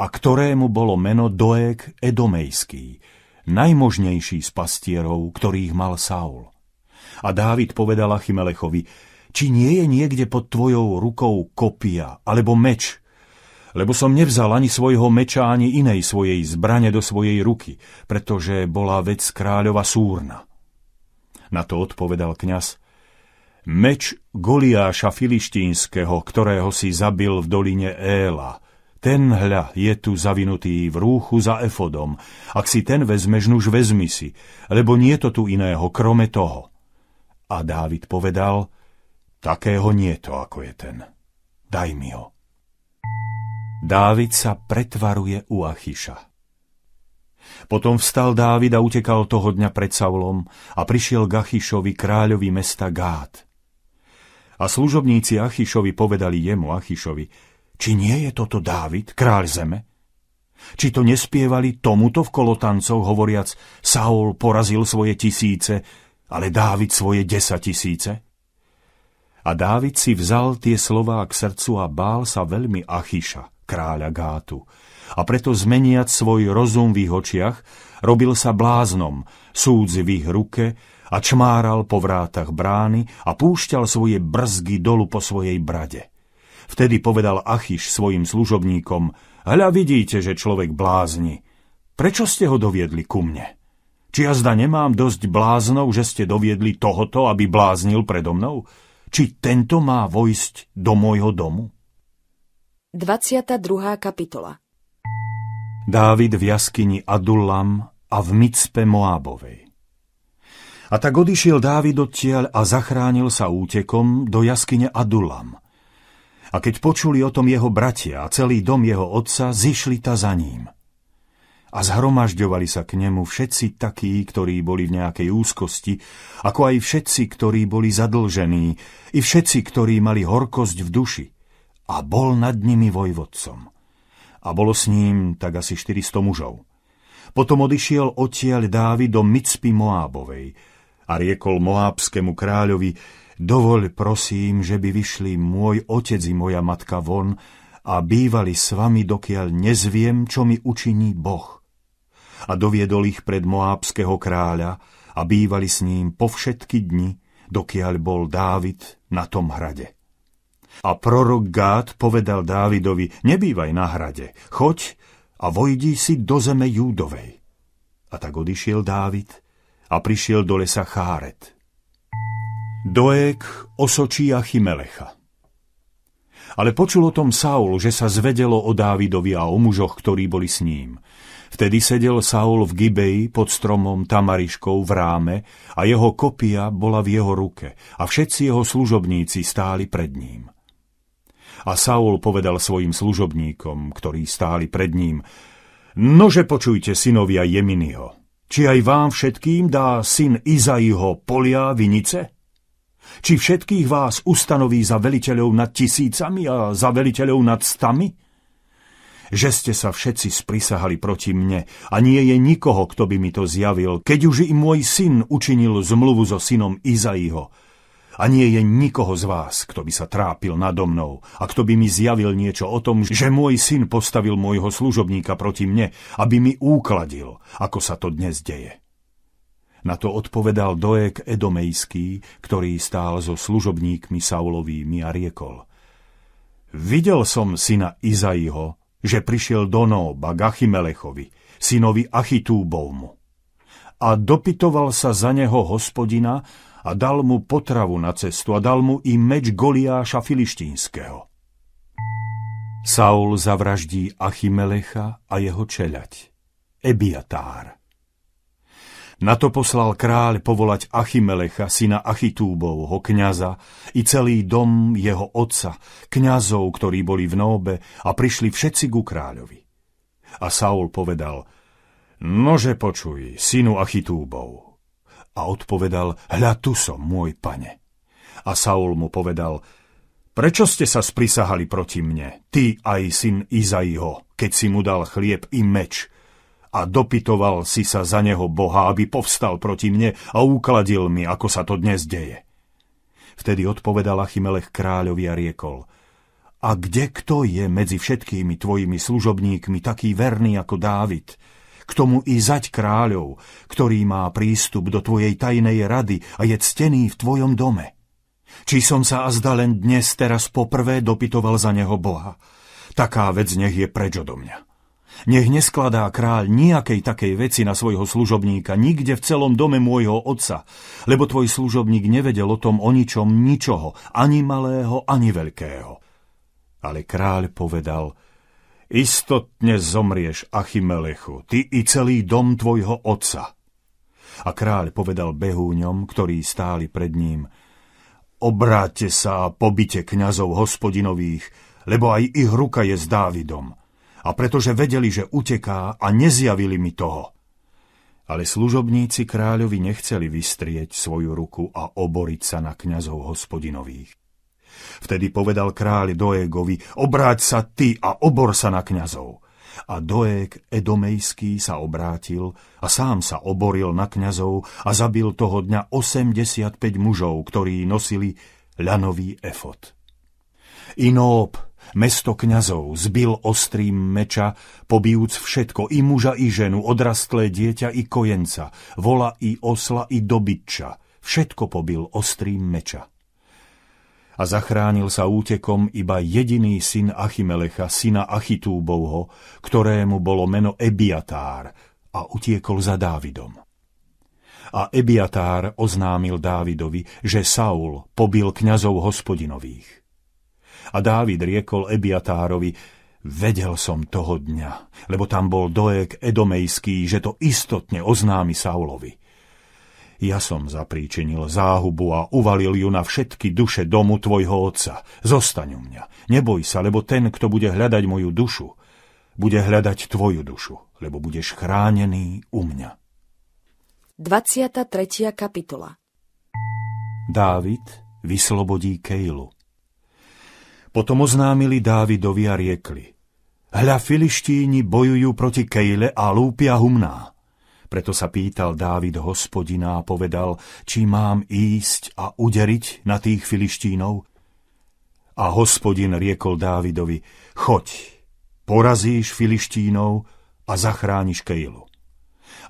a ktorému bolo meno Doek Edomejský, najmožnejší z pastierov, ktorých mal Saul. A Dávid povedal Achimelechovi, či nie je niekde pod tvojou rukou kopia alebo meč, lebo som nevzal ani svojho meča, ani inej svojej zbrane do svojej ruky, pretože bola vec kráľova súrna. Na to odpovedal kňaz. Meč Goliáša filištínskeho, ktorého si zabil v doline Éla. Ten hľa je tu zavinutý v rúchu za efodom. Ak si ten vezmeš, nuž vezmi si, lebo nie je to tu iného, krome toho. A Dávid povedal, takého nie to, ako je ten. Daj mi ho. Dávid sa pretvaruje u Achiša. Potom vstal Dávid a utekal toho dňa pred Saulom a prišiel k Achišovi, kráľovi mesta Gád. A služobníci Achišovi povedali jemu, Achišovi, či nie je toto Dávid, kráľ zeme? Či to nespievali tomuto v kolotancov, hovoriac, Saul porazil svoje tisíce, ale Dávid svoje desať tisíce? A Dávid si vzal tie slová k srdcu a bál sa veľmi Achiša, kráľa Gátu, a preto zmeniac svoj rozum v ich očiach, robil sa bláznom, súdzi v ich ruke a čmáral po vrátach brány a púšťal svoje brzgy dolu po svojej brade. Vtedy povedal Achiš svojim služobníkom, hľa vidíte, že človek blázni. Prečo ste ho doviedli ku mne? Či ja zda nemám dosť bláznov, že ste doviedli tohoto, aby bláznil predo mnou? Či tento má vojsť do môjho domu? 22. kapitola Dávid v jaskyni Adullam a v Micpe Moábovej. A tak odišiel Dávid odtiaľ a zachránil sa útekom do jaskyne adulam. A keď počuli o tom jeho bratia a celý dom jeho otca, zišli ta za ním. A zhromažďovali sa k nemu všetci takí, ktorí boli v nejakej úzkosti, ako aj všetci, ktorí boli zadlžení, i všetci, ktorí mali horkosť v duši. A bol nad nimi vojvodcom a bolo s ním tak asi 400 mužov. Potom odišiel odtiaľ Dávid do Micpy Moábovej a riekol moábskému kráľovi, dovoľ prosím, že by vyšli môj otec i moja matka von a bývali s vami, dokiaľ nezviem, čo mi učiní Boh. A doviedol ich pred moábského kráľa a bývali s ním po všetky dni, dokiaľ bol Dávid na tom hrade. A prorok Gád povedal Dávidovi, nebývaj na hrade, choď a vojdi si do zeme Júdovej. A tak odišiel Dávid a prišiel do lesa Cháret. Doek osočia Chimelecha. Ale počul o tom Saul, že sa zvedelo o Dávidovi a o mužoch, ktorí boli s ním. Vtedy sedel Saul v Gibeji pod stromom Tamariškou v ráme a jeho kopia bola v jeho ruke a všetci jeho služobníci stáli pred ním. A Saul povedal svojim služobníkom, ktorí stáli pred ním, Nože počujte, synovia Jeminyho, či aj vám všetkým dá syn Izaiho polia vinice? Či všetkých vás ustanoví za veliteľov nad tisícami a za veliteľov nad stami? Že ste sa všetci sprisahali proti mne a nie je nikoho, kto by mi to zjavil, keď už i môj syn učinil zmluvu so synom Izaiho, a nie je nikoho z vás, kto by sa trápil nado mnou a kto by mi zjavil niečo o tom, že môj syn postavil môjho služobníka proti mne, aby mi úkladil, ako sa to dnes deje. Na to odpovedal Doek Edomejský, ktorý stál so služobníkmi Saulovými a riekol. Videl som syna Izaiho, že prišiel do Nóba Gachimelechovi, synovi Achitúbovmu. A dopytoval sa za neho hospodina, a dal mu potravu na cestu a dal mu i meč Goliáša filištínskeho. Saul zavraždí Achimelecha a jeho čeľať, Ebiatár. Na to poslal kráľ povolať Achimelecha, syna Achitúbovho, kniaza, i celý dom jeho otca, kňazov, ktorí boli v Nóbe a prišli všetci ku kráľovi. A Saul povedal, Nože počuj, synu Achitúbov, a odpovedal, hľa tu som, môj pane. A Saul mu povedal, prečo ste sa sprisahali proti mne, ty aj syn Izaiho, keď si mu dal chlieb i meč, a dopytoval si sa za neho Boha, aby povstal proti mne a ukladil mi, ako sa to dnes deje. Vtedy odpovedal Achimelech kráľovi a riekol, a kde kto je medzi všetkými tvojimi služobníkmi taký verný ako Dávid, k tomu i zať kráľov, ktorý má prístup do tvojej tajnej rady a je ctený v tvojom dome. Či som sa azda len dnes teraz poprvé dopytoval za neho Boha. Taká vec nech je preč odo mňa. Nech neskladá kráľ nejakej takej veci na svojho služobníka nikde v celom dome môjho otca, lebo tvoj služobník nevedel o tom o ničom ničoho, ani malého, ani veľkého. Ale kráľ povedal – Istotne zomrieš, Achimelechu, ty i celý dom tvojho otca. A kráľ povedal behúňom, ktorí stáli pred ním, obráte sa a pobite kňazov hospodinových, lebo aj ich ruka je s Dávidom. A pretože vedeli, že uteká a nezjavili mi toho. Ale služobníci kráľovi nechceli vystrieť svoju ruku a oboriť sa na kňazov hospodinových. Vtedy povedal kráľ Doegovi, obráť sa ty a obor sa na kňazov. A Doeg Edomejský sa obrátil a sám sa oboril na kňazov a zabil toho dňa 85 mužov, ktorí nosili ľanový efot. Inób, mesto kňazov, zbil ostrým meča, pobijúc všetko, i muža, i ženu, odrastlé dieťa, i kojenca, vola, i osla, i dobytča. Všetko pobil ostrým meča a zachránil sa útekom iba jediný syn Achimelecha, syna Achitúbovho, ktorému bolo meno Ebiatár a utiekol za Dávidom. A Ebiatár oznámil Dávidovi, že Saul pobil kňazov hospodinových. A Dávid riekol Ebiatárovi, vedel som toho dňa, lebo tam bol dojek edomejský, že to istotne oznámi Saulovi. Ja som zapríčinil záhubu a uvalil ju na všetky duše domu tvojho otca. Zostaň u mňa. Neboj sa, lebo ten, kto bude hľadať moju dušu, bude hľadať tvoju dušu, lebo budeš chránený u mňa. 23. kapitola Dávid vyslobodí Kejlu. Potom oznámili Dávidovi a riekli Hľa filištíni bojujú proti Kejle a lúpia humná. Preto sa pýtal Dávid hospodina a povedal, či mám ísť a uderiť na tých filištínov. A hospodin riekol Dávidovi, choď, porazíš filištínov a zachrániš Kejlu.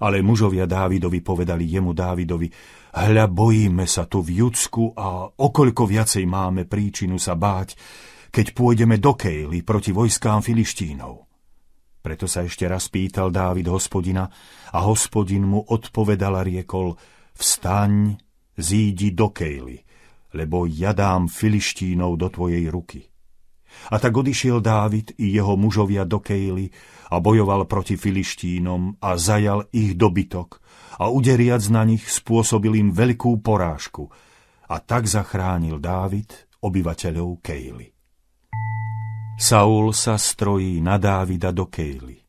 Ale mužovia Dávidovi povedali jemu Dávidovi, hľa bojíme sa tu v Judsku a okoľko viacej máme príčinu sa báť, keď pôjdeme do Kejly proti vojskám filištínov. Preto sa ešte raz pýtal Dávid hospodina a hospodin mu odpovedal a riekol, vstaň, zídi do Kejly, lebo ja dám filištínov do tvojej ruky. A tak odišiel Dávid i jeho mužovia do Kejly a bojoval proti filištínom a zajal ich dobytok a uderiac na nich spôsobil im veľkú porážku a tak zachránil Dávid obyvateľov Kejly. Saul sa strojí na Dávida do Kejly.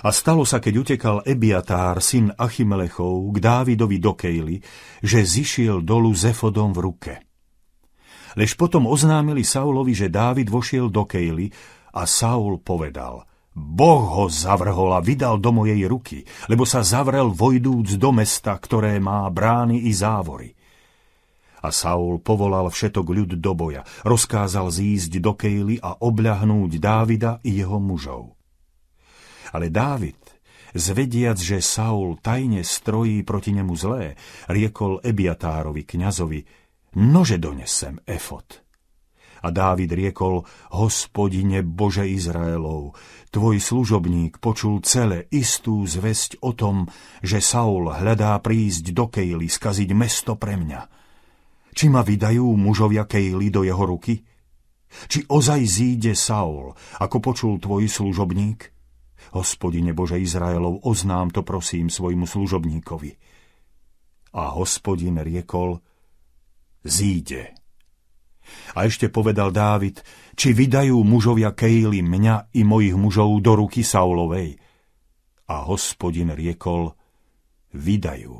A stalo sa, keď utekal Ebiatár, syn Achimelechov, k Dávidovi do Kejly, že zišiel dolu Zefodom v ruke. Lež potom oznámili Saulovi, že Dávid vošiel do Kejly a Saul povedal, Boh ho zavrhol a vydal do mojej ruky, lebo sa zavrel vojdúc do mesta, ktoré má brány i závory. A Saul povolal všetok ľud do boja, rozkázal zísť do Kejly a obľahnúť Dávida i jeho mužov. Ale Dávid, zvediac, že Saul tajne strojí proti nemu zlé, riekol Ebiatárovi, kňazovi, nože donesem efot. A Dávid riekol, hospodine Bože Izraelov, tvoj služobník počul celé istú zväzť o tom, že Saul hľadá prísť do Kejly skaziť mesto pre mňa. Či ma vydajú mužovia Kejly do jeho ruky? Či ozaj zíde Saul, ako počul tvoj služobník? Hospodine Bože Izraelov, oznám to prosím svojmu služobníkovi. A hospodin riekol, zíde. A ešte povedal Dávid, či vydajú mužovia Kejli mňa i mojich mužov do ruky Saulovej. A hospodin riekol, vydajú.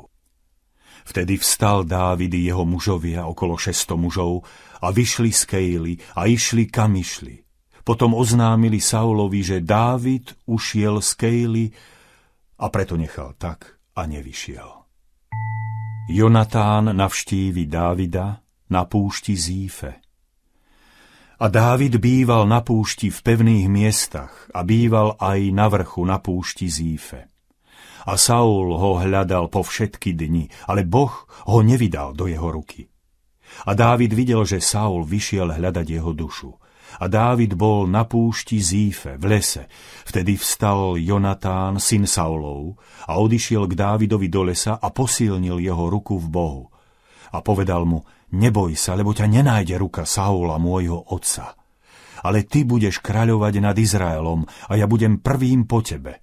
Vtedy vstal Dávid jeho mužovia okolo šesto mužov a vyšli z Kejly a išli kam išli. Potom oznámili Saulovi, že Dávid ušiel z Kejly a preto nechal tak a nevyšiel. Jonatán navštívi Dávida na púšti Zífe. A Dávid býval na púšti v pevných miestach a býval aj na vrchu na púšti Zífe. A Saul ho hľadal po všetky dni, ale Boh ho nevydal do jeho ruky. A Dávid videl, že Saul vyšiel hľadať jeho dušu. A Dávid bol na púšti Zífe, v lese. Vtedy vstal Jonatán, syn Saulov, a odišiel k Dávidovi do lesa a posilnil jeho ruku v Bohu. A povedal mu, neboj sa, lebo ťa nenájde ruka Saula, môjho otca. Ale ty budeš kráľovať nad Izraelom a ja budem prvým po tebe.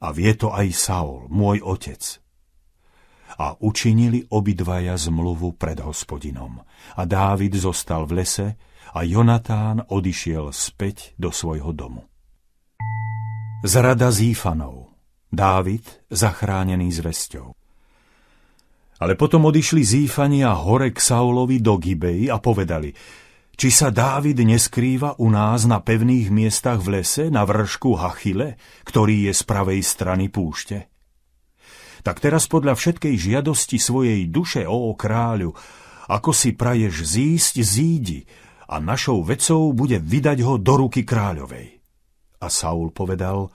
A vie to aj Saul, môj otec, a učinili obidvaja zmluvu pred hospodinom. A Dávid zostal v lese a Jonatán odišiel späť do svojho domu. Zrada Zífanov Dávid zachránený zväzťou Ale potom odišli Zífania hore k Saulovi do Gibeji a povedali Či sa Dávid neskrýva u nás na pevných miestach v lese na vršku Hachile, ktorý je z pravej strany púšte? Tak teraz podľa všetkej žiadosti svojej duše, o kráľu, ako si praješ zísť, zídi, a našou vecou bude vydať ho do ruky kráľovej. A Saul povedal,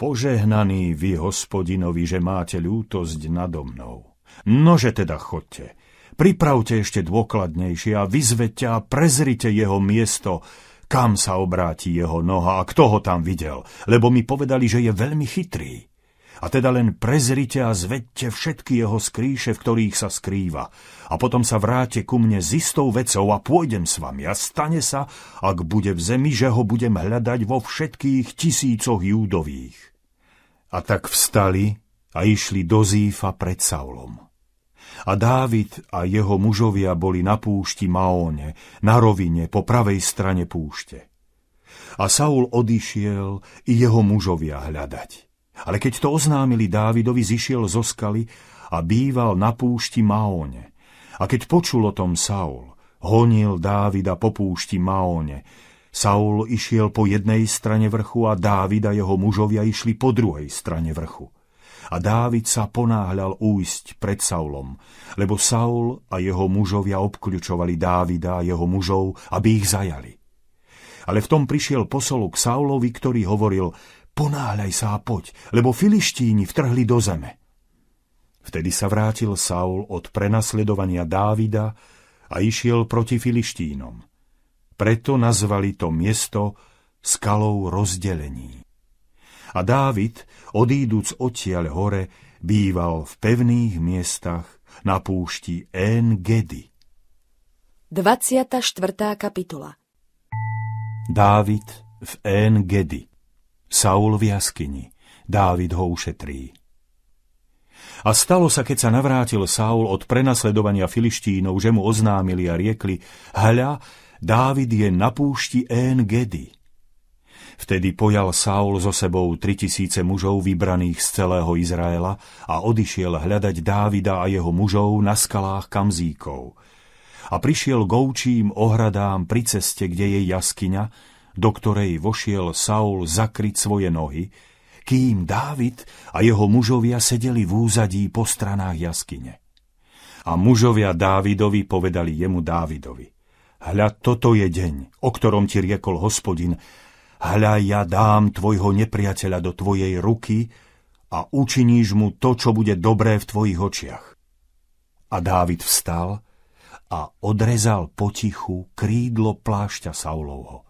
požehnaný vy, hospodinovi, že máte ľútosť nado mnou. Nože teda chodte, pripravte ešte dôkladnejšie a vyzvete a prezrite jeho miesto, kam sa obráti jeho noha a kto ho tam videl, lebo mi povedali, že je veľmi chytrý. A teda len prezrite a zvedte všetky jeho skrýše, v ktorých sa skrýva. A potom sa vráte ku mne s istou vecou a pôjdem s vami. A stane sa, ak bude v zemi, že ho budem hľadať vo všetkých tisícoch júdových. A tak vstali a išli do Zífa pred Saulom. A Dávid a jeho mužovia boli na púšti Maóne, na rovine, po pravej strane púšte. A Saul odišiel i jeho mužovia hľadať. Ale keď to oznámili Dávidovi, zišiel zo skaly a býval na púšti Maone. A keď počul o tom Saul, honil Dávida po púšti Maone. Saul išiel po jednej strane vrchu a Dávid a jeho mužovia išli po druhej strane vrchu. A Dávid sa ponáhľal újsť pred Saulom, lebo Saul a jeho mužovia obkľučovali Dávida a jeho mužov, aby ich zajali. Ale v tom prišiel posol k Saulovi, ktorý hovoril – ponáhľaj sa a poď, lebo filištíni vtrhli do zeme. Vtedy sa vrátil Saul od prenasledovania Dávida a išiel proti filištínom. Preto nazvali to miesto skalou rozdelení. A Dávid, odíduc odtiaľ hore, býval v pevných miestach na púšti En Gedi. 24. kapitola Dávid v En Gedi Saul v jaskyni, Dávid ho ušetrí. A stalo sa, keď sa navrátil Saul od prenasledovania filištínov, že mu oznámili a riekli, hľa, Dávid je na púšti En Gedi. Vtedy pojal Saul so sebou tri tisíce mužov vybraných z celého Izraela a odišiel hľadať Dávida a jeho mužov na skalách Kamzíkov. A prišiel goučím ohradám pri ceste, kde je jaskyňa, do ktorej vošiel Saul zakryť svoje nohy, kým Dávid a jeho mužovia sedeli v úzadí po stranách jaskyne. A mužovia Dávidovi povedali jemu Dávidovi, hľa toto je deň, o ktorom ti riekol hospodin, hľa ja dám tvojho nepriateľa do tvojej ruky a učiníš mu to, čo bude dobré v tvojich očiach. A Dávid vstal a odrezal potichu krídlo plášťa Saulovho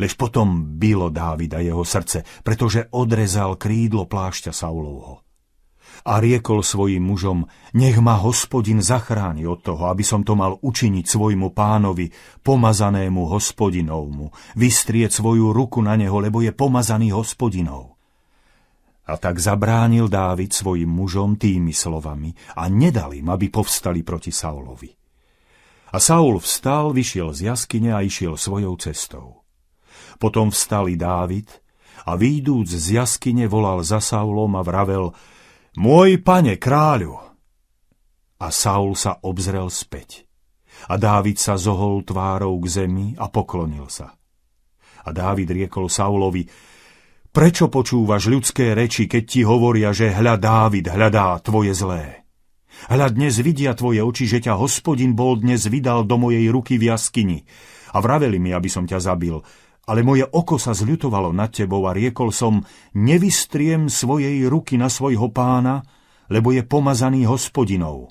lež potom bylo Dávida jeho srdce, pretože odrezal krídlo plášťa Saulovho. A riekol svojim mužom, nech ma hospodin zachráni od toho, aby som to mal učiniť svojmu pánovi, pomazanému hospodinovmu, vystrieť svoju ruku na neho, lebo je pomazaný hospodinov. A tak zabránil Dávid svojim mužom tými slovami a nedal im, aby povstali proti Saulovi. A Saul vstal, vyšiel z jaskyne a išiel svojou cestou. Potom vstali Dávid a výjdúc z jaskyne volal za Saulom a vravel Môj pane kráľu! A Saul sa obzrel späť. A Dávid sa zohol tvárou k zemi a poklonil sa. A Dávid riekol Saulovi, prečo počúvaš ľudské reči, keď ti hovoria, že hľa Dávid hľadá tvoje zlé? Hľa dnes vidia tvoje oči, že ťa hospodin bol dnes vydal do mojej ruky v jaskyni a vraveli mi, aby som ťa zabil ale moje oko sa zľutovalo nad tebou a riekol som, nevystriem svojej ruky na svojho pána, lebo je pomazaný hospodinou.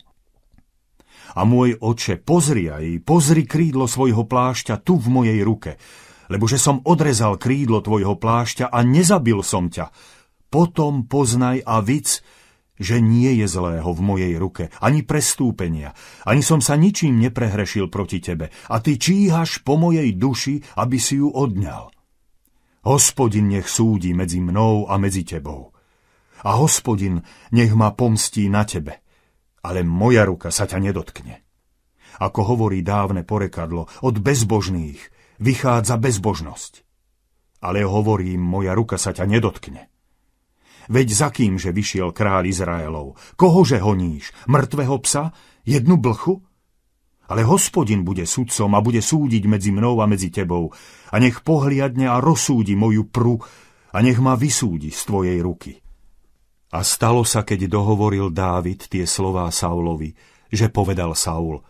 A môj oče, pozri aj, pozri krídlo svojho plášťa tu v mojej ruke, lebo že som odrezal krídlo tvojho plášťa a nezabil som ťa. Potom poznaj a vic, že nie je zlého v mojej ruke, ani prestúpenia, ani som sa ničím neprehrešil proti tebe a ty číhaš po mojej duši, aby si ju odňal. Hospodin nech súdi medzi mnou a medzi tebou. A hospodin nech ma pomstí na tebe, ale moja ruka sa ťa nedotkne. Ako hovorí dávne porekadlo, od bezbožných vychádza bezbožnosť. Ale hovorím, moja ruka sa ťa nedotkne. Veď za kým že vyšiel král Izraelov? Kohože honíš? Mŕtvého psa? Jednu blchu? Ale hospodin bude sudcom a bude súdiť medzi mnou a medzi tebou. A nech pohliadne a rozsúdi moju pru a nech ma vysúdi z tvojej ruky. A stalo sa, keď dohovoril Dávid tie slová Saulovi, že povedal Saul,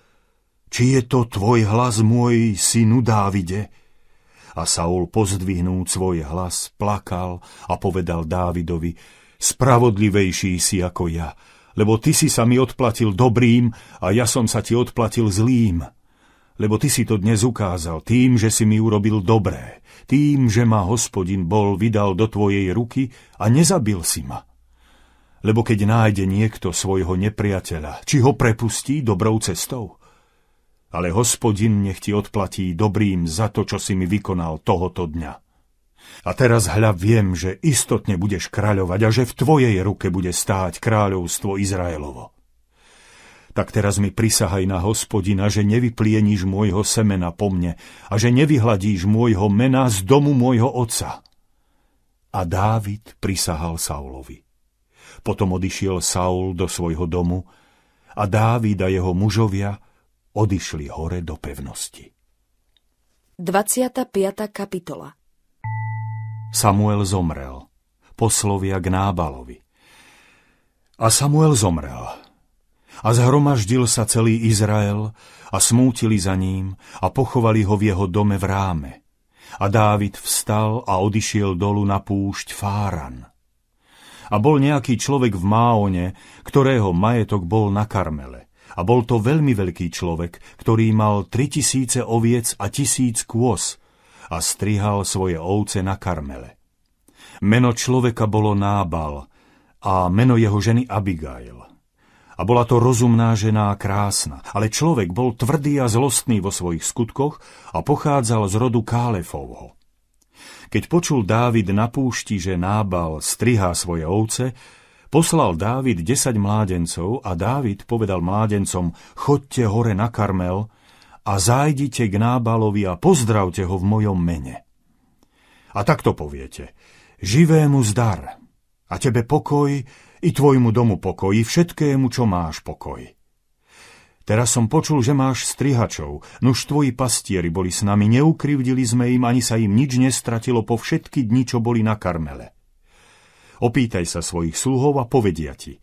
či je to tvoj hlas môj synu Dávide? A Saul, pozdvihnúc svoj hlas, plakal a povedal Dávidovi, spravodlivejší si ako ja, lebo ty si sa mi odplatil dobrým a ja som sa ti odplatil zlým. Lebo ty si to dnes ukázal tým, že si mi urobil dobré, tým, že ma hospodin bol vydal do tvojej ruky a nezabil si ma. Lebo keď nájde niekto svojho nepriateľa, či ho prepustí dobrou cestou – ale hospodin nech ti odplatí dobrým za to, čo si mi vykonal tohoto dňa. A teraz hľa viem, že istotne budeš kráľovať a že v tvojej ruke bude stáť kráľovstvo Izraelovo. Tak teraz mi prisahaj na hospodina, že nevyplieníš môjho semena po mne a že nevyhladíš môjho mena z domu môjho otca. A Dávid prisahal Saulovi. Potom odišiel Saul do svojho domu a Dávid a jeho mužovia – odišli hore do pevnosti. 25. kapitola Samuel zomrel. Poslovia k nábalovi. A Samuel zomrel. A zhromaždil sa celý Izrael a smútili za ním a pochovali ho v jeho dome v ráme. A Dávid vstal a odišiel dolu na púšť Fáran. A bol nejaký človek v Máone, ktorého majetok bol na Karmele a bol to veľmi veľký človek, ktorý mal tri tisíce oviec a tisíc kôz a strihal svoje ovce na karmele. Meno človeka bolo Nábal a meno jeho ženy Abigail. A bola to rozumná žena a krásna, ale človek bol tvrdý a zlostný vo svojich skutkoch a pochádzal z rodu Kálefovho. Keď počul Dávid na púšti, že Nábal strihá svoje ovce, Poslal Dávid desať mládencov a Dávid povedal mládencom, chodte hore na Karmel a zájdite k Nábalovi a pozdravte ho v mojom mene. A takto poviete, živému zdar a tebe pokoj i tvojmu domu pokoj, i všetkému, čo máš pokoj. Teraz som počul, že máš strihačov, nuž tvoji pastieri boli s nami, neukrivdili sme im, ani sa im nič nestratilo po všetky dni, čo boli na Karmele. Opýtaj sa svojich sluhov a povedia ti.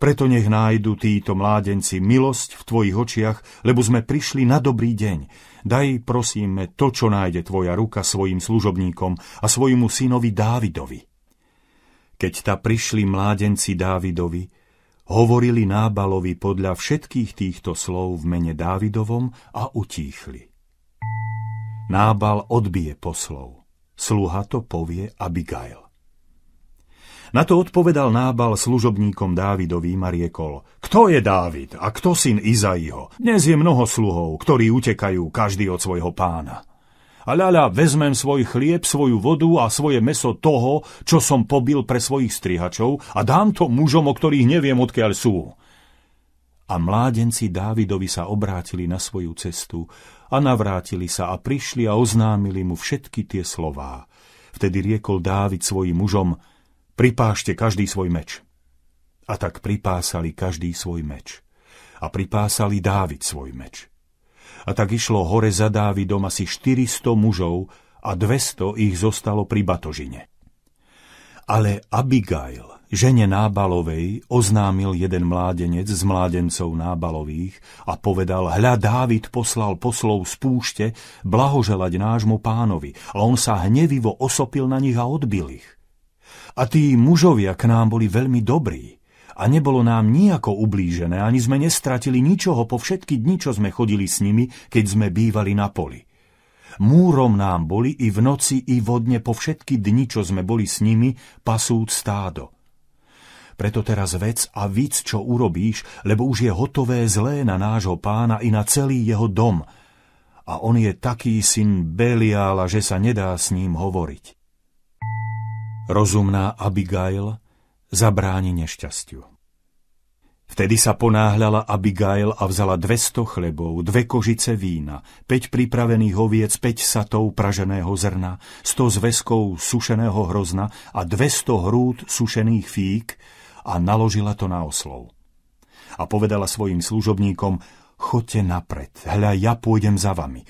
Preto nech nájdu títo mládenci milosť v tvojich očiach, lebo sme prišli na dobrý deň. Daj, prosíme, to, čo nájde tvoja ruka svojim služobníkom a svojmu synovi Dávidovi. Keď ta prišli mládenci Dávidovi, hovorili Nábalovi podľa všetkých týchto slov v mene Dávidovom a utíchli. Nábal odbije poslov. Sluha to povie Abigail. Na to odpovedal nábal služobníkom Dávidovým a riekol Kto je Dávid a kto syn Izaiho? Dnes je mnoho sluhov, ktorí utekajú každý od svojho pána. A ľaľa, vezmem svoj chlieb, svoju vodu a svoje meso toho, čo som pobil pre svojich strihačov a dám to mužom, o ktorých neviem, odkiaľ sú. A mládenci Dávidovi sa obrátili na svoju cestu a navrátili sa a prišli a oznámili mu všetky tie slová. Vtedy riekol Dávid svojim mužom – pripášte každý svoj meč. A tak pripásali každý svoj meč. A pripásali Dávid svoj meč. A tak išlo hore za Dávidom asi 400 mužov a 200 ich zostalo pri batožine. Ale Abigail, žene Nábalovej, oznámil jeden mládenec z mládencov Nábalových a povedal, hľa Dávid poslal poslov z púšte blahoželať nášmu pánovi a on sa hnevivo osopil na nich a odbil ich. A tí mužovia k nám boli veľmi dobrí a nebolo nám nijako ublížené, ani sme nestratili ničoho po všetky dni, čo sme chodili s nimi, keď sme bývali na poli. Múrom nám boli i v noci, i vodne po všetky dni, čo sme boli s nimi, pasúc stádo. Preto teraz vec a víc, čo urobíš, lebo už je hotové zlé na nášho pána i na celý jeho dom. A on je taký syn beliala, že sa nedá s ním hovoriť. Rozumná Abigail zabráni nešťastiu. Vtedy sa ponáhľala Abigail a vzala 200 chlebov, dve kožice vína, 5 pripravených oviec, 5 satov praženého zrna, 100 zväzkov sušeného hrozna a 200 hrúd sušených fík a naložila to na oslov. A povedala svojim služobníkom, chodte napred, hľa, ja pôjdem za vami.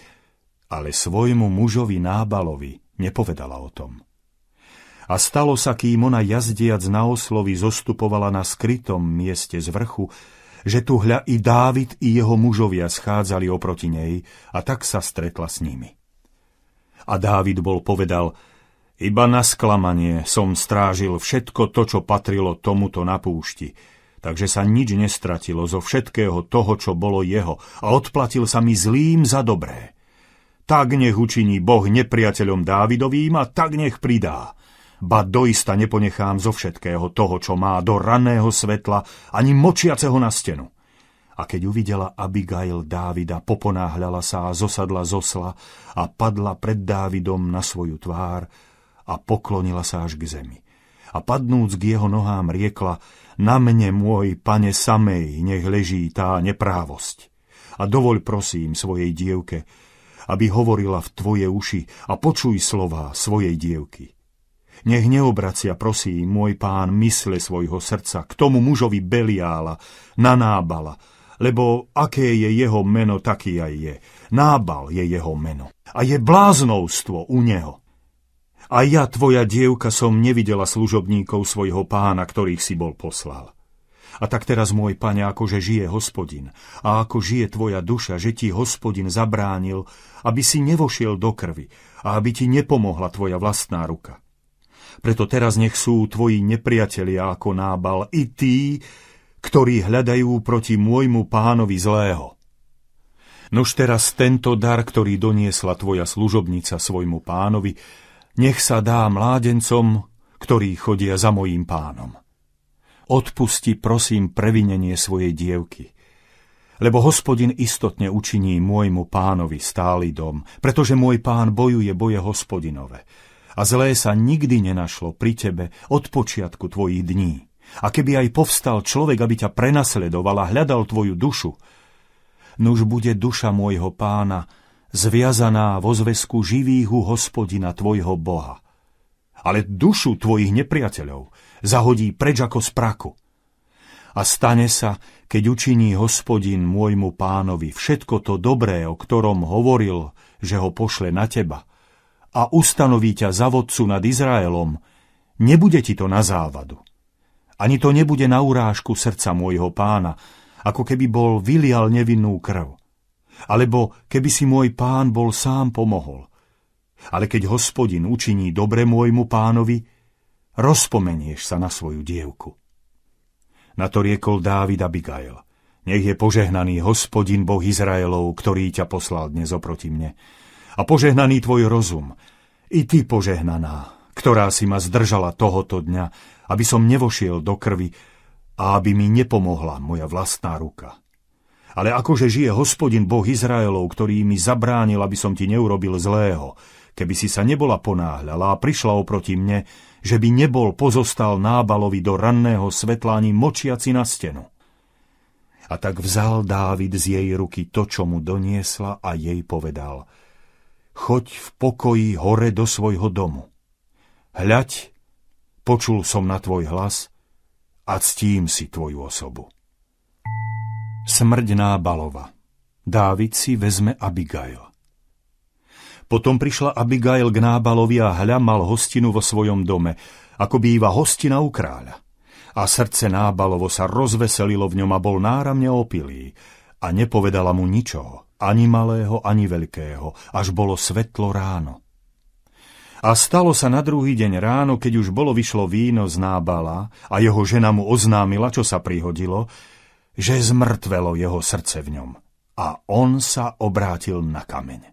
Ale svojmu mužovi Nábalovi nepovedala o tom. A stalo sa, kým ona jazdiac na oslovi zostupovala na skrytom mieste z vrchu, že tu hľa i Dávid i jeho mužovia schádzali oproti nej a tak sa stretla s nimi. A Dávid bol povedal, iba na sklamanie som strážil všetko to, čo patrilo tomuto na púšti, takže sa nič nestratilo zo všetkého toho, čo bolo jeho a odplatil sa mi zlým za dobré. Tak nech učiní Boh nepriateľom Dávidovým a tak nech pridá ba doista neponechám zo všetkého toho, čo má do raného svetla, ani močiaceho na stenu. A keď uvidela Abigail Dávida, poponáhľala sa a zosadla z osla a padla pred Dávidom na svoju tvár a poklonila sa až k zemi. A padnúc k jeho nohám riekla, na mne môj, pane samej, nech leží tá neprávosť. A dovoľ prosím svojej dievke, aby hovorila v tvoje uši a počuj slová svojej dievky. Nech neobracia, prosím, môj pán, mysle svojho srdca k tomu mužovi Beliála, na Nábala, lebo aké je jeho meno, taký aj je. Nábal je jeho meno. A je bláznovstvo u neho. A ja, tvoja dievka, som nevidela služobníkov svojho pána, ktorých si bol poslal. A tak teraz, môj pane, akože žije hospodin a ako žije tvoja duša, že ti hospodin zabránil, aby si nevošiel do krvi a aby ti nepomohla tvoja vlastná ruka. Preto teraz nech sú tvoji nepriatelia ako nábal i tí, ktorí hľadajú proti môjmu pánovi zlého. Nož teraz tento dar, ktorý doniesla tvoja služobnica svojmu pánovi, nech sa dá mládencom, ktorí chodia za mojím pánom. Odpusti, prosím, previnenie svojej dievky, lebo hospodin istotne učiní môjmu pánovi stály dom, pretože môj pán bojuje boje hospodinové a zlé sa nikdy nenašlo pri tebe od počiatku tvojich dní. A keby aj povstal človek, aby ťa prenasledoval a hľadal tvoju dušu, nuž bude duša môjho pána zviazaná vo zväzku živýhu hospodina tvojho Boha. Ale dušu tvojich nepriateľov zahodí preč ako z praku. A stane sa, keď učiní hospodin môjmu pánovi všetko to dobré, o ktorom hovoril, že ho pošle na teba – a ustanoví ťa za vodcu nad Izraelom, nebude ti to na závadu. Ani to nebude na urážku srdca môjho pána, ako keby bol vylial nevinnú krv. Alebo keby si môj pán bol sám pomohol. Ale keď hospodin učiní dobre môjmu pánovi, rozpomenieš sa na svoju dievku. Na to riekol Dávid Abigail. Nech je požehnaný hospodin Boh Izraelov, ktorý ťa poslal dnes oproti mne a požehnaný tvoj rozum. I ty požehnaná, ktorá si ma zdržala tohoto dňa, aby som nevošiel do krvi a aby mi nepomohla moja vlastná ruka. Ale akože žije hospodin Boh Izraelov, ktorý mi zabránil, aby som ti neurobil zlého, keby si sa nebola ponáhľala a prišla oproti mne, že by nebol pozostal nábalovi do ranného svetla ani močiaci na stenu. A tak vzal Dávid z jej ruky to, čo mu doniesla a jej povedal – choď v pokoji hore do svojho domu. Hľaď, počul som na tvoj hlas a ctím si tvoju osobu. Smrť nábalova. Dávid si vezme Abigail. Potom prišla Abigail k nábalovi a hľa mal hostinu vo svojom dome, ako býva hostina u kráľa. A srdce nábalovo sa rozveselilo v ňom a bol náramne opilý a nepovedala mu ničoho ani malého, ani veľkého, až bolo svetlo ráno. A stalo sa na druhý deň ráno, keď už bolo vyšlo víno z nábala a jeho žena mu oznámila, čo sa prihodilo, že zmrtvelo jeho srdce v ňom a on sa obrátil na kameň.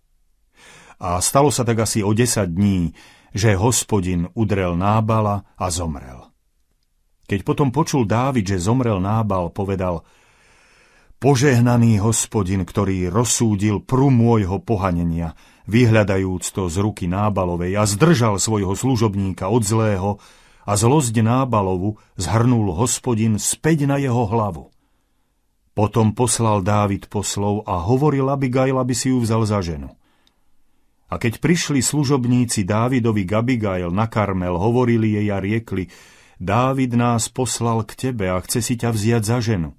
A stalo sa tak asi o 10 dní, že hospodin udrel nábala a zomrel. Keď potom počul Dávid, že zomrel nábal, povedal – Požehnaný hospodin, ktorý rozsúdil pru môjho pohanenia, vyhľadajúc to z ruky Nábalovej a zdržal svojho služobníka od zlého a zlosť Nábalovu zhrnul hospodin späť na jeho hlavu. Potom poslal Dávid poslov a hovoril Abigail, aby si ju vzal za ženu. A keď prišli služobníci Dávidovi Gabigail na Karmel, hovorili jej a riekli, Dávid nás poslal k tebe a chce si ťa vziať za ženu.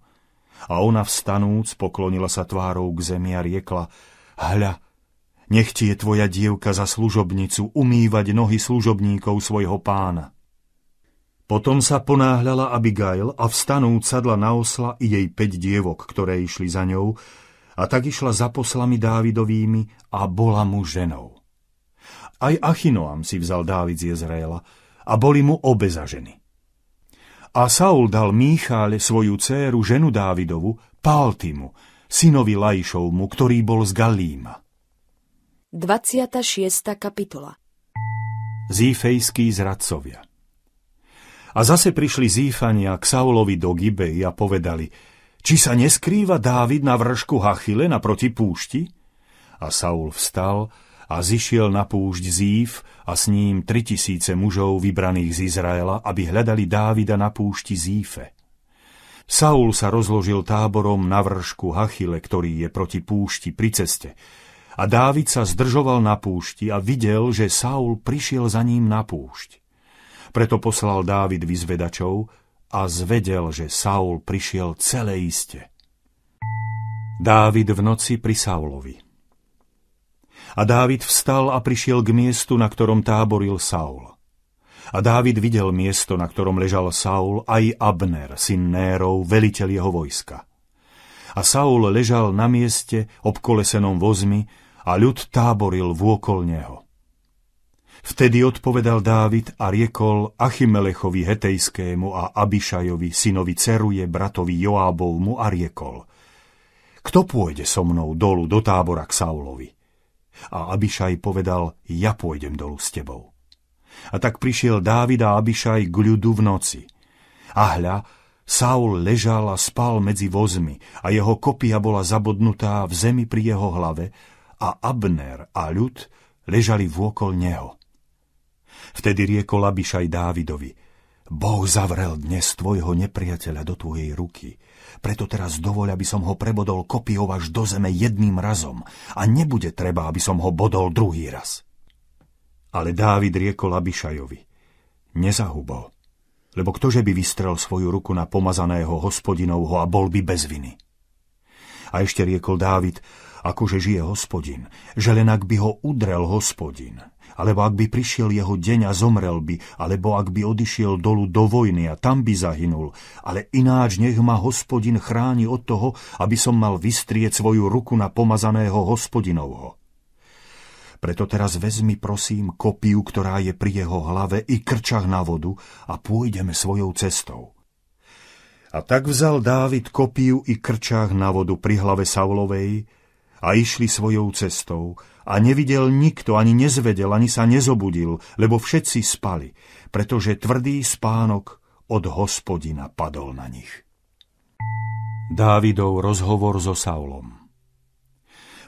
A ona vstanúc poklonila sa tvárou k zemi a riekla, hľa, nech ti je tvoja dievka za služobnicu umývať nohy služobníkov svojho pána. Potom sa ponáhľala Abigail a vstanúc sadla na osla i jej päť dievok, ktoré išli za ňou, a tak išla za poslami Dávidovými a bola mu ženou. Aj Achinoam si vzal Dávid z Jezraela a boli mu obe za ženy. A Saul dal Míchále svoju céru ženu Dávidovu, Paltimu, synovi Lajšovmu, ktorý bol z Galíma. 26. kapitola Zífejskí zradcovia A zase prišli Zífania k Saulovi do Gibei a povedali, či sa neskrýva Dávid na vršku Hachile naproti púšti? A Saul vstal, a zišiel na púšť Zív a s ním tri tisíce mužov vybraných z Izraela, aby hľadali Dávida na púšti Zífe. Saul sa rozložil táborom na vršku Hachile, ktorý je proti púšti pri ceste. A Dávid sa zdržoval na púšti a videl, že Saul prišiel za ním na púšť. Preto poslal Dávid vyzvedačov a zvedel, že Saul prišiel celé iste. Dávid v noci pri Saulovi. A Dávid vstal a prišiel k miestu, na ktorom táboril Saul. A Dávid videl miesto, na ktorom ležal Saul, aj Abner, syn Nérov, veliteľ jeho vojska. A Saul ležal na mieste, obkolesenom vozmi, a ľud táboril vôkol neho. Vtedy odpovedal Dávid a riekol Achimelechovi Hetejskému a Abišajovi, synovi Ceruje, bratovi Joábovmu a riekol Kto pôjde so mnou dolu do tábora k Saulovi? A Abišaj povedal, ja pôjdem dolu s tebou. A tak prišiel Dávid a Abišaj k ľudu v noci. A hľa, Saul ležal a spal medzi vozmi a jeho kopia bola zabodnutá v zemi pri jeho hlave a Abner a ľud ležali vôkol neho. Vtedy riekol Abišaj Dávidovi, Boh zavrel dnes tvojho nepriateľa do tvojej ruky preto teraz dovoľ, aby som ho prebodol kopijou až do zeme jedným razom a nebude treba, aby som ho bodol druhý raz. Ale Dávid riekol Abišajovi, nezahub lebo ktože by vystrel svoju ruku na pomazaného hospodinovho a bol by bez viny. A ešte riekol Dávid, akože žije hospodin, že len ak by ho udrel hospodin, alebo ak by prišiel jeho deň a zomrel by, alebo ak by odišiel dolu do vojny a tam by zahynul. Ale ináč nech ma hospodin chráni od toho, aby som mal vystrieť svoju ruku na pomazaného hospodinovho. Preto teraz vezmi prosím kopiu, ktorá je pri jeho hlave i krčach na vodu a pôjdeme svojou cestou. A tak vzal Dávid kopiu i krčách na vodu pri hlave Saulovej a išli svojou cestou a nevidel nikto, ani nezvedel, ani sa nezobudil, lebo všetci spali, pretože tvrdý spánok od hospodina padol na nich. Dávidov rozhovor so Saulom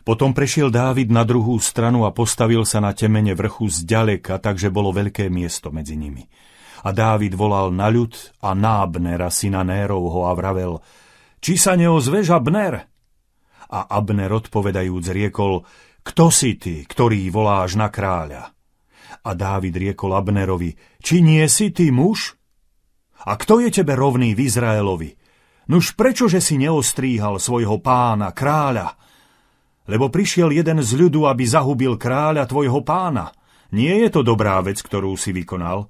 Potom prešiel Dávid na druhú stranu a postavil sa na temene vrchu zďaleka, takže bolo veľké miesto medzi nimi. A Dávid volal na ľud a na Abnera, syna Nérovho, a vravel, či sa neozveža Abner? A Abner odpovedajúc riekol, kto si ty, ktorý voláš na kráľa? A Dávid riekol Abnerovi, či nie si ty muž? A kto je tebe rovný v Izraelovi? Nuž prečože si neostríhal svojho pána, kráľa? Lebo prišiel jeden z ľudu, aby zahubil kráľa tvojho pána. Nie je to dobrá vec, ktorú si vykonal.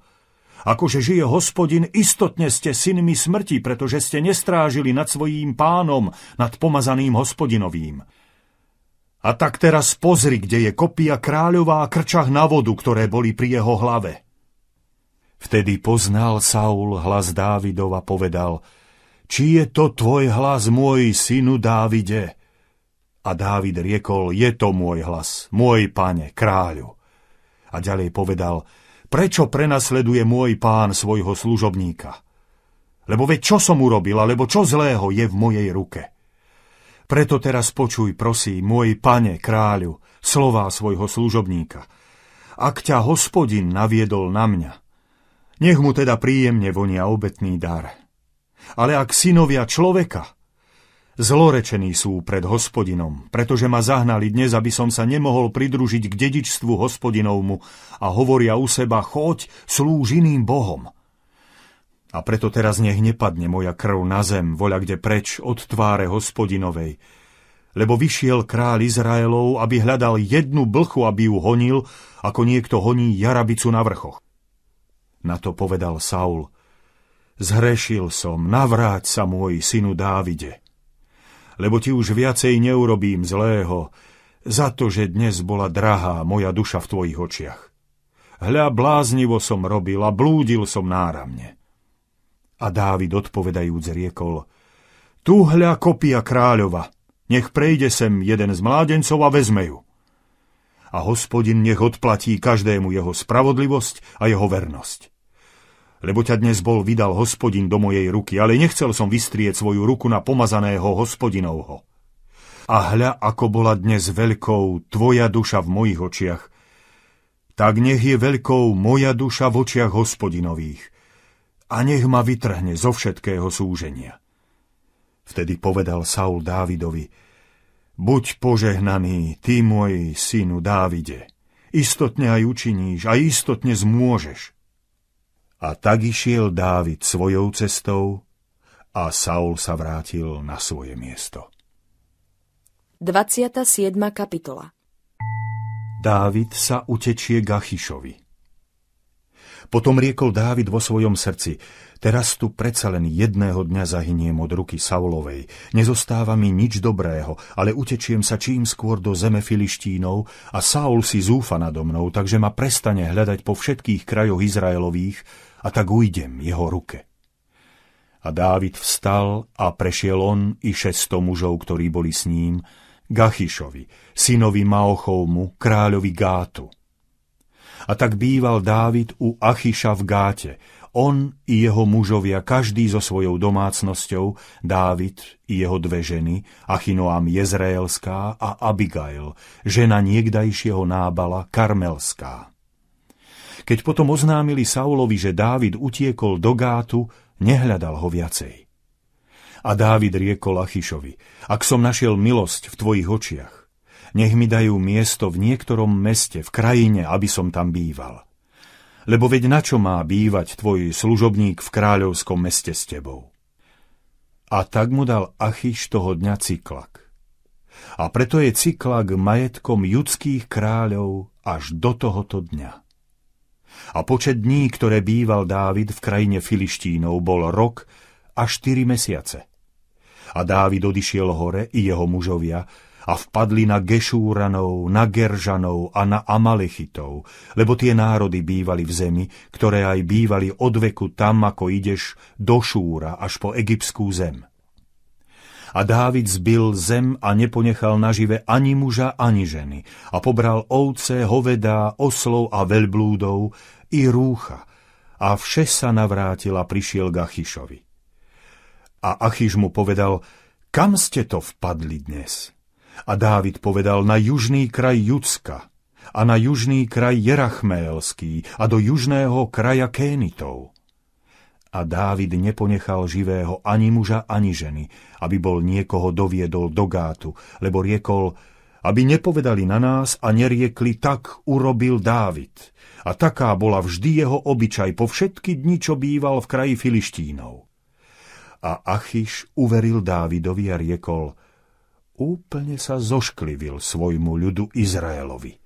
Akože žije hospodin, istotne ste synmi smrti, pretože ste nestrážili nad svojím pánom, nad pomazaným hospodinovým. A tak teraz pozri, kde je kopia kráľová a krčah na vodu, ktoré boli pri jeho hlave. Vtedy poznal Saul hlas Dávidov a povedal, či je to tvoj hlas, môj synu Dávide? A Dávid riekol, je to môj hlas, môj pane, kráľu. A ďalej povedal, prečo prenasleduje môj pán svojho služobníka? Lebo veď čo som urobil, alebo čo zlého je v mojej ruke? Preto teraz počuj, prosí, môj pane kráľu, slová svojho služobníka. Ak ťa hospodin naviedol na mňa, nech mu teda príjemne vonia obetný dar. Ale ak synovia človeka, zlorečení sú pred hospodinom, pretože ma zahnali dnes, aby som sa nemohol pridružiť k dedičstvu hospodinovmu a hovoria u seba, choď, slúž iným bohom. A preto teraz nech nepadne moja krv na zem, voľa kde preč od tváre hospodinovej. Lebo vyšiel král Izraelov, aby hľadal jednu blchu, aby ju honil, ako niekto honí jarabicu na vrchoch. Na to povedal Saul, zhrešil som, navráť sa môj synu Dávide. Lebo ti už viacej neurobím zlého, za to, že dnes bola drahá moja duša v tvojich očiach. Hľa, bláznivo som robil a blúdil som náramne. A Dávid odpovedajúc riekol, tu hľa kopia kráľova, nech prejde sem jeden z mládencov a vezme ju. A hospodin nech odplatí každému jeho spravodlivosť a jeho vernosť. Lebo ťa dnes bol vydal hospodin do mojej ruky, ale nechcel som vystrieť svoju ruku na pomazaného hospodinovho. A hľa, ako bola dnes veľkou tvoja duša v mojich očiach, tak nech je veľkou moja duša v očiach hospodinových a nech ma vytrhne zo všetkého súženia. Vtedy povedal Saul Dávidovi, buď požehnaný, ty môj synu Dávide, istotne aj učiníš a istotne zmôžeš. A tak išiel Dávid svojou cestou a Saul sa vrátil na svoje miesto. 27. kapitola Dávid sa utečie Gachišovi. Potom riekol Dávid vo svojom srdci, teraz tu predsa len jedného dňa zahyniem od ruky Saulovej. Nezostáva mi nič dobrého, ale utečiem sa čím skôr do zeme Filištínov a Saul si zúfa nado mnou, takže ma prestane hľadať po všetkých krajoch Izraelových a tak ujdem jeho ruke. A Dávid vstal a prešiel on i šesto mužov, ktorí boli s ním, Gachišovi, synovi Maochovmu, kráľovi Gátu a tak býval Dávid u Achiša v Gáte. On i jeho mužovia, každý so svojou domácnosťou, Dávid i jeho dve ženy, Achinoam Jezraelská a Abigail, žena niekdajšieho nábala Karmelská. Keď potom oznámili Saulovi, že Dávid utiekol do Gátu, nehľadal ho viacej. A Dávid riekol Achišovi, ak som našiel milosť v tvojich očiach, nech mi dajú miesto v niektorom meste, v krajine, aby som tam býval. Lebo veď na čo má bývať tvoj služobník v kráľovskom meste s tebou? A tak mu dal Achiš toho dňa cyklak. A preto je cyklak majetkom judských kráľov až do tohoto dňa. A počet dní, ktoré býval Dávid v krajine Filištínov, bol rok a štyri mesiace. A Dávid odišiel hore i jeho mužovia, a vpadli na Gešúranov, na Geržanov a na Amalechitov, lebo tie národy bývali v zemi, ktoré aj bývali od veku tam, ako ideš do Šúra až po egyptskú zem. A Dávid zbil zem a neponechal nažive ani muža, ani ženy a pobral ovce, hovedá, oslov a veľblúdov i rúcha a vše sa navrátil a prišiel k Achišovi. A Achiš mu povedal, kam ste to vpadli dnes? A Dávid povedal na južný kraj Judska a na južný kraj Jerachmélský a do južného kraja Kénitov. A Dávid neponechal živého ani muža, ani ženy, aby bol niekoho doviedol do gátu, lebo riekol, aby nepovedali na nás a neriekli, tak urobil Dávid. A taká bola vždy jeho obyčaj po všetky dni, čo býval v kraji Filištínov. A Achiš uveril Dávidovi a riekol – Úplne sa zošklivil svojmu ľudu Izraelovi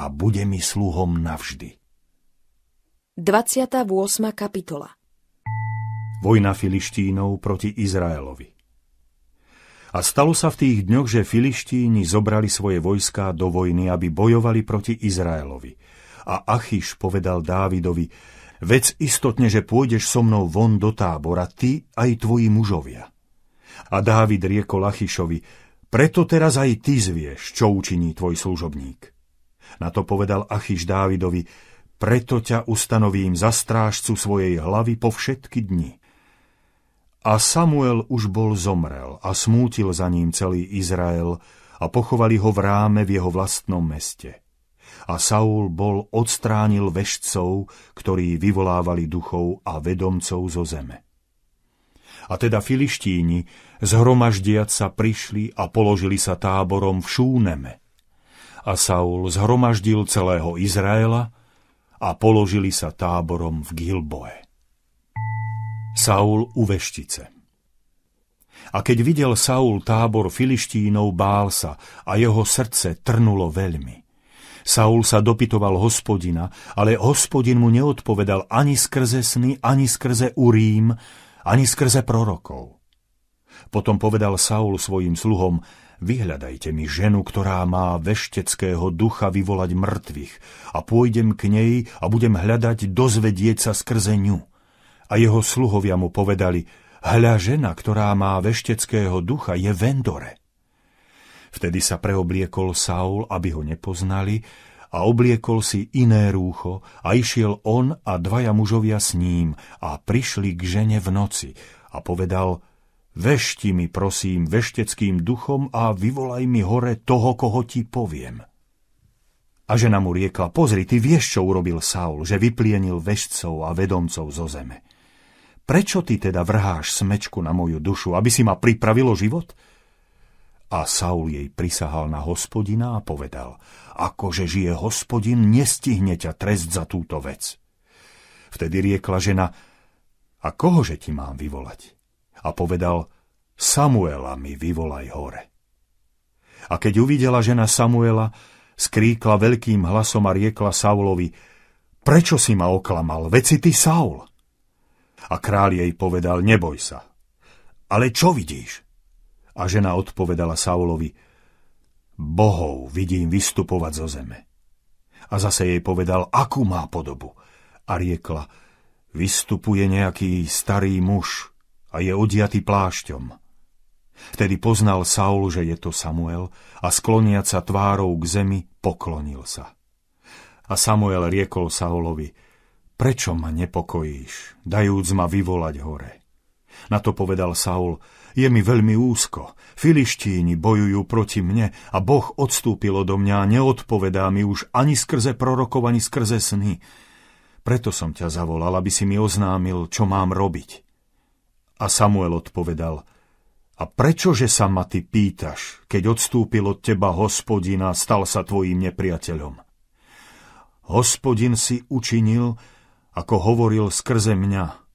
a bude mi sluhom navždy. 28. kapitola Vojna Filištínov proti Izraelovi a stalo sa v tých dňoch, že Filištíni zobrali svoje vojská do vojny, aby bojovali proti Izraelovi. A Achiš povedal Dávidovi, vec istotne, že pôjdeš so mnou von do tábora, ty aj tvoji mužovia. A Dávid riekol Achišovi, preto teraz aj ty zvieš, čo učiní tvoj služobník. Na to povedal Achiš Dávidovi, preto ťa ustanovím za strážcu svojej hlavy po všetky dni. A Samuel už bol zomrel a smútil za ním celý Izrael a pochovali ho v ráme v jeho vlastnom meste. A Saul bol odstránil vešcov, ktorí vyvolávali duchov a vedomcov zo zeme a teda filištíni, zhromaždiať sa prišli a položili sa táborom v Šúneme. A Saul zhromaždil celého Izraela a položili sa táborom v Gilboe. Saul u Veštice A keď videl Saul tábor filištínov, bál sa a jeho srdce trnulo veľmi. Saul sa dopytoval hospodina, ale hospodin mu neodpovedal ani skrze sny, ani skrze Urím, ani skrze prorokov. Potom povedal Saul svojim sluhom, vyhľadajte mi ženu, ktorá má vešteckého ducha vyvolať mŕtvych a pôjdem k nej a budem hľadať dozvedieť sa skrze ňu. A jeho sluhovia mu povedali, hľa žena, ktorá má vešteckého ducha, je vendore. Vtedy sa preobliekol Saul, aby ho nepoznali a obliekol si iné rúcho a išiel on a dvaja mužovia s ním a prišli k žene v noci a povedal Vešti mi, prosím, vešteckým duchom a vyvolaj mi hore toho, koho ti poviem. A žena mu riekla, pozri, ty vieš, čo urobil Saul, že vyplienil vešcov a vedomcov zo zeme. Prečo ty teda vrháš smečku na moju dušu, aby si ma pripravilo život? A Saul jej prisahal na hospodina a povedal, akože žije hospodin, nestihne ťa trest za túto vec. Vtedy riekla žena, a kohože ti mám vyvolať? A povedal, Samuela mi vyvolaj hore. A keď uvidela žena Samuela, skríkla veľkým hlasom a riekla Saulovi, prečo si ma oklamal, veci ty Saul? A kráľ jej povedal, neboj sa. Ale čo vidíš? A žena odpovedala Saulovi, bohov vidím vystupovať zo zeme. A zase jej povedal, akú má podobu. A riekla, vystupuje nejaký starý muž a je odiatý plášťom. Vtedy poznal Saul, že je to Samuel a skloniať sa tvárou k zemi, poklonil sa. A Samuel riekol Saulovi, prečo ma nepokojíš, dajúc ma vyvolať hore? Na to povedal Saul, je mi veľmi úzko. Filištíni bojujú proti mne a Boh odstúpil do mňa a neodpovedá mi už ani skrze prorokov, ani skrze sny. Preto som ťa zavolal, aby si mi oznámil, čo mám robiť. A Samuel odpovedal, a prečože sa ma ty pýtaš, keď odstúpil od teba hospodin a stal sa tvojim nepriateľom? Hospodin si učinil, ako hovoril skrze mňa,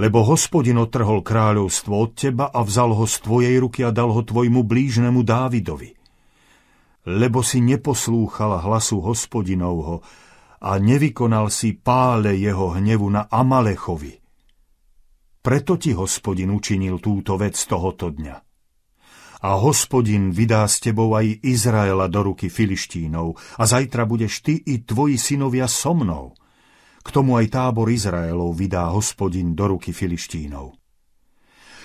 lebo hospodin otrhol kráľovstvo od teba a vzal ho z tvojej ruky a dal ho tvojmu blížnemu Dávidovi. Lebo si neposlúchal hlasu hospodinovho a nevykonal si pále jeho hnevu na Amalechovi. Preto ti hospodin učinil túto vec tohoto dňa. A hospodin vydá s tebou aj Izraela do ruky Filištínov a zajtra budeš ty i tvoji synovia so mnou – k tomu aj tábor Izraelov vydá hospodin do ruky Filištínov.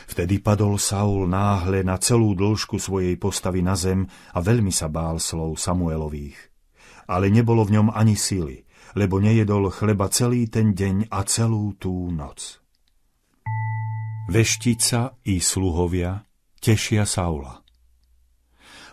Vtedy padol Saul náhle na celú dĺžku svojej postavy na zem a veľmi sa bál slov Samuelových. Ale nebolo v ňom ani síly, lebo nejedol chleba celý ten deň a celú tú noc. Veštica i sluhovia tešia Saula.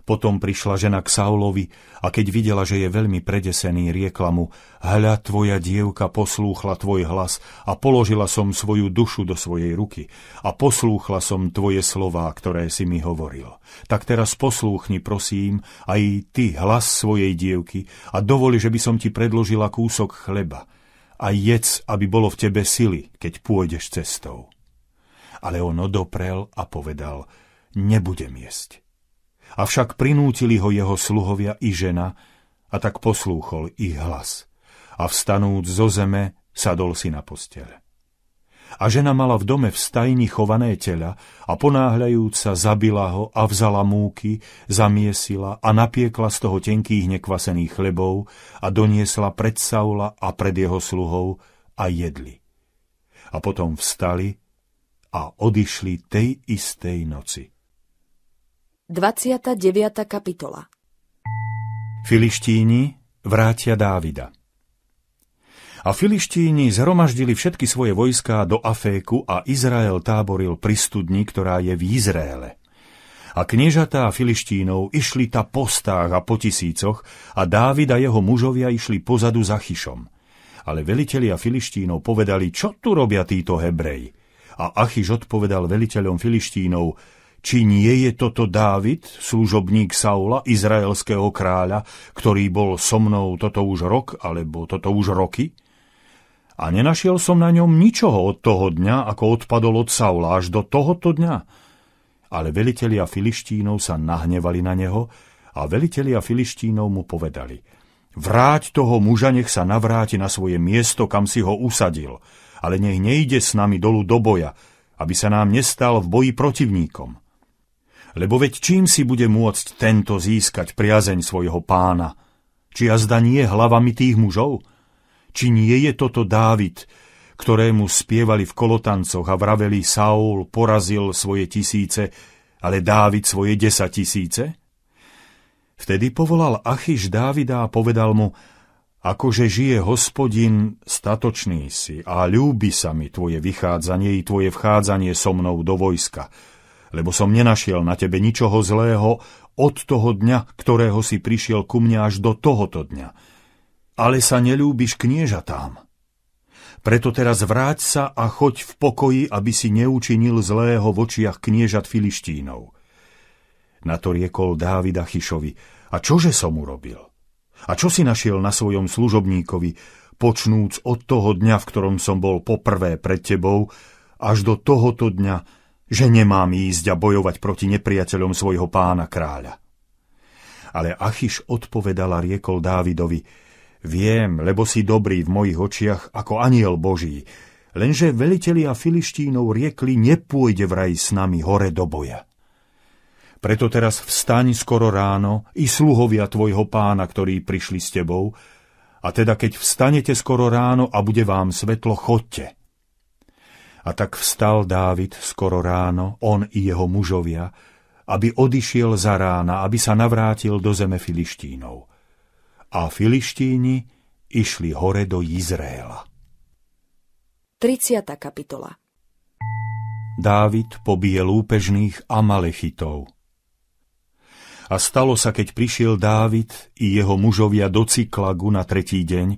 Potom prišla žena k Saulovi a keď videla, že je veľmi predesený, riekla mu, hľa tvoja dievka poslúchla tvoj hlas a položila som svoju dušu do svojej ruky a poslúchla som tvoje slová, ktoré si mi hovoril. Tak teraz poslúchni, prosím, aj ty hlas svojej dievky a dovoli, že by som ti predložila kúsok chleba a jedz, aby bolo v tebe sily, keď pôjdeš cestou. Ale on odoprel a povedal, nebudem jesť Avšak prinútili ho jeho sluhovia i žena, a tak poslúchol ich hlas. A vstanúc zo zeme, sadol si na posteľ. A žena mala v dome v stajni chované tela a ponáhľajúc sa zabila ho a vzala múky, zamiesila a napiekla z toho tenkých nekvasených chlebov a doniesla pred Saula a pred jeho sluhov a jedli. A potom vstali a odišli tej istej noci. 29. kapitola Filištíni vrátia Dávida A filištíni zhromaždili všetky svoje vojská do Aféku a Izrael táboril pri studni, ktorá je v Izraele. A kniežatá filištínov išli ta po stách a po tisícoch a Dávid a jeho mužovia išli pozadu za Chyšom. Ale velitelia filištínov povedali, čo tu robia títo Hebrej? A Achyš odpovedal veliteľom filištínov, či nie je toto Dávid, služobník Saula, izraelského kráľa, ktorý bol so mnou toto už rok, alebo toto už roky? A nenašiel som na ňom ničoho od toho dňa, ako odpadol od Saula až do tohoto dňa. Ale velitelia filištínov sa nahnevali na neho a velitelia filištínov mu povedali Vráť toho muža, nech sa navráti na svoje miesto, kam si ho usadil, ale nech nejde s nami dolu do boja, aby sa nám nestal v boji protivníkom lebo veď čím si bude môcť tento získať priazeň svojho pána? Či jazda nie hlavami tých mužov? Či nie je toto Dávid, ktorému spievali v kolotancoch a vraveli Saul porazil svoje tisíce, ale Dávid svoje desať tisíce? Vtedy povolal Achiš Dávida a povedal mu, akože žije hospodin, statočný si a ľúbi sa mi tvoje vychádzanie i tvoje vchádzanie so mnou do vojska, lebo som nenašiel na tebe ničoho zlého od toho dňa, ktorého si prišiel ku mne až do tohoto dňa. Ale sa nelúbiš kniežatám. Preto teraz vráť sa a choď v pokoji, aby si neučinil zlého v očiach kniežat filištínov. Na to riekol Dávida Chyšovi, a čože som urobil? A čo si našiel na svojom služobníkovi, počnúc od toho dňa, v ktorom som bol poprvé pred tebou, až do tohoto dňa, že nemám ísť a bojovať proti nepriateľom svojho pána kráľa. Ale Achiš odpovedala riekol Dávidovi, viem, lebo si dobrý v mojich očiach ako aniel Boží, lenže velitelia filištínov riekli, nepôjde vraj s nami hore do boja. Preto teraz vstaň skoro ráno i sluhovia tvojho pána, ktorí prišli s tebou, a teda keď vstanete skoro ráno a bude vám svetlo, chodte a tak vstal Dávid skoro ráno, on i jeho mužovia, aby odišiel za rána, aby sa navrátil do zeme Filištínov. A Filištíni išli hore do Izraela. 30. kapitola Dávid pobije lúpežných Amalechitov. A stalo sa, keď prišiel Dávid i jeho mužovia do Cyklagu na tretí deň,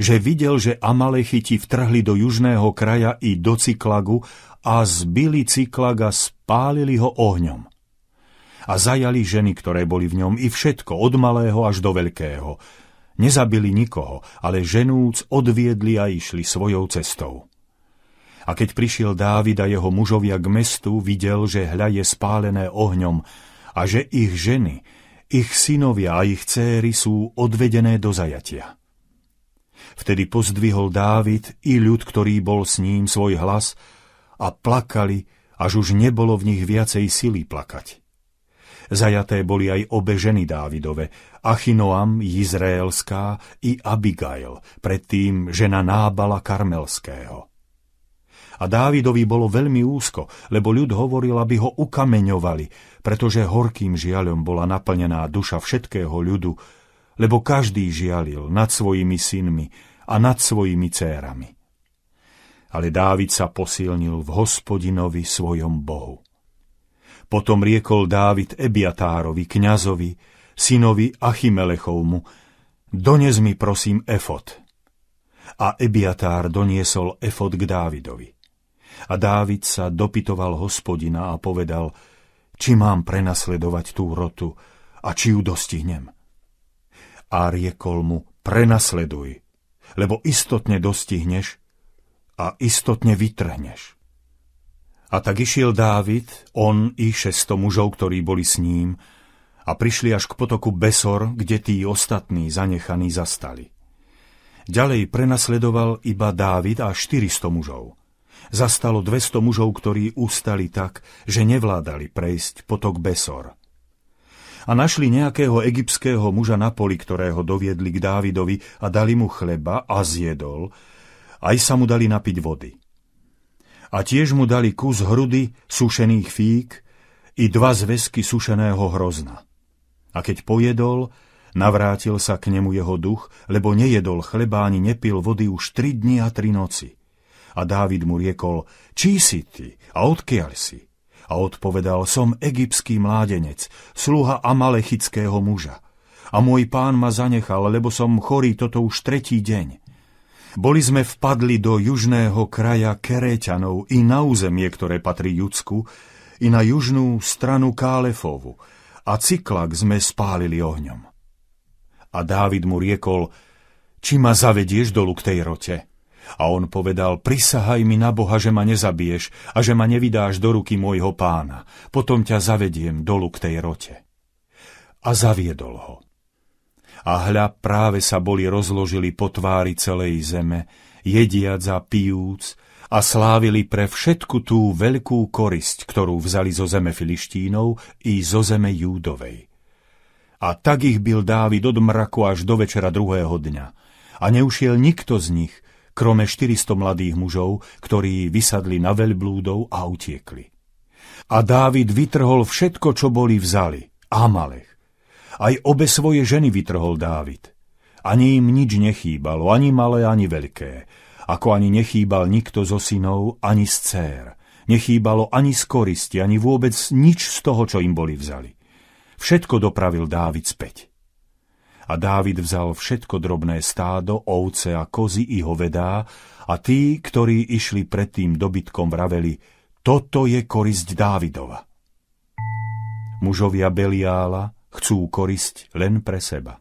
že videl, že Amalechiti vtrhli do južného kraja i do Cyklagu a zbili Cyklaga, spálili ho ohňom. A zajali ženy, ktoré boli v ňom, i všetko, od malého až do veľkého. Nezabili nikoho, ale ženúc odviedli a išli svojou cestou. A keď prišiel Dávid a jeho mužovia k mestu, videl, že hľa je spálené ohňom a že ich ženy, ich synovia a ich céry sú odvedené do zajatia. Vtedy pozdvihol Dávid i ľud, ktorý bol s ním svoj hlas a plakali, až už nebolo v nich viacej sily plakať. Zajaté boli aj obe ženy Dávidove, Achinoam Izraelská i Abigail, predtým žena Nábala Karmelského. A Dávidovi bolo veľmi úzko, lebo ľud hovoril, aby ho ukameňovali, pretože horkým žiaľom bola naplnená duša všetkého ľudu, lebo každý žialil nad svojimi synmi a nad svojimi cérami. Ale Dávid sa posilnil v hospodinovi svojom Bohu. Potom riekol Dávid Ebiatárovi, kňazovi, synovi Achimelechovmu, dones mi prosím efot. A Ebiatár doniesol efot k Dávidovi. A Dávid sa dopytoval hospodina a povedal, či mám prenasledovať tú rotu a či ju dostihnem a riekol mu, prenasleduj, lebo istotne dostihneš a istotne vytrhneš. A tak išiel Dávid, on i šesto mužov, ktorí boli s ním, a prišli až k potoku Besor, kde tí ostatní zanechaní zastali. Ďalej prenasledoval iba Dávid a 400 mužov. Zastalo 200 mužov, ktorí ustali tak, že nevládali prejsť potok Besor a našli nejakého egyptského muža na poli, ktorého doviedli k Dávidovi a dali mu chleba a zjedol, aj sa mu dali napiť vody. A tiež mu dali kus hrudy sušených fík i dva zväzky sušeného hrozna. A keď pojedol, navrátil sa k nemu jeho duch, lebo nejedol chleba ani nepil vody už tri dni a tri noci. A Dávid mu riekol, čí si ty a odkiaľ si? A odpovedal, som egyptský mládenec, sluha amalechického muža. A môj pán ma zanechal, lebo som chorý toto už tretí deň. Boli sme vpadli do južného kraja Keréťanov i na územie, ktoré patrí Judsku, i na južnú stranu Kálefovu a cyklak sme spálili ohňom. A Dávid mu riekol, či ma zavedieš dolu k tej rote? A on povedal, prisahaj mi na Boha, že ma nezabiješ a že ma nevydáš do ruky môjho pána, potom ťa zavediem dolu k tej rote. A zaviedol ho. A hľa práve sa boli rozložili po tvári celej zeme, jediac a pijúc, a slávili pre všetku tú veľkú korisť, ktorú vzali zo zeme Filištínov i zo zeme Júdovej. A tak ich bil Dávid od mraku až do večera druhého dňa. A neušiel nikto z nich, krome 400 mladých mužov, ktorí vysadli na veľblúdov a utiekli. A Dávid vytrhol všetko, čo boli vzali, Amalech. Aj obe svoje ženy vytrhol Dávid. Ani im nič nechýbalo, ani malé, ani veľké, ako ani nechýbal nikto zo synov, ani z cér. Nechýbalo ani z koristi, ani vôbec nič z toho, čo im boli vzali. Všetko dopravil Dávid späť. A Dávid vzal všetko drobné stádo, ovce a kozy i hovedá, a tí, ktorí išli pred tým dobytkom, vraveli, toto je korisť Dávidova. Mužovia Beliála chcú korisť len pre seba.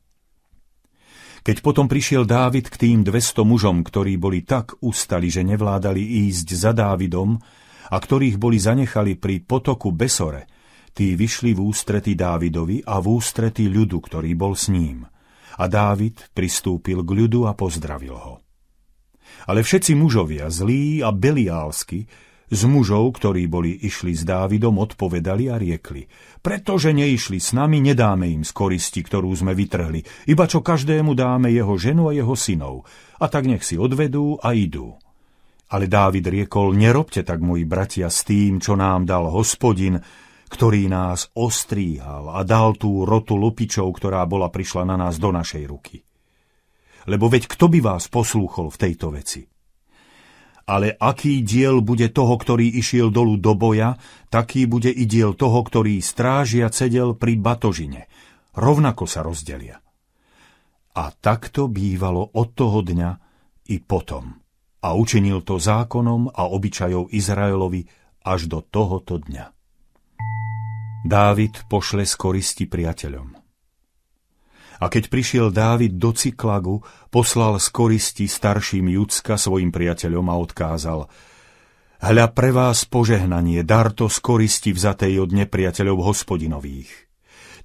Keď potom prišiel Dávid k tým 200 mužom, ktorí boli tak ustali, že nevládali ísť za Dávidom a ktorých boli zanechali pri potoku Besore, tí vyšli v ústrety Dávidovi a v ústrety ľudu, ktorý bol s ním. A Dávid pristúpil k ľudu a pozdravil ho. Ale všetci mužovia, zlí a beliálsky, z mužov, ktorí boli išli s Dávidom, odpovedali a riekli, pretože neišli s nami, nedáme im z koristi, ktorú sme vytrhli, iba čo každému dáme jeho ženu a jeho synov, a tak nech si odvedú a idú. Ale Dávid riekol, nerobte tak, moji bratia, s tým, čo nám dal hospodin, ktorý nás ostríhal a dal tú rotu lupičov, ktorá bola prišla na nás do našej ruky. Lebo veď kto by vás poslúchol v tejto veci? Ale aký diel bude toho, ktorý išiel dolu do boja, taký bude i diel toho, ktorý strážia cedel pri batožine. Rovnako sa rozdelia. A takto bývalo od toho dňa i potom. A učinil to zákonom a obyčajov Izraelovi až do tohoto dňa. Dávid pošle z koristi priateľom. A keď prišiel Dávid do Cyklagu, poslal z koristi starším Judska svojim priateľom a odkázal Hľa pre vás požehnanie, dar to z koristi vzatej od nepriateľov hospodinových.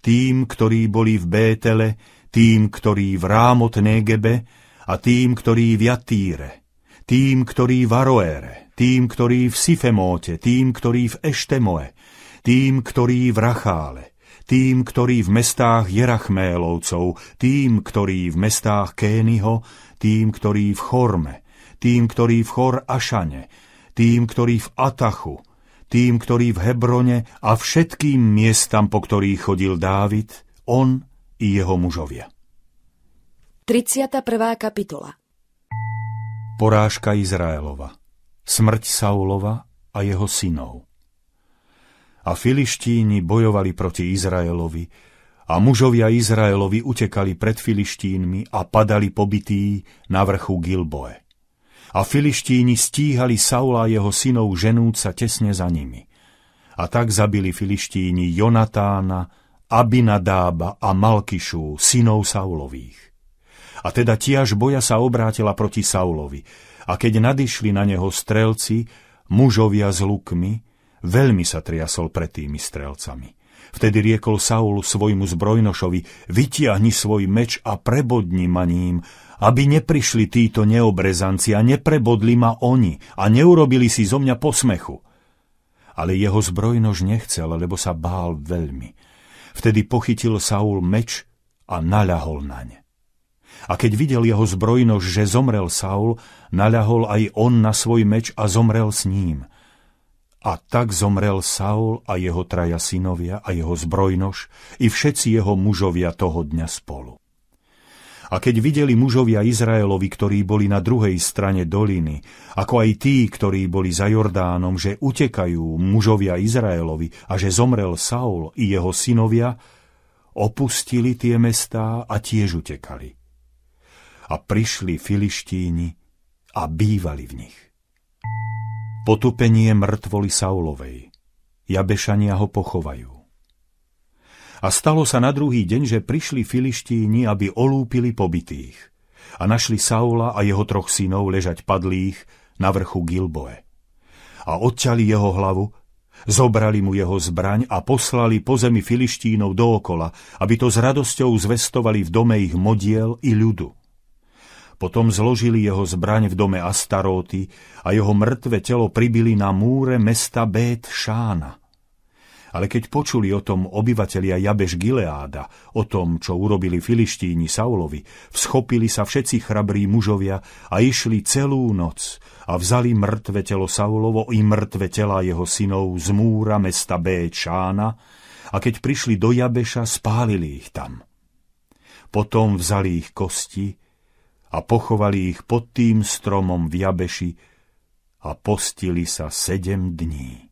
Tým, ktorí boli v Bétele, tým, ktorí v Rámot négebe, a tým, ktorí v Jatýre, tým, ktorí v Aroére, tým, ktorí v Sifemóte, tým, ktorí v Eštemoe, tým, ktorí v Rachále, tým, ktorí v mestách Jerachmélovcov, tým, ktorí v mestách Kényho, tým, ktorí v Chorme, tým, ktorí v Chor Ašane, tým, ktorí v Atachu, tým, ktorí v Hebrone a všetkým miestam, po ktorých chodil Dávid, on i jeho mužovia. 31. kapitola Porážka Izraelova Smrť Saulova a jeho synov a Filištíni bojovali proti Izraelovi a mužovia Izraelovi utekali pred Filištínmi a padali pobití na vrchu Gilboe. A Filištíni stíhali Saula a jeho synov ženúca tesne za nimi. A tak zabili Filištíni Jonatána, Abinadába a Malkišu, synov Saulových. A teda tiež boja sa obrátila proti Saulovi. A keď nadišli na neho strelci, mužovia s lukmi, Veľmi sa triasol pred tými strelcami. Vtedy riekol Saul svojmu zbrojnošovi, vytiahni svoj meč a prebodni ma ním, aby neprišli títo neobrezanci a neprebodli ma oni a neurobili si zo mňa posmechu. Ale jeho zbrojnož nechcel, lebo sa bál veľmi. Vtedy pochytil Saul meč a naľahol naň. A keď videl jeho zbrojnož, že zomrel Saul, naľahol aj on na svoj meč a zomrel s ním – a tak zomrel Saul a jeho traja synovia a jeho zbrojnož i všetci jeho mužovia toho dňa spolu. A keď videli mužovia Izraelovi, ktorí boli na druhej strane doliny, ako aj tí, ktorí boli za Jordánom, že utekajú mužovia Izraelovi a že zomrel Saul i jeho synovia, opustili tie mestá a tiež utekali. A prišli filištíni a bývali v nich potupenie mŕtvoli Saulovej. Jabešania ho pochovajú. A stalo sa na druhý deň, že prišli filištíni, aby olúpili pobytých a našli Saula a jeho troch synov ležať padlých na vrchu Gilboe. A odťali jeho hlavu, zobrali mu jeho zbraň a poslali po zemi filištínov dookola, aby to s radosťou zvestovali v dome ich modiel i ľudu. Potom zložili jeho zbraň v dome Astaróty a jeho mŕtve telo pribili na múre mesta Bét Šána. Ale keď počuli o tom obyvatelia Jabeš Gileáda, o tom, čo urobili filištíni Saulovi, vschopili sa všetci chrabrí mužovia a išli celú noc a vzali mŕtve telo Saulovo i mŕtve tela jeho synov z múra mesta B. Šána a keď prišli do Jabeša, spálili ich tam. Potom vzali ich kosti, a pochovali ich pod tým stromom v Jabeši a postili sa sedem dní.